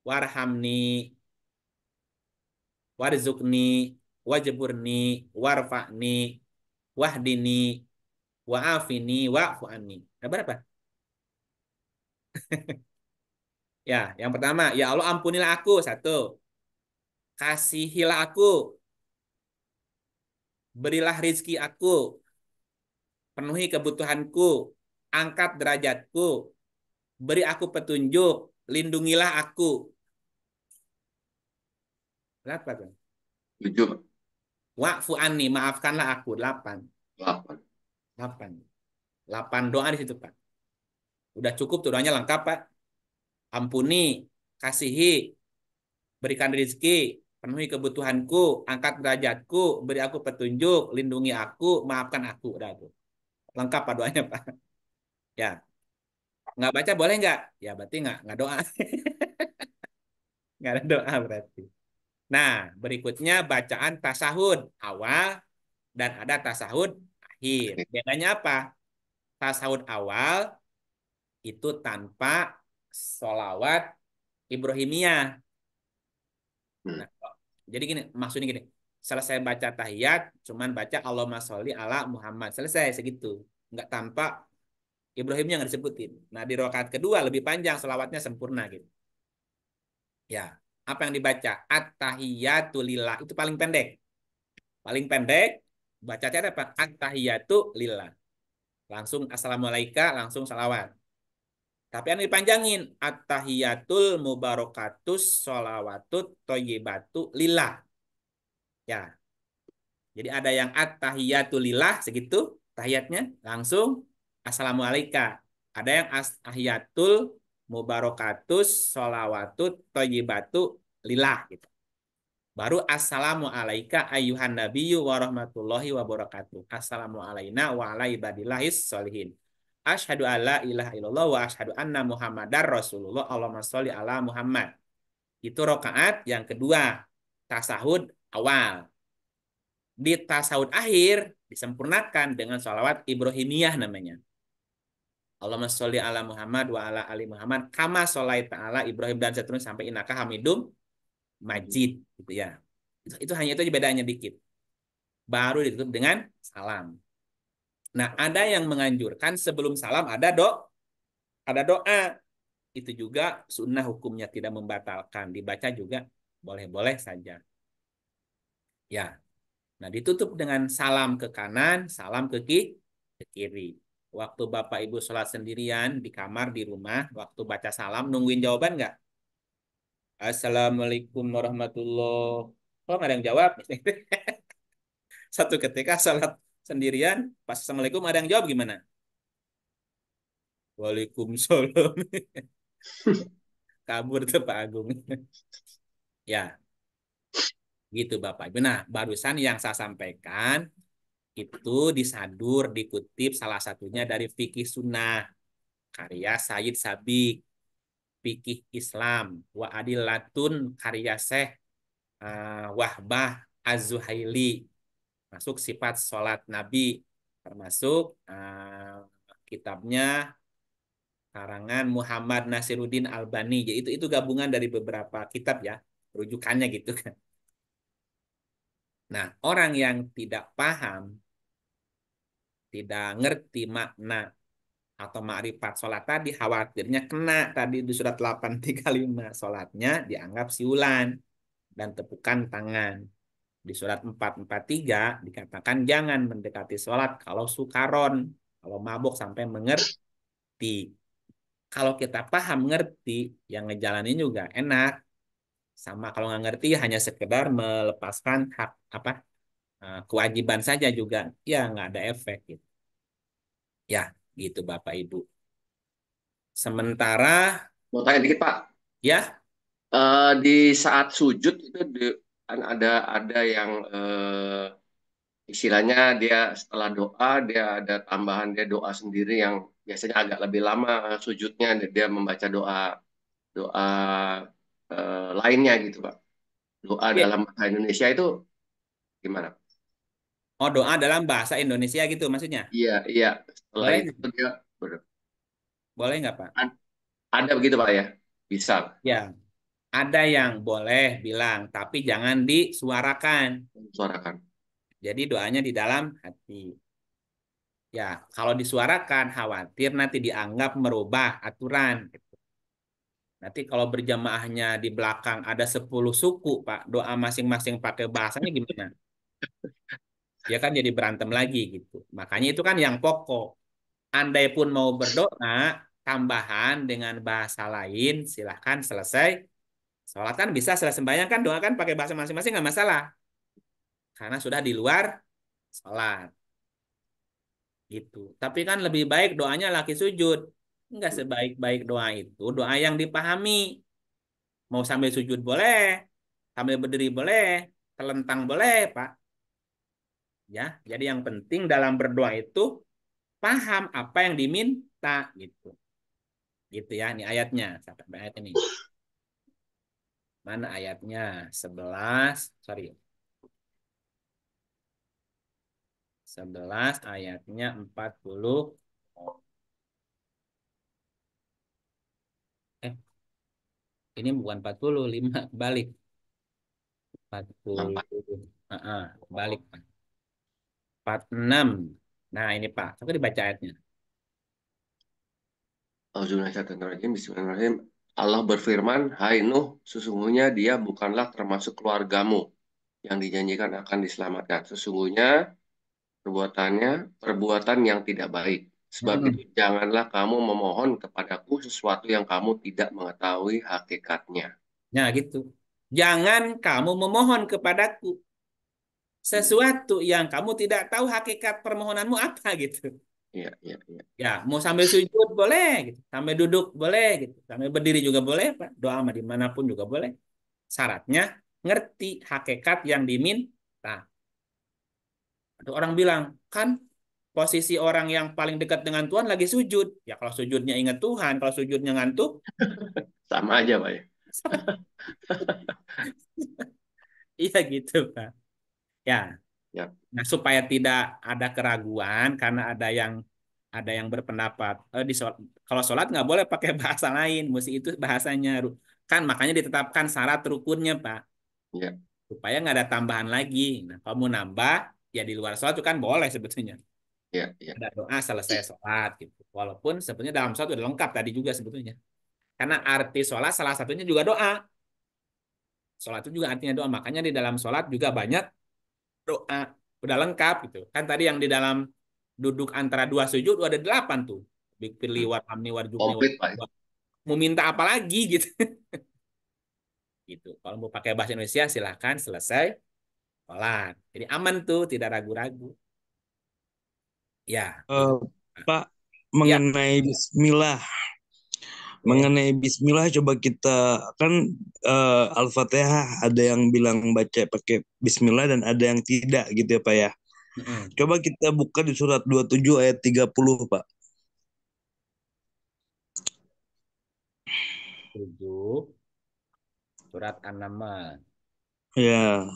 warhamni warzukni wajburni warfa'ni wahdini wa'afini wa'fu Ada berapa? ya, yang pertama, ya Allah ampunilah aku. Satu. Kasihilah aku berilah rizki aku, penuhi kebutuhanku, angkat derajatku, beri aku petunjuk, lindungilah aku. Berapa kan? Tujuh. Wa'fu anni, maafkanlah aku. Delapan. Delapan. Delapan. Delapan doa di situ, Pak. Udah cukup tuh doanya lengkap, Pak. Ampuni, kasihi, berikan rezeki, penuhi kebutuhanku, angkat derajatku, beri aku petunjuk, lindungi aku, maafkan aku. Udah tuh. Lengkap pak doanya pak. Ya. Nggak baca boleh nggak? Ya berarti nggak, nggak doa. nggak ada doa berarti. Nah, berikutnya bacaan tasahud awal dan ada tasahud akhir. Bedanya apa? Tasahud awal itu tanpa solawat Ibrahimiyah. Hmm. Nah, jadi gini, maksudnya gini, selesai baca tahiyat, cuman baca Allahumma sholli ala Muhammad. Selesai segitu. Enggak tampak Ibrahimnya nggak disebutin. Nah di rokaat kedua lebih panjang, selawatnya sempurna gitu. Ya, apa yang dibaca? At-tahiyatu lillah. Itu paling pendek. Paling pendek, bacanya apa? At-tahiyatu lillah. Langsung assalamualaikum, langsung salawat. Tapi yang dipanjangin at-tahiyatul mubarakatus sholawatut toyibatu lillah. Ya. Jadi ada yang at-tahiyatul lillah segitu tahiyatnya langsung assalamualaikum. Ada yang at-tahiyatul mubarakatus sholawatut toyibatu lillah gitu. Baru assalamualaikum ayuhan nabiyyu warahmatullahi wabarakatuh. Assalamualaikum warahmatullahi wabarakatuh. Ashadu alla ilaha illallah wa ashadu anna muhammadar rasulullah Allahumma sholli ala Muhammad. Itu rokaat yang kedua. Tasahud awal. Di tasahud akhir disempurnakan dengan sholawat Ibrahimiyah namanya. Allahumma sholli ala Muhammad wa ala ali Muhammad kama sholai ta'ala Ibrahim dan seterusnya sampai inaka hamidum majid gitu ya. Itu, itu hanya itu bedanya dikit. Baru ditutup dengan salam. Nah, ada yang menganjurkan sebelum salam ada do, ada doa. Itu juga sunnah hukumnya tidak membatalkan. Dibaca juga boleh-boleh saja. Ya. Nah, ditutup dengan salam ke kanan, salam ke, kiri, ke kiri. Waktu Bapak Ibu sholat sendirian di kamar, di rumah, waktu baca salam, nungguin jawaban nggak? Assalamualaikum warahmatullahi Kok nggak ada yang jawab? Satu ketika sholat sendirian, pas Assalamualaikum ada yang jawab gimana? Waalaikumsalam. Kabur tuh Pak Agung. ya. Gitu Bapak Ibu. Nah, barusan yang saya sampaikan itu disadur dikutip salah satunya dari fikih sunnah karya Said Sabik fikih Islam wa adilatun karya Syekh uh, Wahbah Az-Zuhaili masuk sifat sholat Nabi, termasuk uh, kitabnya karangan Muhammad Nasiruddin Albani. Jadi ya, itu itu gabungan dari beberapa kitab ya, rujukannya gitu kan. Nah, orang yang tidak paham, tidak ngerti makna atau makrifat sholat tadi khawatirnya kena tadi di surat 835 sholatnya dianggap siulan dan tepukan tangan. Di surat 443 dikatakan jangan mendekati sholat kalau sukaron, kalau mabuk sampai mengerti. Kalau kita paham ngerti, yang ngejalanin juga enak. Sama kalau nggak ngerti hanya sekedar melepaskan hak apa eh, kewajiban saja juga, ya nggak ada efek gitu. Ya, gitu Bapak Ibu. Sementara mau tanya dikit Pak. Ya. Uh, di saat sujud itu kan ada ada yang eh, istilahnya dia setelah doa dia ada tambahan dia doa sendiri yang biasanya agak lebih lama sujudnya dia membaca doa doa eh, lainnya gitu pak doa ya. dalam bahasa Indonesia itu gimana? Oh doa dalam bahasa Indonesia gitu maksudnya? Iya iya setelah Boleh itu dia boleh nggak Pak? Ada begitu Pak ya bisa. iya ada yang boleh bilang, tapi jangan disuarakan. Suarakan. Jadi doanya di dalam hati. Ya, kalau disuarakan khawatir nanti dianggap merubah aturan. Nanti kalau berjamaahnya di belakang ada 10 suku, Pak, doa masing-masing pakai bahasanya gimana? Ya kan jadi berantem lagi gitu. Makanya itu kan yang pokok. Andai pun mau berdoa, tambahan dengan bahasa lain silahkan selesai Sholat kan bisa setelah sembahyang kan doakan pakai bahasa masing-masing nggak masalah. Karena sudah di luar sholat. Gitu. Tapi kan lebih baik doanya laki sujud. Enggak sebaik-baik doa itu. Doa yang dipahami. Mau sambil sujud boleh. Sambil berdiri boleh. Telentang boleh Pak. Ya, jadi yang penting dalam berdoa itu paham apa yang diminta gitu. Gitu ya, ini ayatnya sampai ayat ini. Mana ayatnya? 11, sorry. 11 ayatnya 40 eh ini bukan 40 5 balik 40 uh -uh, balik 46 nah ini Pak coba dibaca ayatnya Auzubillahi Bismillahirrahmanirrahim. Allah berfirman, Hai Nuh, sesungguhnya dia bukanlah termasuk keluargamu yang dijanjikan akan diselamatkan. Sesungguhnya perbuatannya perbuatan yang tidak baik. Sebab hmm. itu janganlah kamu memohon kepadaku sesuatu yang kamu tidak mengetahui hakikatnya. Nah gitu. Jangan kamu memohon kepadaku sesuatu yang kamu tidak tahu hakikat permohonanmu apa gitu. Iya, iya, iya. Ya, mau sambil sujud boleh, gitu. sambil duduk boleh, gitu. sambil berdiri juga boleh, Pak. Doa sama dimanapun juga boleh. Syaratnya ngerti hakikat yang diminta. Ada orang bilang, kan posisi orang yang paling dekat dengan Tuhan lagi sujud. Ya kalau sujudnya ingat Tuhan, kalau sujudnya ngantuk. Sama aja, Pak. Ya? Iya gitu, Pak. Ya, Ya. Nah, supaya tidak ada keraguan karena ada yang ada yang berpendapat eh, di sholat, kalau sholat nggak boleh pakai bahasa lain, mesti itu bahasanya kan makanya ditetapkan syarat rukunnya pak, ya. supaya nggak ada tambahan lagi. Nah, kalau nambah ya di luar sholat itu kan boleh sebetulnya. Ya, ya. Ada doa selesai sholat gitu. Walaupun sebetulnya dalam sholat udah lengkap tadi juga sebetulnya. Karena arti sholat salah satunya juga doa. Sholat itu juga artinya doa. Makanya di dalam sholat juga banyak doa udah lengkap gitu. Kan tadi yang di dalam duduk antara dua sujud ada delapan tuh. pilih warhamni amni war. Mau minta apa lagi gitu. gitu. Kalau mau pakai bahasa Indonesia silahkan selesai pelan Jadi aman tuh, tidak ragu-ragu. Ya. Uh, Pak, ya. mengenai ya. bismillah mengenai bismillah coba kita kan uh, Al-Fatihah ada yang bilang baca pakai bismillah dan ada yang tidak gitu ya Pak ya. Hmm. Coba kita buka di surat 27 ayat 30 Pak. 7 surat An-Nama. Ya,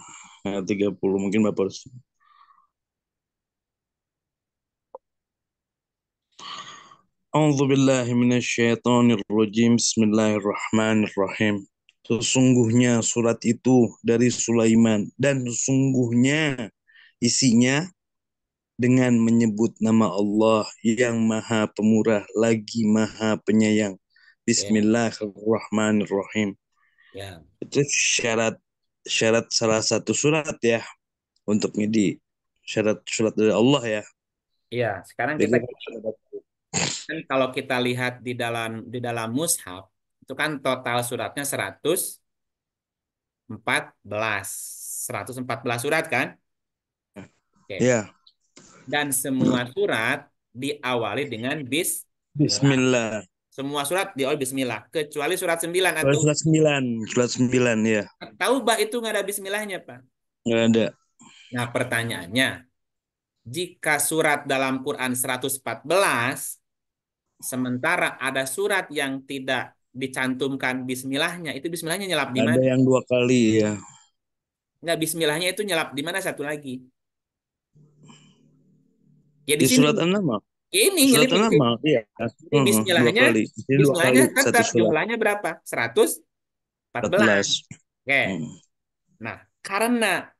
ayat 30 mungkin Bapak harus A'udzu billahi minasyaitonir rajim. Bismillahirrahmanirrahim. Sesungguhnya surat itu dari Sulaiman dan sesungguhnya isinya dengan menyebut nama Allah yang Maha Pemurah lagi Maha Penyayang. Bismillahirrahmanirrahim. Ya. Itu syarat syarat salah satu surat ya untuk ngedi syarat surat dari Allah ya. Iya, sekarang kita Jadi, kan kalau kita lihat di dalam di dalam mushaf itu kan total suratnya 114 114 surat kan Oke. Okay. Iya. Yeah. Dan semua surat diawali dengan bis Bismillah. Semua surat diawali Bismillah, kecuali surat 9 atau surat 9, surat 9 ya. Tahu Taubah itu nggak ada Bismillahnya pak? Nggak ada. Nah pertanyaannya, jika surat dalam Quran 114 Sementara ada surat yang tidak dicantumkan bismillahnya, itu bismillahnya nyelap di mana? Ada yang dua kali ya. Nggak bismillahnya itu nyelap di mana satu lagi? Ya di, di surat an-nama. ini surat an-nama, iya. Ini hmm, bismillahnya, bismillahnya tetap jumlahnya berapa? Seratus empat belas. Oke. Hmm. Nah, karena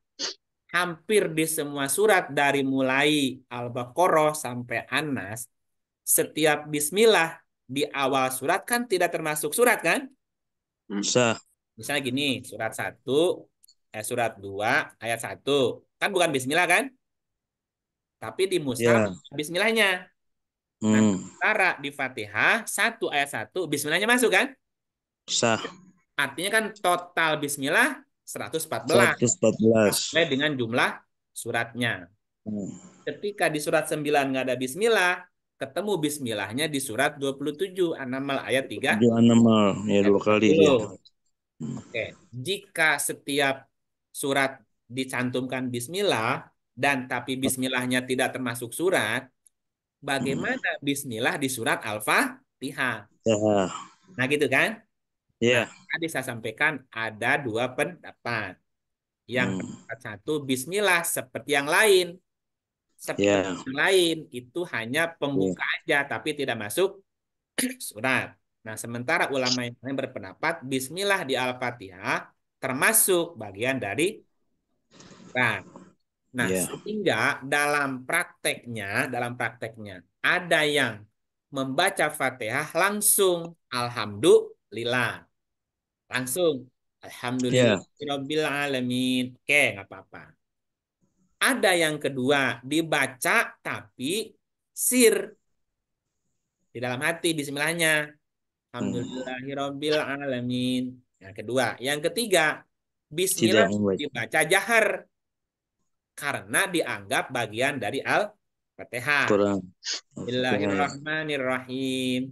hampir di semua surat dari mulai Al-Baqarah sampai Anas setiap bismillah di awal surat kan tidak termasuk surat kan? Hmm. Bisa. Misalnya gini, surat 1, eh, surat 2, ayat 1. Kan bukan bismillah kan? Tapi di musaf yeah. bismillahnya. Nah, hmm. di Fatihah 1 ayat 1 bismillahnya masuk kan? Sah. Artinya kan total bismillah 114. 114. Sampai dengan jumlah suratnya. Hmm. Ketika di surat 9 nggak ada bismillah, ketemu bismillahnya di surat 27 An-Naml ayat 3. 7 an ya dua kali ya. Oke. Jika setiap surat dicantumkan bismillah dan tapi bismillahnya tidak termasuk surat, bagaimana hmm. bismillah di surat alfa fatihah Ya. Nah, gitu kan? Ya. Nah, tadi saya sampaikan ada dua pendapat. Yang hmm. satu bismillah seperti yang lain seperti yeah. yang lain itu hanya ya. pembuka yeah. aja tapi tidak masuk surat. Nah, sementara ulama yang lain berpendapat bismillah di Al-Fatihah termasuk bagian dari surat. Nah, yeah. sehingga dalam prakteknya, dalam prakteknya ada yang membaca Fatihah langsung alhamdulillah. Langsung alhamdulillah yeah. alamin. Oke, nggak apa-apa. Ada yang kedua, dibaca tapi sir. Di dalam hati, bismillahnya. Alhamdulillahirabbil alamin. Yang kedua, yang ketiga, bismillah dibaca jahar. Karena dianggap bagian dari Al-Fatihah. Bismillahirrahmanirrahim.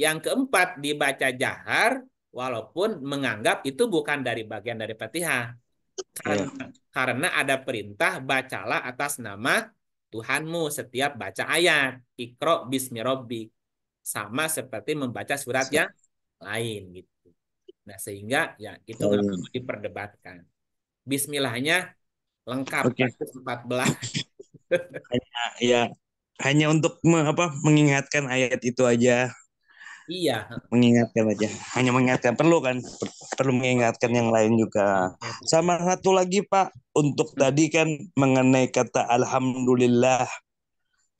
Yang keempat, dibaca jahar walaupun menganggap itu bukan dari bagian dari Fatihah. Iya. Karena karena ada perintah bacalah atas nama Tuhanmu setiap baca ayat. Ikro bismirobi Sama seperti membaca surat yang lain gitu. Nah, sehingga ya itu perlu diperdebatkan. Bismillahnya lengkap okay. 14. hanya ya hanya untuk me, apa mengingatkan ayat itu aja Iya. Mengingatkan aja. Hanya mengingatkan. Perlu kan? Perlu mengingatkan yang lain juga. Sama satu lagi Pak. Untuk tadi kan mengenai kata Alhamdulillah.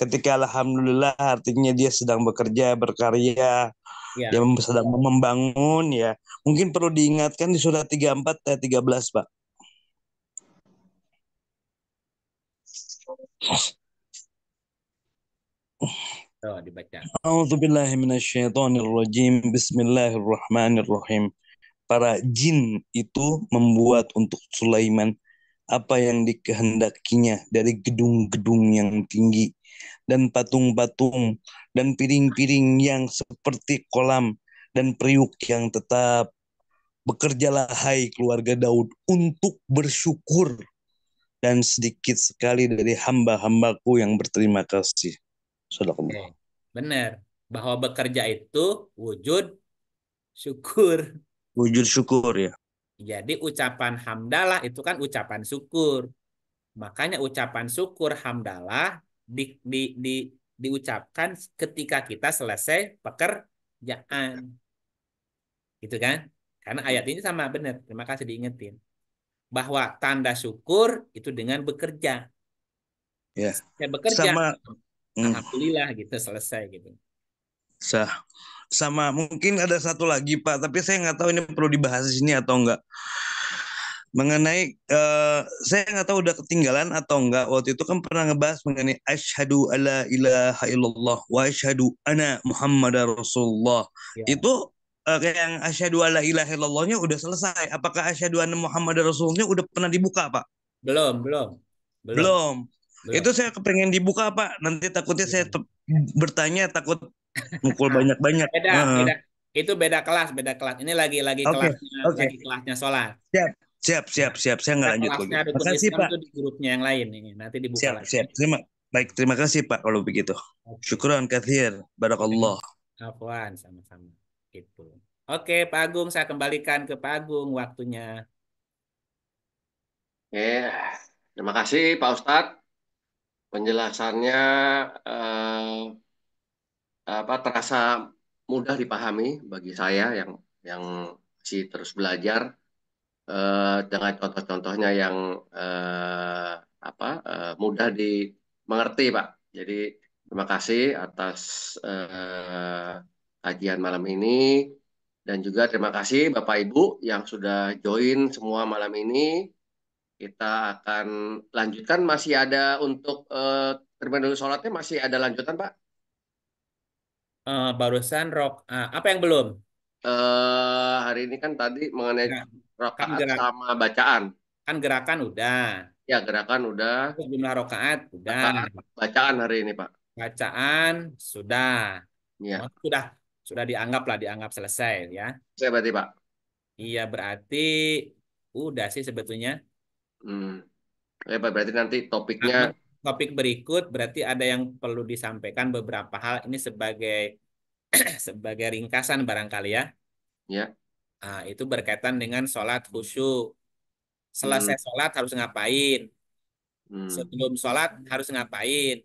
Ketika Alhamdulillah artinya dia sedang bekerja, berkarya. Ya. Dia sedang membangun ya. Mungkin perlu diingatkan di surat 34 ayat 13 Pak. Bismillahirrahmanirrahim. Para jin itu membuat untuk Sulaiman apa yang dikehendakinya dari gedung-gedung yang tinggi dan patung-patung dan piring-piring yang seperti kolam dan periuk yang tetap bekerjalah hai keluarga Daud untuk bersyukur dan sedikit sekali dari hamba-hambaku yang berterima kasih sudah Benar. Bahwa bekerja itu wujud syukur. Wujud syukur ya. Jadi ucapan hamdalah itu kan ucapan syukur. Makanya ucapan syukur hamdalah di, di, di, diucapkan ketika kita selesai pekerjaan. Gitu kan? Karena ayat ini sama benar. Terima kasih diingetin. Bahwa tanda syukur itu dengan bekerja. Ya. Yeah. Bekerja. Sama hmm. alhamdulillah gitu selesai gitu sah sama mungkin ada satu lagi pak tapi saya nggak tahu ini perlu dibahas di sini atau enggak mengenai uh, saya nggak tahu udah ketinggalan atau enggak waktu itu kan pernah ngebahas mengenai asyhadu alla ilaha illallah wa asyhadu ana muhammadar rasulullah ya. itu uh, kayak yang asyhadu alla ilaha illallahnya udah selesai apakah asyhadu anna muhammadar rasulullahnya udah pernah dibuka pak belum belum belum, belum. Itu saya kepengen dibuka pak. Nanti takutnya saya iya. bertanya takut mukul banyak-banyak. Beda, uh. beda. Itu beda kelas, beda kelas. Ini lagi lagi okay. kelasnya, okay. lagi kelasnya solar. Siap, siap, siap, siap. Saya nggak lanjut lagi. terima kasih pak. di grupnya yang lain ini. Nanti dibuka siap, lagi. Siap, terima. Baik, terima kasih Pak kalau begitu. Okay. syukuran kathir, barakallah. apuan sama-sama. Gitu. Oke, Pak Agung, saya kembalikan ke Pak Agung waktunya. Eh, terima kasih Pak Ustadz penjelasannya eh, apa terasa mudah dipahami bagi saya yang yang si terus belajar eh, dengan contoh-contohnya yang eh, apa eh, mudah dimengerti Pak. Jadi terima kasih atas eh, kajian malam ini dan juga terima kasih Bapak Ibu yang sudah join semua malam ini kita akan lanjutkan. Masih ada untuk uh, terlebih sholatnya masih ada lanjutan Pak? Uh, barusan rok uh, apa yang belum? Uh, hari ini kan tadi mengenai nah, rokaat kan sama bacaan. Kan gerakan udah. Ya gerakan udah. Jumlah rokaat udah. Bacaan, bacaan hari ini Pak. Bacaan sudah. Ya. Oh, sudah sudah dianggap lah dianggap selesai ya. Saya berarti Pak. Iya berarti udah sih sebetulnya. Hmm. ya berarti nanti topiknya nah, topik berikut berarti ada yang perlu disampaikan beberapa hal ini sebagai sebagai ringkasan barangkali ya. Ya. Nah, itu berkaitan dengan sholat khusyuk. Selesai hmm. sholat harus ngapain? Hmm. Sebelum sholat harus ngapain?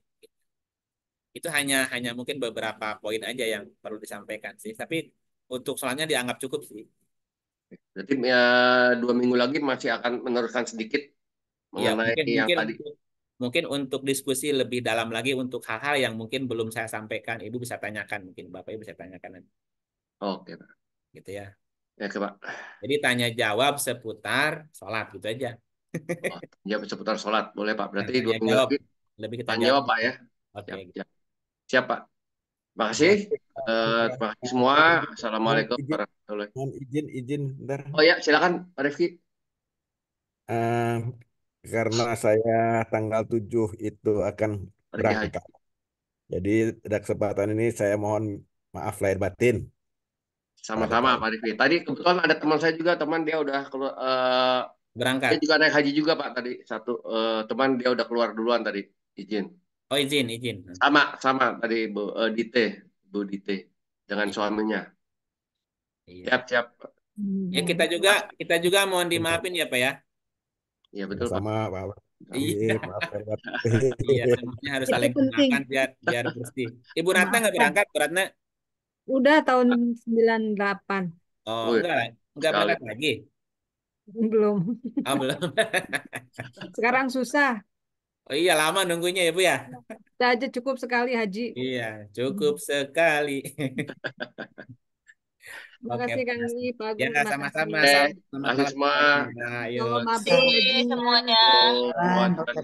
Itu hanya hanya mungkin beberapa poin aja yang perlu disampaikan sih. Tapi untuk sholatnya dianggap cukup sih. Jadi ya, dua minggu lagi masih akan meneruskan sedikit ya, mungkin, yang mungkin, tadi. Mungkin untuk diskusi lebih dalam lagi untuk hal-hal yang mungkin belum saya sampaikan, Ibu bisa tanyakan mungkin Bapak Ibu bisa tanyakan nanti. Oke, Pak. Gitu ya. Ya, Pak. Jadi tanya jawab seputar sholat gitu aja. Oh, ya seputar sholat boleh Pak. Berarti dua minggu lagi. Lebih kita tanya jawab Pak ya. Oke. Okay. Siapa? siap gitu. Terima kasih. Uh, terima kasih semua. Assalamualaikum warahmatullahi wabarakatuh. Izin, izin, bentar. Oh ya, silakan, Pak Rifki. Uh, karena saya tanggal 7 itu akan berangkat. Jadi ada kesempatan ini saya mohon maaf lahir batin. Sama-sama Pak Rifki. Tadi kebetulan ada teman saya juga, teman dia udah keluar, uh, berangkat. Dia juga naik haji juga Pak tadi satu uh, teman dia udah keluar duluan tadi izin. Oh izin, izin. Sama, sama tadi Bu uh, Dite, Bu Dite dengan iya. suaminya. Iya. Siap-siap. Ya kita juga kita juga mohon dimaafin ya Pak ya. Iya betul Sama Pak. Pak. Iya. iya, iya harus saling mengingatkan biar biar bersih. Ibu Ratna nggak berangkat, Bu Ratna? Udah tahun sembilan 98. Oh, enggak, enggak berangkat lagi. Belum. Oh, belum. Sekarang susah. Oh iya lama nunggunya ya Bu ya. Saja cukup sekali Haji. Iya, cukup hmm. sekali. Ya, terima kasih Kang Haji, Pak Ya, sama-sama. Sama-sama. Nah, Terima kasih semuanya. terima kasih.